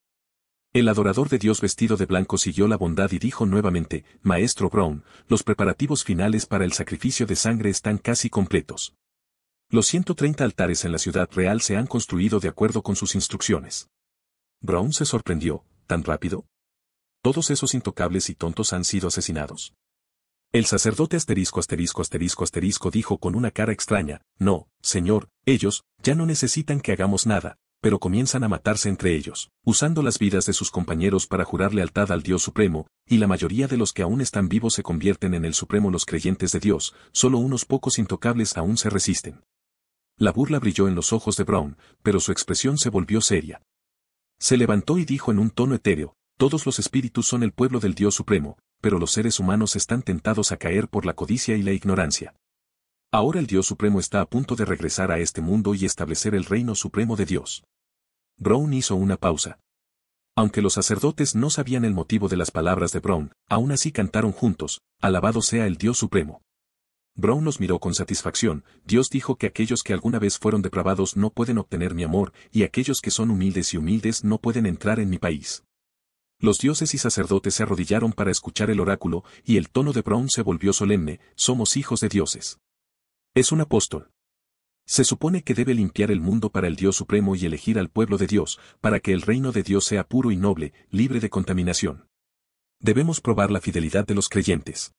El adorador de Dios vestido de blanco siguió la bondad y dijo nuevamente, Maestro Brown, los preparativos finales para el sacrificio de sangre están casi completos. Los 130 altares en la ciudad real se han construido de acuerdo con sus instrucciones. Brown se sorprendió, ¿tan rápido? todos esos intocables y tontos han sido asesinados. El sacerdote asterisco asterisco asterisco asterisco dijo con una cara extraña, no, señor, ellos, ya no necesitan que hagamos nada, pero comienzan a matarse entre ellos, usando las vidas de sus compañeros para jurar lealtad al Dios Supremo, y la mayoría de los que aún están vivos se convierten en el Supremo los creyentes de Dios, solo unos pocos intocables aún se resisten. La burla brilló en los ojos de Brown, pero su expresión se volvió seria. Se levantó y dijo en un tono etéreo, todos los espíritus son el pueblo del Dios Supremo, pero los seres humanos están tentados a caer por la codicia y la ignorancia. Ahora el Dios Supremo está a punto de regresar a este mundo y establecer el reino supremo de Dios. Brown hizo una pausa. Aunque los sacerdotes no sabían el motivo de las palabras de Brown, aún así cantaron juntos, Alabado sea el Dios Supremo. Brown los miró con satisfacción, Dios dijo que aquellos que alguna vez fueron depravados no pueden obtener mi amor, y aquellos que son humildes y humildes no pueden entrar en mi país. Los dioses y sacerdotes se arrodillaron para escuchar el oráculo, y el tono de Brown se volvió solemne, somos hijos de dioses. Es un apóstol. Se supone que debe limpiar el mundo para el Dios Supremo y elegir al pueblo de Dios, para que el reino de Dios sea puro y noble, libre de contaminación. Debemos probar la fidelidad de los creyentes.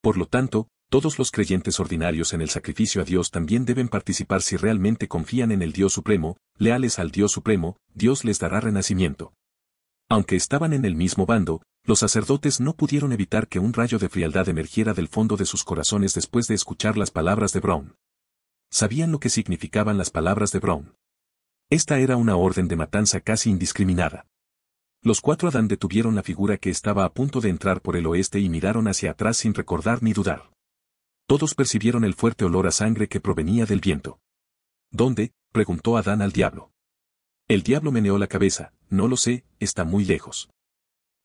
Por lo tanto, todos los creyentes ordinarios en el sacrificio a Dios también deben participar si realmente confían en el Dios Supremo, leales al Dios Supremo, Dios les dará renacimiento. Aunque estaban en el mismo bando, los sacerdotes no pudieron evitar que un rayo de frialdad emergiera del fondo de sus corazones después de escuchar las palabras de Brown. Sabían lo que significaban las palabras de Brown. Esta era una orden de matanza casi indiscriminada. Los cuatro Adán detuvieron la figura que estaba a punto de entrar por el oeste y miraron hacia atrás sin recordar ni dudar. Todos percibieron el fuerte olor a sangre que provenía del viento. ¿Dónde? preguntó Adán al diablo. El diablo meneó la cabeza, no lo sé, está muy lejos.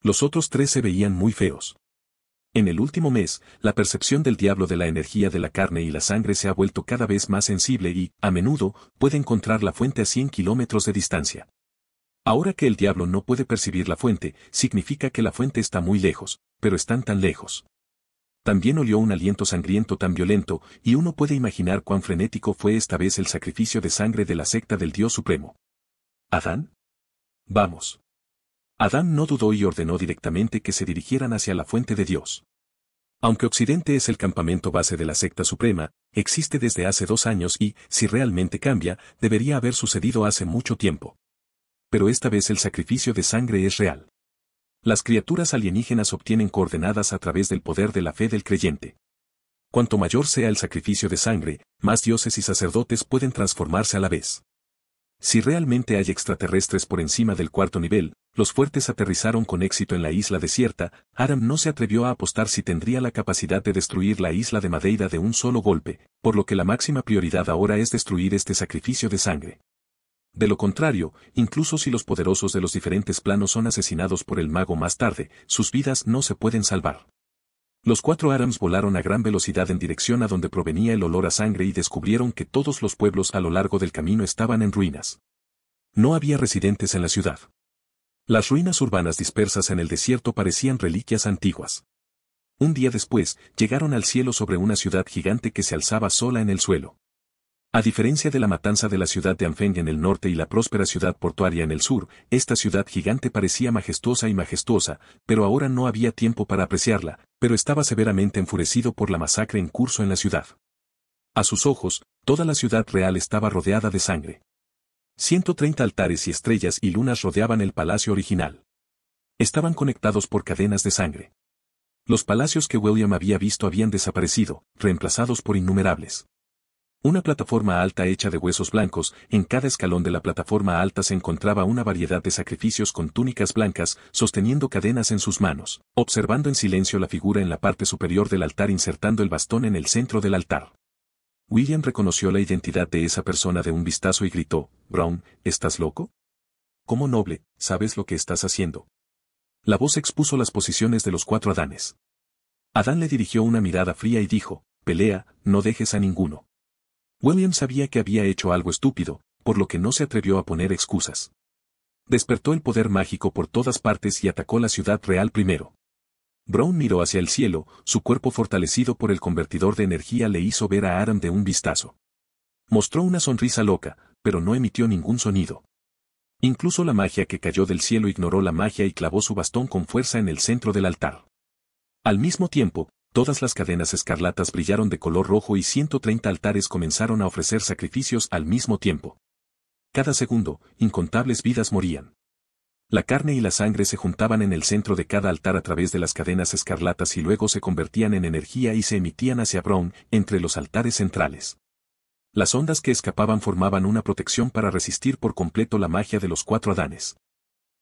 Los otros tres se veían muy feos. En el último mes, la percepción del diablo de la energía de la carne y la sangre se ha vuelto cada vez más sensible y, a menudo, puede encontrar la fuente a 100 kilómetros de distancia. Ahora que el diablo no puede percibir la fuente, significa que la fuente está muy lejos, pero están tan lejos. También olió un aliento sangriento tan violento, y uno puede imaginar cuán frenético fue esta vez el sacrificio de sangre de la secta del Dios Supremo. ¿Adán? Vamos. Adán no dudó y ordenó directamente que se dirigieran hacia la fuente de Dios. Aunque Occidente es el campamento base de la secta suprema, existe desde hace dos años y, si realmente cambia, debería haber sucedido hace mucho tiempo. Pero esta vez el sacrificio de sangre es real. Las criaturas alienígenas obtienen coordenadas a través del poder de la fe del creyente. Cuanto mayor sea el sacrificio de sangre, más dioses y sacerdotes pueden transformarse a la vez. Si realmente hay extraterrestres por encima del cuarto nivel, los fuertes aterrizaron con éxito en la isla desierta, Aram no se atrevió a apostar si tendría la capacidad de destruir la isla de Madeira de un solo golpe, por lo que la máxima prioridad ahora es destruir este sacrificio de sangre. De lo contrario, incluso si los poderosos de los diferentes planos son asesinados por el mago más tarde, sus vidas no se pueden salvar. Los cuatro Arams volaron a gran velocidad en dirección a donde provenía el olor a sangre y descubrieron que todos los pueblos a lo largo del camino estaban en ruinas. No había residentes en la ciudad. Las ruinas urbanas dispersas en el desierto parecían reliquias antiguas. Un día después, llegaron al cielo sobre una ciudad gigante que se alzaba sola en el suelo. A diferencia de la matanza de la ciudad de Anfeng en el norte y la próspera ciudad portuaria en el sur, esta ciudad gigante parecía majestuosa y majestuosa, pero ahora no había tiempo para apreciarla, pero estaba severamente enfurecido por la masacre en curso en la ciudad. A sus ojos, toda la ciudad real estaba rodeada de sangre. 130 altares y estrellas y lunas rodeaban el palacio original. Estaban conectados por cadenas de sangre. Los palacios que William había visto habían desaparecido, reemplazados por innumerables. Una plataforma alta hecha de huesos blancos, en cada escalón de la plataforma alta se encontraba una variedad de sacrificios con túnicas blancas, sosteniendo cadenas en sus manos, observando en silencio la figura en la parte superior del altar insertando el bastón en el centro del altar. William reconoció la identidad de esa persona de un vistazo y gritó, Brown, ¿estás loco? Como noble, sabes lo que estás haciendo. La voz expuso las posiciones de los cuatro Adanes. Adán le dirigió una mirada fría y dijo, pelea, no dejes a ninguno. William sabía que había hecho algo estúpido, por lo que no se atrevió a poner excusas. Despertó el poder mágico por todas partes y atacó la ciudad real primero. Brown miró hacia el cielo, su cuerpo fortalecido por el convertidor de energía le hizo ver a Adam de un vistazo. Mostró una sonrisa loca, pero no emitió ningún sonido. Incluso la magia que cayó del cielo ignoró la magia y clavó su bastón con fuerza en el centro del altar. Al mismo tiempo, todas las cadenas escarlatas brillaron de color rojo y 130 altares comenzaron a ofrecer sacrificios al mismo tiempo. Cada segundo, incontables vidas morían. La carne y la sangre se juntaban en el centro de cada altar a través de las cadenas escarlatas y luego se convertían en energía y se emitían hacia Brown, entre los altares centrales. Las ondas que escapaban formaban una protección para resistir por completo la magia de los cuatro Adanes.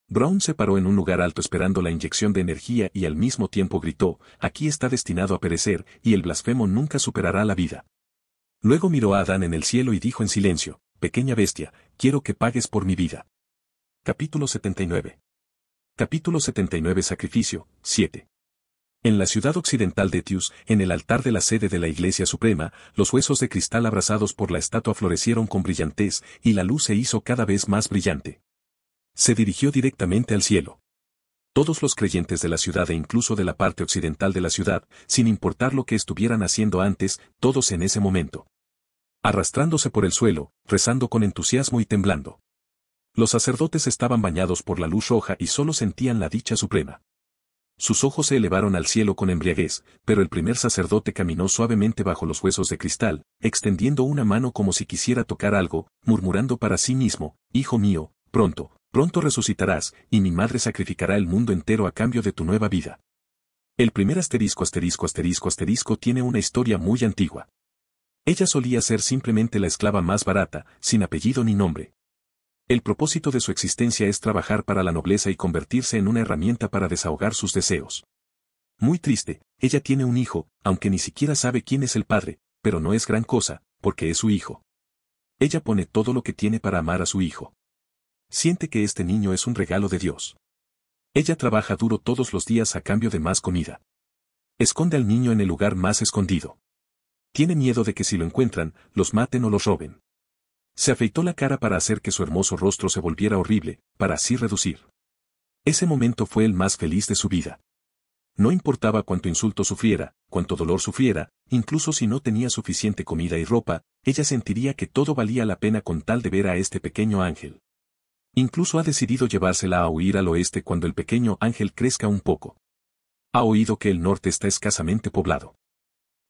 Brown se paró en un lugar alto esperando la inyección de energía y al mismo tiempo gritó, aquí está destinado a perecer, y el blasfemo nunca superará la vida. Luego miró a Adán en el cielo y dijo en silencio, pequeña bestia, quiero que pagues por mi vida. Capítulo 79. Capítulo 79 Sacrificio, 7. En la ciudad occidental de Tius, en el altar de la sede de la Iglesia Suprema, los huesos de cristal abrazados por la estatua florecieron con brillantez, y la luz se hizo cada vez más brillante. Se dirigió directamente al cielo. Todos los creyentes de la ciudad e incluso de la parte occidental de la ciudad, sin importar lo que estuvieran haciendo antes, todos en ese momento. Arrastrándose por el suelo, rezando con entusiasmo y temblando. Los sacerdotes estaban bañados por la luz roja y solo sentían la dicha suprema. Sus ojos se elevaron al cielo con embriaguez, pero el primer sacerdote caminó suavemente bajo los huesos de cristal, extendiendo una mano como si quisiera tocar algo, murmurando para sí mismo, Hijo mío, pronto, pronto resucitarás, y mi madre sacrificará el mundo entero a cambio de tu nueva vida. El primer asterisco asterisco asterisco asterisco tiene una historia muy antigua. Ella solía ser simplemente la esclava más barata, sin apellido ni nombre. El propósito de su existencia es trabajar para la nobleza y convertirse en una herramienta para desahogar sus deseos. Muy triste, ella tiene un hijo, aunque ni siquiera sabe quién es el padre, pero no es gran cosa, porque es su hijo. Ella pone todo lo que tiene para amar a su hijo siente que este niño es un regalo de Dios. Ella trabaja duro todos los días a cambio de más comida. Esconde al niño en el lugar más escondido. Tiene miedo de que si lo encuentran, los maten o los roben. Se afeitó la cara para hacer que su hermoso rostro se volviera horrible, para así reducir. Ese momento fue el más feliz de su vida. No importaba cuánto insulto sufriera, cuánto dolor sufriera, incluso si no tenía suficiente comida y ropa, ella sentiría que todo valía la pena con tal de ver a este pequeño ángel. Incluso ha decidido llevársela a huir al oeste cuando el pequeño ángel crezca un poco. Ha oído que el norte está escasamente poblado.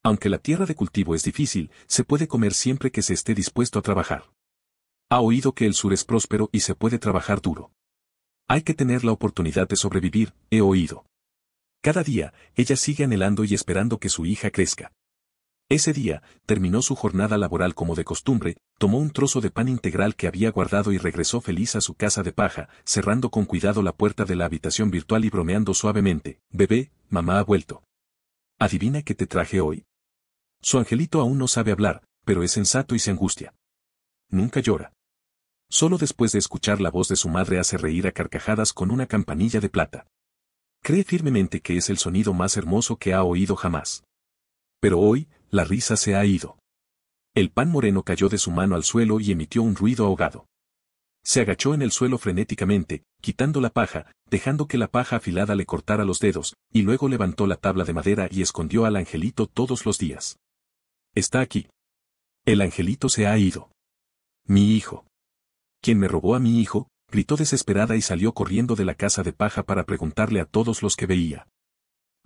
Aunque la tierra de cultivo es difícil, se puede comer siempre que se esté dispuesto a trabajar. Ha oído que el sur es próspero y se puede trabajar duro. Hay que tener la oportunidad de sobrevivir, he oído. Cada día, ella sigue anhelando y esperando que su hija crezca. Ese día, terminó su jornada laboral como de costumbre, tomó un trozo de pan integral que había guardado y regresó feliz a su casa de paja, cerrando con cuidado la puerta de la habitación virtual y bromeando suavemente, Bebé, mamá ha vuelto. Adivina qué te traje hoy. Su angelito aún no sabe hablar, pero es sensato y se angustia. Nunca llora. Solo después de escuchar la voz de su madre hace reír a carcajadas con una campanilla de plata. Cree firmemente que es el sonido más hermoso que ha oído jamás. Pero hoy, la risa se ha ido. El pan moreno cayó de su mano al suelo y emitió un ruido ahogado. Se agachó en el suelo frenéticamente, quitando la paja, dejando que la paja afilada le cortara los dedos, y luego levantó la tabla de madera y escondió al angelito todos los días. Está aquí. El angelito se ha ido. Mi hijo. Quien me robó a mi hijo, gritó desesperada y salió corriendo de la casa de paja para preguntarle a todos los que veía.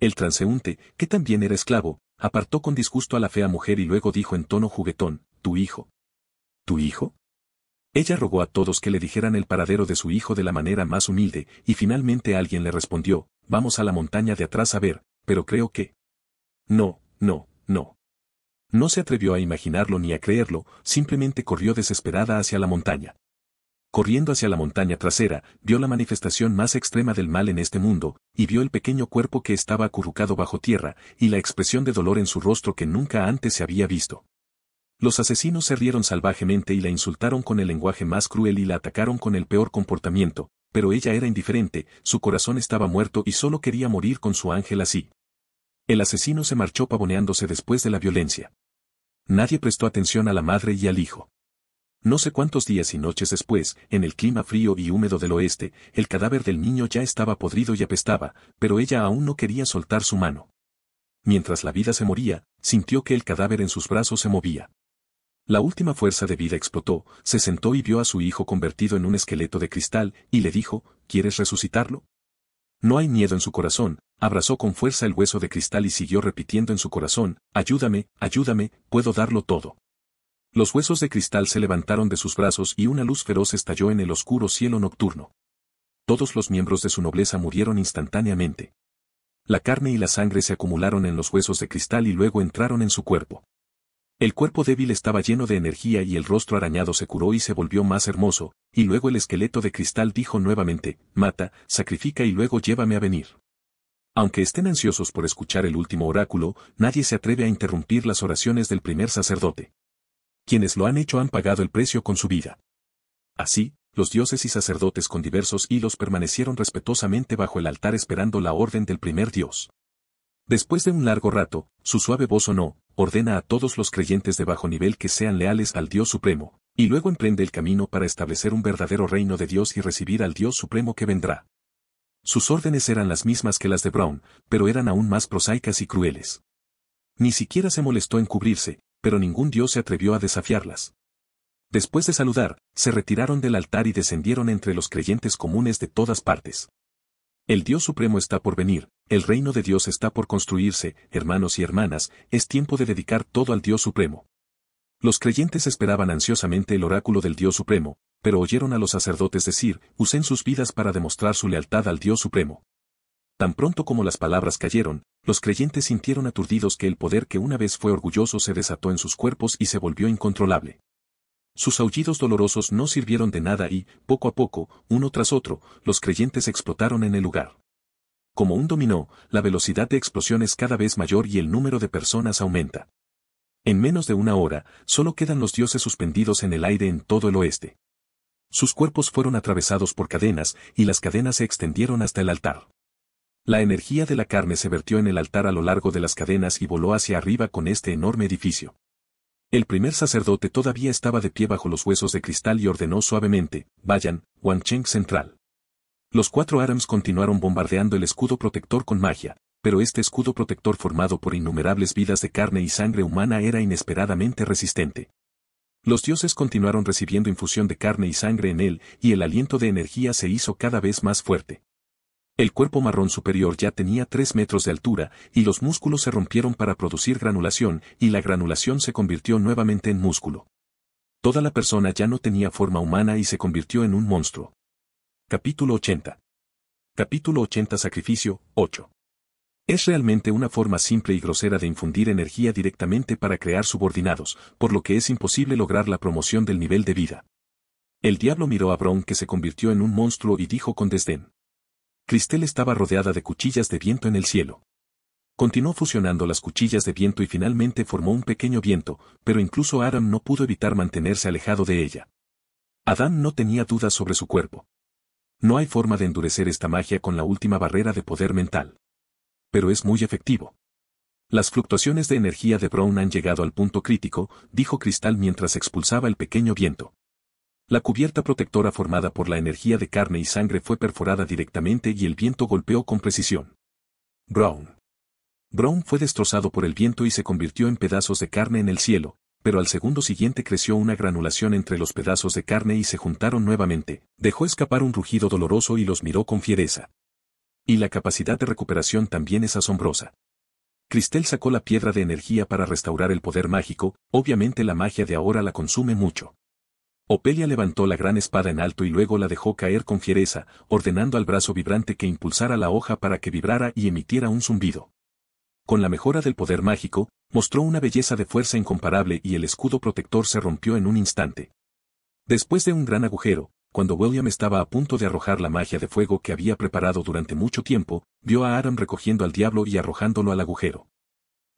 El transeúnte, que también era esclavo, Apartó con disgusto a la fea mujer y luego dijo en tono juguetón, ¿Tu hijo? ¿Tu hijo? Ella rogó a todos que le dijeran el paradero de su hijo de la manera más humilde, y finalmente alguien le respondió, vamos a la montaña de atrás a ver, pero creo que... No, no, no. No se atrevió a imaginarlo ni a creerlo, simplemente corrió desesperada hacia la montaña. Corriendo hacia la montaña trasera, vio la manifestación más extrema del mal en este mundo, y vio el pequeño cuerpo que estaba acurrucado bajo tierra, y la expresión de dolor en su rostro que nunca antes se había visto. Los asesinos se rieron salvajemente y la insultaron con el lenguaje más cruel y la atacaron con el peor comportamiento, pero ella era indiferente, su corazón estaba muerto y solo quería morir con su ángel así. El asesino se marchó pavoneándose después de la violencia. Nadie prestó atención a la madre y al hijo. No sé cuántos días y noches después, en el clima frío y húmedo del oeste, el cadáver del niño ya estaba podrido y apestaba, pero ella aún no quería soltar su mano. Mientras la vida se moría, sintió que el cadáver en sus brazos se movía. La última fuerza de vida explotó, se sentó y vio a su hijo convertido en un esqueleto de cristal, y le dijo, ¿quieres resucitarlo? No hay miedo en su corazón, abrazó con fuerza el hueso de cristal y siguió repitiendo en su corazón, ayúdame, ayúdame, puedo darlo todo. Los huesos de cristal se levantaron de sus brazos y una luz feroz estalló en el oscuro cielo nocturno. Todos los miembros de su nobleza murieron instantáneamente. La carne y la sangre se acumularon en los huesos de cristal y luego entraron en su cuerpo. El cuerpo débil estaba lleno de energía y el rostro arañado se curó y se volvió más hermoso, y luego el esqueleto de cristal dijo nuevamente, mata, sacrifica y luego llévame a venir. Aunque estén ansiosos por escuchar el último oráculo, nadie se atreve a interrumpir las oraciones del primer sacerdote quienes lo han hecho han pagado el precio con su vida. Así, los dioses y sacerdotes con diversos hilos permanecieron respetuosamente bajo el altar esperando la orden del primer dios. Después de un largo rato, su suave voz sonó, ordena a todos los creyentes de bajo nivel que sean leales al Dios Supremo, y luego emprende el camino para establecer un verdadero reino de Dios y recibir al Dios Supremo que vendrá. Sus órdenes eran las mismas que las de Brown, pero eran aún más prosaicas y crueles. Ni siquiera se molestó en cubrirse, pero ningún dios se atrevió a desafiarlas. Después de saludar, se retiraron del altar y descendieron entre los creyentes comunes de todas partes. El Dios Supremo está por venir, el reino de Dios está por construirse, hermanos y hermanas, es tiempo de dedicar todo al Dios Supremo. Los creyentes esperaban ansiosamente el oráculo del Dios Supremo, pero oyeron a los sacerdotes decir, usen sus vidas para demostrar su lealtad al Dios Supremo. Tan pronto como las palabras cayeron, los creyentes sintieron aturdidos que el poder que una vez fue orgulloso se desató en sus cuerpos y se volvió incontrolable. Sus aullidos dolorosos no sirvieron de nada y, poco a poco, uno tras otro, los creyentes explotaron en el lugar. Como un dominó, la velocidad de explosión es cada vez mayor y el número de personas aumenta. En menos de una hora, solo quedan los dioses suspendidos en el aire en todo el oeste. Sus cuerpos fueron atravesados por cadenas, y las cadenas se extendieron hasta el altar. La energía de la carne se vertió en el altar a lo largo de las cadenas y voló hacia arriba con este enorme edificio. El primer sacerdote todavía estaba de pie bajo los huesos de cristal y ordenó suavemente, vayan, Wancheng Central. Los cuatro Arams continuaron bombardeando el escudo protector con magia, pero este escudo protector formado por innumerables vidas de carne y sangre humana era inesperadamente resistente. Los dioses continuaron recibiendo infusión de carne y sangre en él, y el aliento de energía se hizo cada vez más fuerte. El cuerpo marrón superior ya tenía 3 metros de altura, y los músculos se rompieron para producir granulación, y la granulación se convirtió nuevamente en músculo. Toda la persona ya no tenía forma humana y se convirtió en un monstruo. Capítulo 80. Capítulo 80 Sacrificio, 8. Es realmente una forma simple y grosera de infundir energía directamente para crear subordinados, por lo que es imposible lograr la promoción del nivel de vida. El diablo miró a Bron que se convirtió en un monstruo y dijo con desdén. Cristel estaba rodeada de cuchillas de viento en el cielo. Continuó fusionando las cuchillas de viento y finalmente formó un pequeño viento, pero incluso Adam no pudo evitar mantenerse alejado de ella. Adam no tenía dudas sobre su cuerpo. No hay forma de endurecer esta magia con la última barrera de poder mental. Pero es muy efectivo. Las fluctuaciones de energía de Brown han llegado al punto crítico, dijo Cristal mientras expulsaba el pequeño viento. La cubierta protectora formada por la energía de carne y sangre fue perforada directamente y el viento golpeó con precisión. Brown. Brown fue destrozado por el viento y se convirtió en pedazos de carne en el cielo, pero al segundo siguiente creció una granulación entre los pedazos de carne y se juntaron nuevamente, dejó escapar un rugido doloroso y los miró con fiereza. Y la capacidad de recuperación también es asombrosa. Cristel sacó la piedra de energía para restaurar el poder mágico, obviamente la magia de ahora la consume mucho. Opelia levantó la gran espada en alto y luego la dejó caer con fiereza, ordenando al brazo vibrante que impulsara la hoja para que vibrara y emitiera un zumbido. Con la mejora del poder mágico, mostró una belleza de fuerza incomparable y el escudo protector se rompió en un instante. Después de un gran agujero, cuando William estaba a punto de arrojar la magia de fuego que había preparado durante mucho tiempo, vio a Aram recogiendo al diablo y arrojándolo al agujero.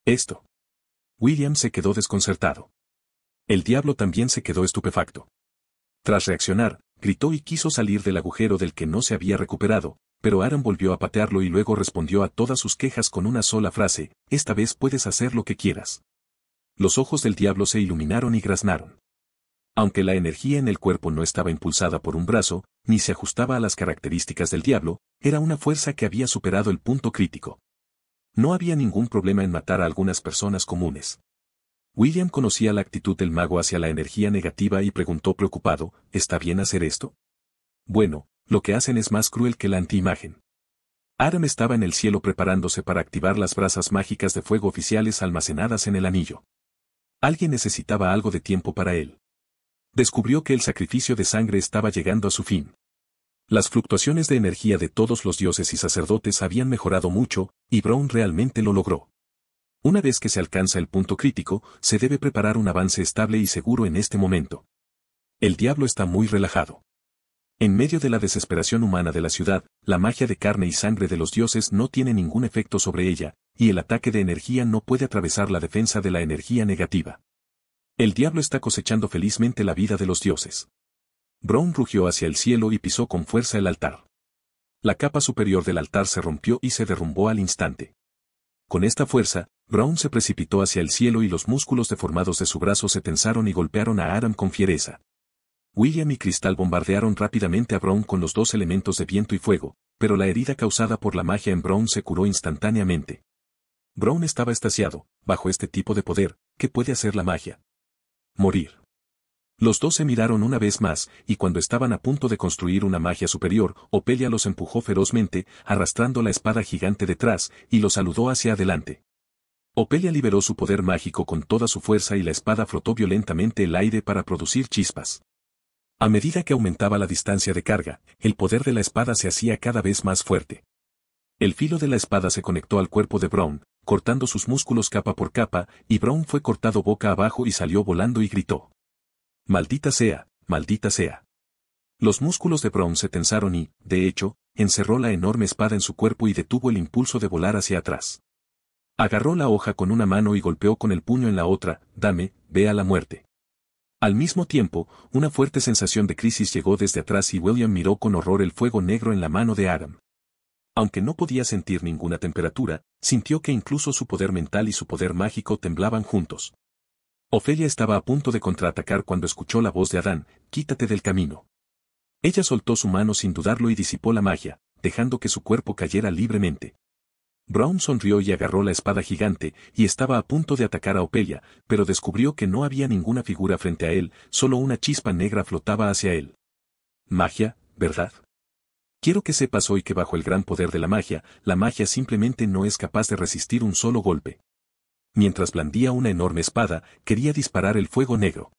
Esto. William se quedó desconcertado. El diablo también se quedó estupefacto. Tras reaccionar, gritó y quiso salir del agujero del que no se había recuperado, pero Aaron volvió a patearlo y luego respondió a todas sus quejas con una sola frase, esta vez puedes hacer lo que quieras. Los ojos del diablo se iluminaron y graznaron. Aunque la energía en el cuerpo no estaba impulsada por un brazo, ni se ajustaba a las características del diablo, era una fuerza que había superado el punto crítico. No había ningún problema en matar a algunas personas comunes. William conocía la actitud del mago hacia la energía negativa y preguntó preocupado, ¿está bien hacer esto? Bueno, lo que hacen es más cruel que la antiimagen. Adam estaba en el cielo preparándose para activar las brasas mágicas de fuego oficiales almacenadas en el anillo. Alguien necesitaba algo de tiempo para él. Descubrió que el sacrificio de sangre estaba llegando a su fin. Las fluctuaciones de energía de todos los dioses y sacerdotes habían mejorado mucho, y Brown realmente lo logró. Una vez que se alcanza el punto crítico, se debe preparar un avance estable y seguro en este momento. El diablo está muy relajado. En medio de la desesperación humana de la ciudad, la magia de carne y sangre de los dioses no tiene ningún efecto sobre ella, y el ataque de energía no puede atravesar la defensa de la energía negativa. El diablo está cosechando felizmente la vida de los dioses. Brown rugió hacia el cielo y pisó con fuerza el altar. La capa superior del altar se rompió y se derrumbó al instante. Con esta fuerza, Brown se precipitó hacia el cielo y los músculos deformados de su brazo se tensaron y golpearon a Adam con fiereza. William y Cristal bombardearon rápidamente a Brown con los dos elementos de viento y fuego, pero la herida causada por la magia en Brown se curó instantáneamente. Brown estaba estasiado, bajo este tipo de poder, ¿qué puede hacer la magia. Morir. Los dos se miraron una vez más, y cuando estaban a punto de construir una magia superior, Opelia los empujó ferozmente, arrastrando la espada gigante detrás, y los saludó hacia adelante. Opelia liberó su poder mágico con toda su fuerza y la espada frotó violentamente el aire para producir chispas. A medida que aumentaba la distancia de carga, el poder de la espada se hacía cada vez más fuerte. El filo de la espada se conectó al cuerpo de Brown, cortando sus músculos capa por capa, y Brown fue cortado boca abajo y salió volando y gritó. Maldita sea, maldita sea. Los músculos de Brown se tensaron y, de hecho, encerró la enorme espada en su cuerpo y detuvo el impulso de volar hacia atrás. Agarró la hoja con una mano y golpeó con el puño en la otra, dame, ve a la muerte. Al mismo tiempo, una fuerte sensación de crisis llegó desde atrás y William miró con horror el fuego negro en la mano de Adam. Aunque no podía sentir ninguna temperatura, sintió que incluso su poder mental y su poder mágico temblaban juntos. Ofelia estaba a punto de contraatacar cuando escuchó la voz de Adán, quítate del camino. Ella soltó su mano sin dudarlo y disipó la magia, dejando que su cuerpo cayera libremente. Brown sonrió y agarró la espada gigante, y estaba a punto de atacar a Opelia, pero descubrió que no había ninguna figura frente a él, solo una chispa negra flotaba hacia él. Magia, ¿verdad? Quiero que sepas hoy que bajo el gran poder de la magia, la magia simplemente no es capaz de resistir un solo golpe. Mientras blandía una enorme espada, quería disparar el fuego negro.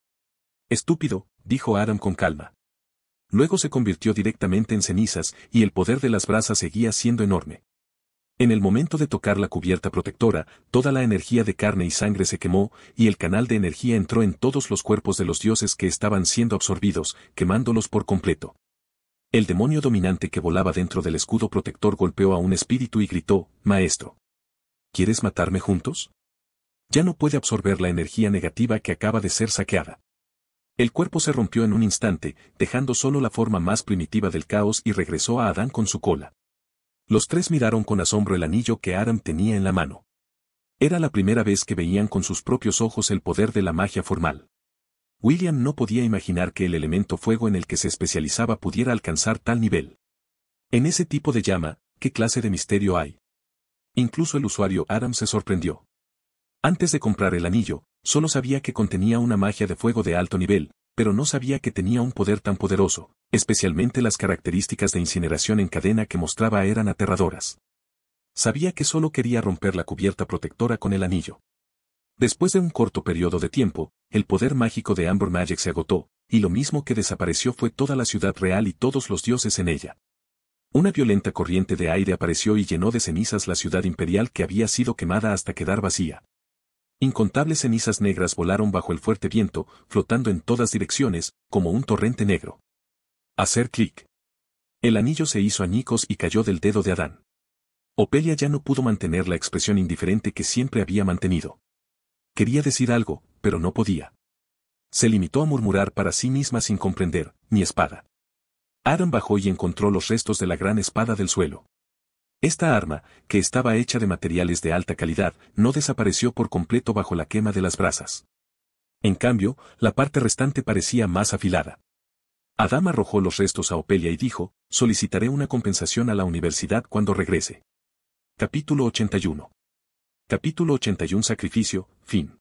Estúpido, dijo Adam con calma. Luego se convirtió directamente en cenizas, y el poder de las brasas seguía siendo enorme. En el momento de tocar la cubierta protectora, toda la energía de carne y sangre se quemó, y el canal de energía entró en todos los cuerpos de los dioses que estaban siendo absorbidos, quemándolos por completo. El demonio dominante que volaba dentro del escudo protector golpeó a un espíritu y gritó, Maestro. ¿Quieres matarme juntos? Ya no puede absorber la energía negativa que acaba de ser saqueada. El cuerpo se rompió en un instante, dejando solo la forma más primitiva del caos y regresó a Adán con su cola. Los tres miraron con asombro el anillo que Adam tenía en la mano. Era la primera vez que veían con sus propios ojos el poder de la magia formal. William no podía imaginar que el elemento fuego en el que se especializaba pudiera alcanzar tal nivel. En ese tipo de llama, ¿qué clase de misterio hay? Incluso el usuario Adam se sorprendió. Antes de comprar el anillo, solo sabía que contenía una magia de fuego de alto nivel, pero no sabía que tenía un poder tan poderoso, especialmente las características de incineración en cadena que mostraba eran aterradoras. Sabía que solo quería romper la cubierta protectora con el anillo. Después de un corto periodo de tiempo, el poder mágico de Amber Magic se agotó, y lo mismo que desapareció fue toda la ciudad real y todos los dioses en ella. Una violenta corriente de aire apareció y llenó de cenizas la ciudad imperial que había sido quemada hasta quedar vacía. Incontables cenizas negras volaron bajo el fuerte viento, flotando en todas direcciones, como un torrente negro. Hacer clic. El anillo se hizo añicos y cayó del dedo de Adán. Opelia ya no pudo mantener la expresión indiferente que siempre había mantenido. Quería decir algo, pero no podía. Se limitó a murmurar para sí misma sin comprender, mi espada. Adán bajó y encontró los restos de la gran espada del suelo. Esta arma, que estaba hecha de materiales de alta calidad, no desapareció por completo bajo la quema de las brasas. En cambio, la parte restante parecía más afilada. Adam arrojó los restos a Opelia y dijo, solicitaré una compensación a la universidad cuando regrese. Capítulo 81. Capítulo 81 Sacrificio, fin.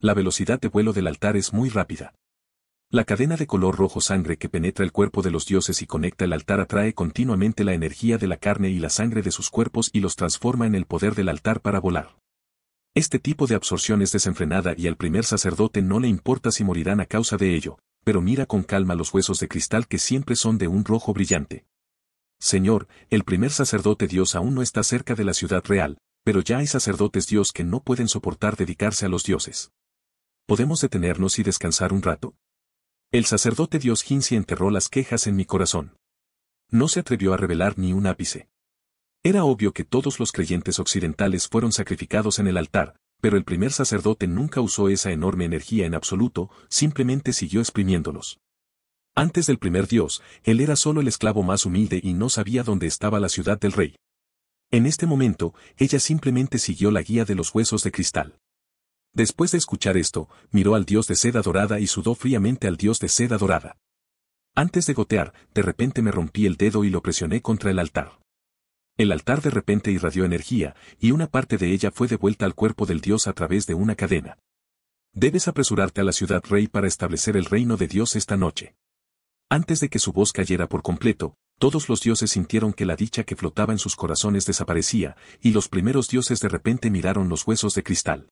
La velocidad de vuelo del altar es muy rápida. La cadena de color rojo sangre que penetra el cuerpo de los dioses y conecta el altar atrae continuamente la energía de la carne y la sangre de sus cuerpos y los transforma en el poder del altar para volar. Este tipo de absorción es desenfrenada y al primer sacerdote no le importa si morirán a causa de ello, pero mira con calma los huesos de cristal que siempre son de un rojo brillante. Señor, el primer sacerdote Dios aún no está cerca de la ciudad real, pero ya hay sacerdotes Dios que no pueden soportar dedicarse a los dioses. ¿Podemos detenernos y descansar un rato? El sacerdote Dios Hinsi enterró las quejas en mi corazón. No se atrevió a revelar ni un ápice. Era obvio que todos los creyentes occidentales fueron sacrificados en el altar, pero el primer sacerdote nunca usó esa enorme energía en absoluto, simplemente siguió exprimiéndolos. Antes del primer dios, él era solo el esclavo más humilde y no sabía dónde estaba la ciudad del rey. En este momento, ella simplemente siguió la guía de los huesos de cristal. Después de escuchar esto, miró al dios de seda dorada y sudó fríamente al dios de seda dorada. Antes de gotear, de repente me rompí el dedo y lo presioné contra el altar. El altar de repente irradió energía, y una parte de ella fue devuelta al cuerpo del dios a través de una cadena. Debes apresurarte a la ciudad rey para establecer el reino de Dios esta noche. Antes de que su voz cayera por completo, todos los dioses sintieron que la dicha que flotaba en sus corazones desaparecía, y los primeros dioses de repente miraron los huesos de cristal.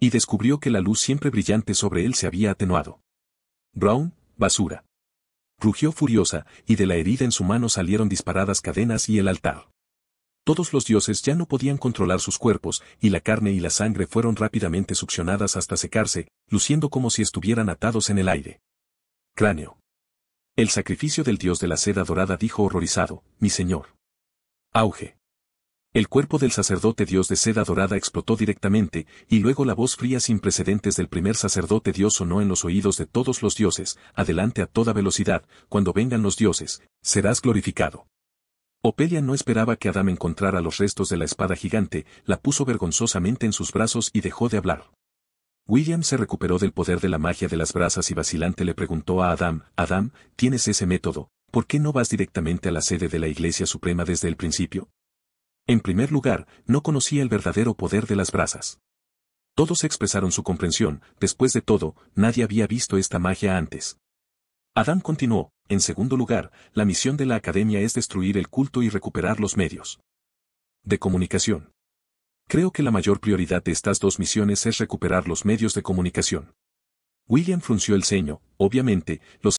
Y descubrió que la luz siempre brillante sobre él se había atenuado. Brown, basura. Rugió furiosa, y de la herida en su mano salieron disparadas cadenas y el altar. Todos los dioses ya no podían controlar sus cuerpos, y la carne y la sangre fueron rápidamente succionadas hasta secarse, luciendo como si estuvieran atados en el aire. Cráneo. El sacrificio del dios de la seda dorada dijo horrorizado, mi señor. Auge. El cuerpo del sacerdote Dios de seda dorada explotó directamente, y luego la voz fría sin precedentes del primer sacerdote Dios sonó en los oídos de todos los dioses, adelante a toda velocidad, cuando vengan los dioses, serás glorificado. Opelia no esperaba que Adam encontrara los restos de la espada gigante, la puso vergonzosamente en sus brazos y dejó de hablar. William se recuperó del poder de la magia de las brasas y vacilante le preguntó a Adam, Adam, ¿tienes ese método? ¿Por qué no vas directamente a la sede de la Iglesia Suprema desde el principio? En primer lugar, no conocía el verdadero poder de las brasas. Todos expresaron su comprensión, después de todo, nadie había visto esta magia antes. Adán continuó, en segundo lugar, la misión de la academia es destruir el culto y recuperar los medios de comunicación. Creo que la mayor prioridad de estas dos misiones es recuperar los medios de comunicación. William frunció el ceño, obviamente, los